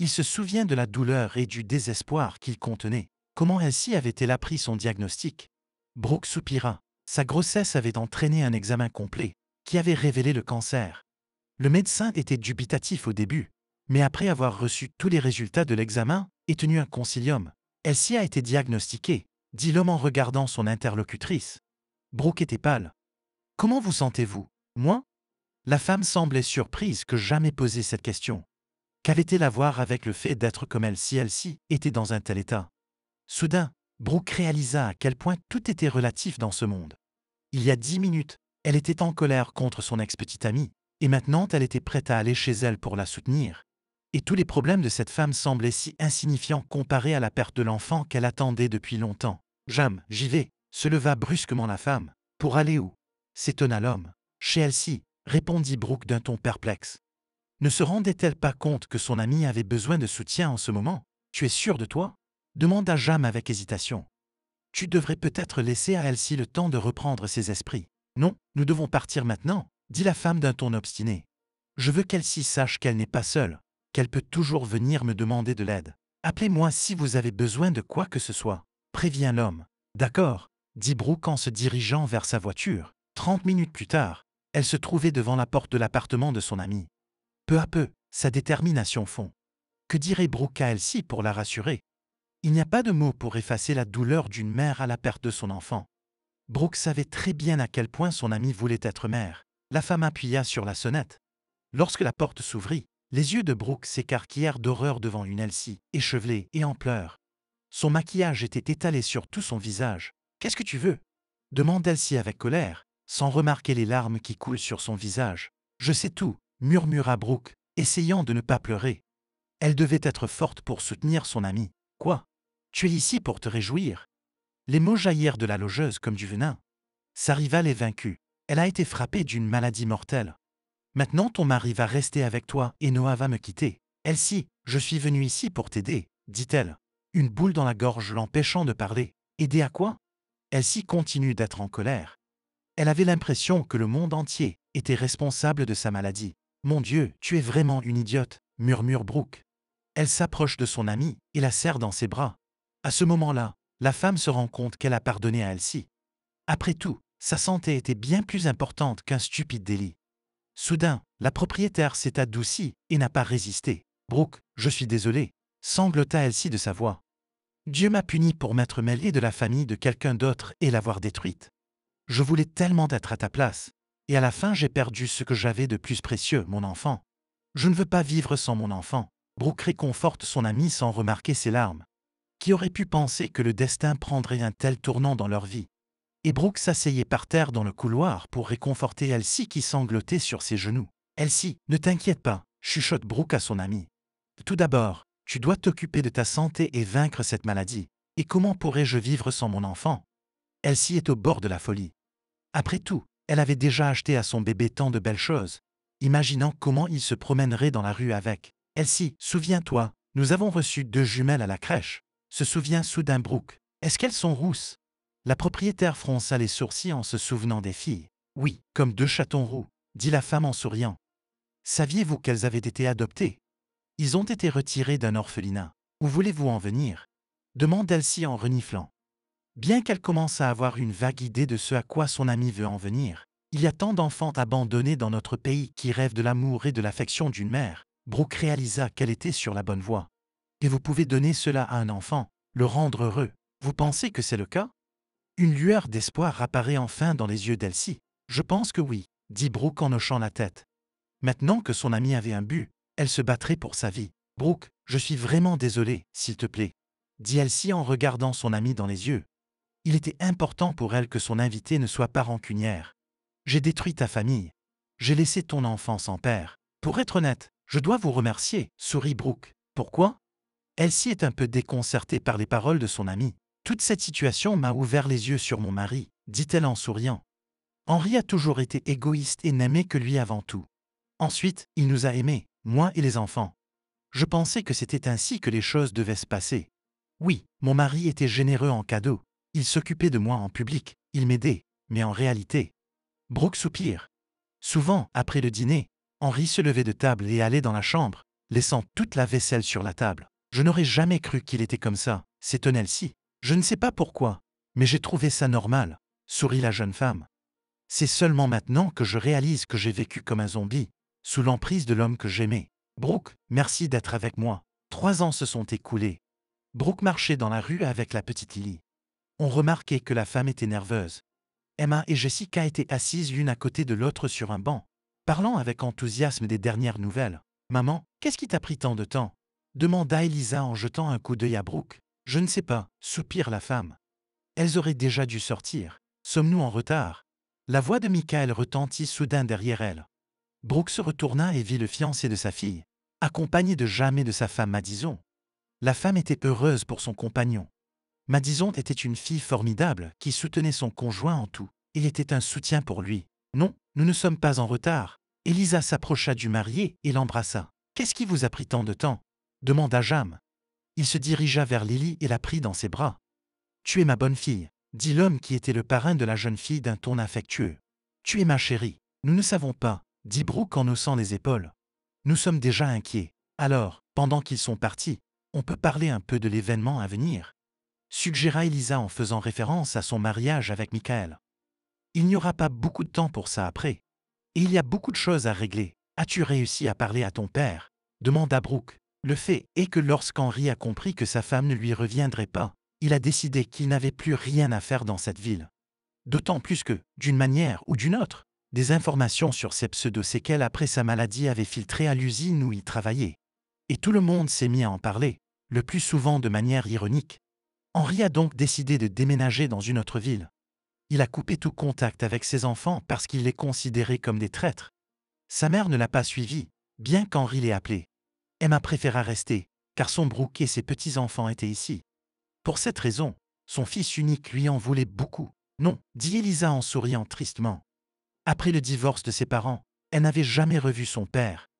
Il se souvient de la douleur et du désespoir qu'il contenait. Comment elle avait-elle appris son diagnostic Brooke soupira. Sa grossesse avait entraîné un examen complet, qui avait révélé le cancer. Le médecin était dubitatif au début, mais après avoir reçu tous les résultats de l'examen, et tenu un concilium. Elsie a été diagnostiquée, dit l'homme en regardant son interlocutrice. Brooke était pâle. Comment vous sentez-vous Moi La femme semblait surprise que jamais posé cette question. Qu'avait-elle à voir avec le fait d'être comme elle si Elsie était dans un tel état Soudain, Brooke réalisa à quel point tout était relatif dans ce monde. Il y a dix minutes, elle était en colère contre son ex-petite amie, et maintenant elle était prête à aller chez elle pour la soutenir, et tous les problèmes de cette femme semblaient si insignifiants comparés à la perte de l'enfant qu'elle attendait depuis longtemps. Jam, j'y vais, se leva brusquement la femme. Pour aller où s'étonna l'homme. Chez Elsie, répondit Brooke d'un ton perplexe. Ne se rendait-elle pas compte que son amie avait besoin de soutien en ce moment Tu es sûr de toi demanda Jam avec hésitation. Tu devrais peut-être laisser à Elsie le temps de reprendre ses esprits. Non, nous devons partir maintenant, dit la femme d'un ton obstiné. Je veux qu'Elsie sache qu'elle n'est pas seule, qu'elle peut toujours venir me demander de l'aide. Appelez-moi si vous avez besoin de quoi que ce soit. Prévient l'homme. D'accord, dit Brooke en se dirigeant vers sa voiture. Trente minutes plus tard, elle se trouvait devant la porte de l'appartement de son amie. Peu à peu, sa détermination fond. Que dirait Brooke à elle-ci pour la rassurer Il n'y a pas de mots pour effacer la douleur d'une mère à la perte de son enfant. Brooke savait très bien à quel point son amie voulait être mère. La femme appuya sur la sonnette. Lorsque la porte s'ouvrit, les yeux de Brooke s'écarquillèrent d'horreur devant une Elsie, échevelée et en pleurs. Son maquillage était étalé sur tout son visage. Qu'est-ce que tu veux demande Elsie avec colère, sans remarquer les larmes qui coulent sur son visage. Je sais tout, murmura Brooke, essayant de ne pas pleurer. Elle devait être forte pour soutenir son amie. Quoi Tu es ici pour te réjouir Les mots jaillirent de la logeuse comme du venin. Sa rivale est vaincue. Elle a été frappée d'une maladie mortelle. Maintenant ton mari va rester avec toi et Noah va me quitter. Elsie, je suis venue ici pour t'aider, dit-elle, une boule dans la gorge l'empêchant de parler. Aider à quoi Elsie continue d'être en colère. Elle avait l'impression que le monde entier était responsable de sa maladie. Mon Dieu, tu es vraiment une idiote, murmure Brooke. Elle s'approche de son amie et la serre dans ses bras. À ce moment-là, la femme se rend compte qu'elle a pardonné à Elsie. Après tout, sa santé était bien plus importante qu'un stupide délit. Soudain, la propriétaire s'est adoucie et n'a pas résisté. Brooke, je suis désolé, sanglota-elle-ci de sa voix. Dieu m'a puni pour m'être mêlée de la famille de quelqu'un d'autre et l'avoir détruite. Je voulais tellement être à ta place, et à la fin j'ai perdu ce que j'avais de plus précieux, mon enfant. Je ne veux pas vivre sans mon enfant. Brooke réconforte son ami sans remarquer ses larmes. Qui aurait pu penser que le destin prendrait un tel tournant dans leur vie et Brooke s'asseyait par terre dans le couloir pour réconforter Elsie qui sanglotait sur ses genoux. Elsie, ne t'inquiète pas, chuchote Brooke à son amie. Tout d'abord, tu dois t'occuper de ta santé et vaincre cette maladie. Et comment pourrais-je vivre sans mon enfant Elsie est au bord de la folie. Après tout, elle avait déjà acheté à son bébé tant de belles choses, imaginant comment il se promènerait dans la rue avec. Elsie, souviens-toi, nous avons reçu deux jumelles à la crèche. Se souvient soudain Brooke. Est-ce qu'elles sont rousses la propriétaire fronça les sourcils en se souvenant des filles. Oui, comme deux chatons roux, dit la femme en souriant. Saviez-vous qu'elles avaient été adoptées Ils ont été retirés d'un orphelinat. Où voulez-vous en venir demande Elsie en reniflant. Bien qu'elle commence à avoir une vague idée de ce à quoi son amie veut en venir, il y a tant d'enfants abandonnés dans notre pays qui rêvent de l'amour et de l'affection d'une mère. Brooke réalisa qu'elle était sur la bonne voie. Et vous pouvez donner cela à un enfant, le rendre heureux. Vous pensez que c'est le cas une lueur d'espoir apparaît enfin dans les yeux d'Elsie. Je pense que oui, dit Brooke en hochant la tête. Maintenant que son amie avait un but, elle se battrait pour sa vie. Brooke, je suis vraiment désolée, s'il te plaît, dit Elsie en regardant son amie dans les yeux. Il était important pour elle que son invité ne soit pas rancunière. J'ai détruit ta famille. J'ai laissé ton enfant sans père. Pour être honnête, je dois vous remercier, sourit Brooke. Pourquoi Elsie est un peu déconcertée par les paroles de son amie. Toute cette situation m'a ouvert les yeux sur mon mari, dit-elle en souriant. Henri a toujours été égoïste et n'aimait que lui avant tout. Ensuite, il nous a aimés, moi et les enfants. Je pensais que c'était ainsi que les choses devaient se passer. Oui, mon mari était généreux en cadeaux. Il s'occupait de moi en public, il m'aidait, mais en réalité. Brooke soupire. Souvent, après le dîner, Henri se levait de table et allait dans la chambre, laissant toute la vaisselle sur la table. Je n'aurais jamais cru qu'il était comme ça, c'est elle ci je ne sais pas pourquoi, mais j'ai trouvé ça normal, sourit la jeune femme. C'est seulement maintenant que je réalise que j'ai vécu comme un zombie, sous l'emprise de l'homme que j'aimais. Brooke, merci d'être avec moi. Trois ans se sont écoulés. Brooke marchait dans la rue avec la petite Lily. On remarquait que la femme était nerveuse. Emma et Jessica étaient assises l'une à côté de l'autre sur un banc, parlant avec enthousiasme des dernières nouvelles. Maman, qu'est-ce qui t'a pris tant de temps demanda Elisa en jetant un coup d'œil à Brooke. Je ne sais pas, soupire la femme. Elles auraient déjà dû sortir. Sommes-nous en retard La voix de Michael retentit soudain derrière elle. Brooke se retourna et vit le fiancé de sa fille, accompagné de jamais de sa femme Madison. La femme était heureuse pour son compagnon. Madison était une fille formidable qui soutenait son conjoint en tout. Il était un soutien pour lui. Non, nous ne sommes pas en retard. Elisa s'approcha du marié et l'embrassa. Qu'est-ce qui vous a pris tant de temps demanda Jam il se dirigea vers Lily et la prit dans ses bras. Tu es ma bonne fille, dit l'homme qui était le parrain de la jeune fille d'un ton affectueux. Tu es ma chérie, nous ne savons pas, dit Brooke en haussant les épaules. Nous sommes déjà inquiets. Alors, pendant qu'ils sont partis, on peut parler un peu de l'événement à venir. Suggéra Elisa en faisant référence à son mariage avec Michael. Il n'y aura pas beaucoup de temps pour ça après. Et il y a beaucoup de choses à régler. As-tu réussi à parler à ton père demanda Brooke. Le fait est que lorsqu'Henri a compris que sa femme ne lui reviendrait pas, il a décidé qu'il n'avait plus rien à faire dans cette ville. D'autant plus que, d'une manière ou d'une autre, des informations sur ses pseudo-séquelles après sa maladie avaient filtré à l'usine où il travaillait. Et tout le monde s'est mis à en parler, le plus souvent de manière ironique. Henri a donc décidé de déménager dans une autre ville. Il a coupé tout contact avec ses enfants parce qu'il les considérait comme des traîtres. Sa mère ne l'a pas suivi, bien qu'Henri l'ait appelé. Emma préféra rester, car son Brooke et ses petits-enfants étaient ici. Pour cette raison, son fils unique lui en voulait beaucoup. Non, dit Elisa en souriant tristement. Après le divorce de ses parents, elle n'avait jamais revu son père.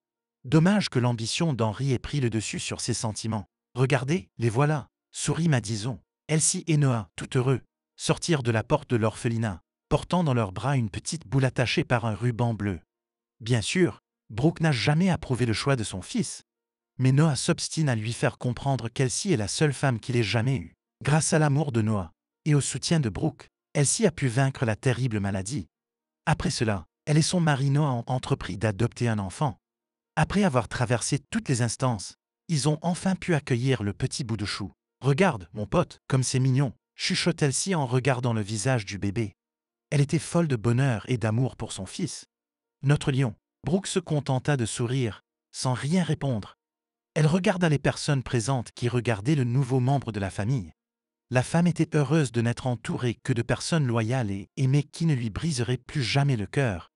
Dommage que l'ambition d'Henri ait pris le dessus sur ses sentiments. Regardez, les voilà, sourit Madison. Elsie et Noah, tout heureux, sortirent de la porte de l'orphelinat, portant dans leurs bras une petite boule attachée par un ruban bleu. Bien sûr, Brooke n'a jamais approuvé le choix de son fils, mais Noah s'obstine à lui faire comprendre qu'Elsie est la seule femme qu'il ait jamais eue. Grâce à l'amour de Noah et au soutien de Brooke, Elsie a pu vaincre la terrible maladie. Après cela, elle et son mari Noah ont entrepris d'adopter un enfant. Après avoir traversé toutes les instances, ils ont enfin pu accueillir le petit bout de chou. Regarde, mon pote, comme c'est mignon, chuchote Elsie en regardant le visage du bébé. Elle était folle de bonheur et d'amour pour son fils. Notre lion, Brooke se contenta de sourire, sans rien répondre, elle regarda les personnes présentes qui regardaient le nouveau membre de la famille. La femme était heureuse de n'être entourée que de personnes loyales et aimées qui ne lui briseraient plus jamais le cœur,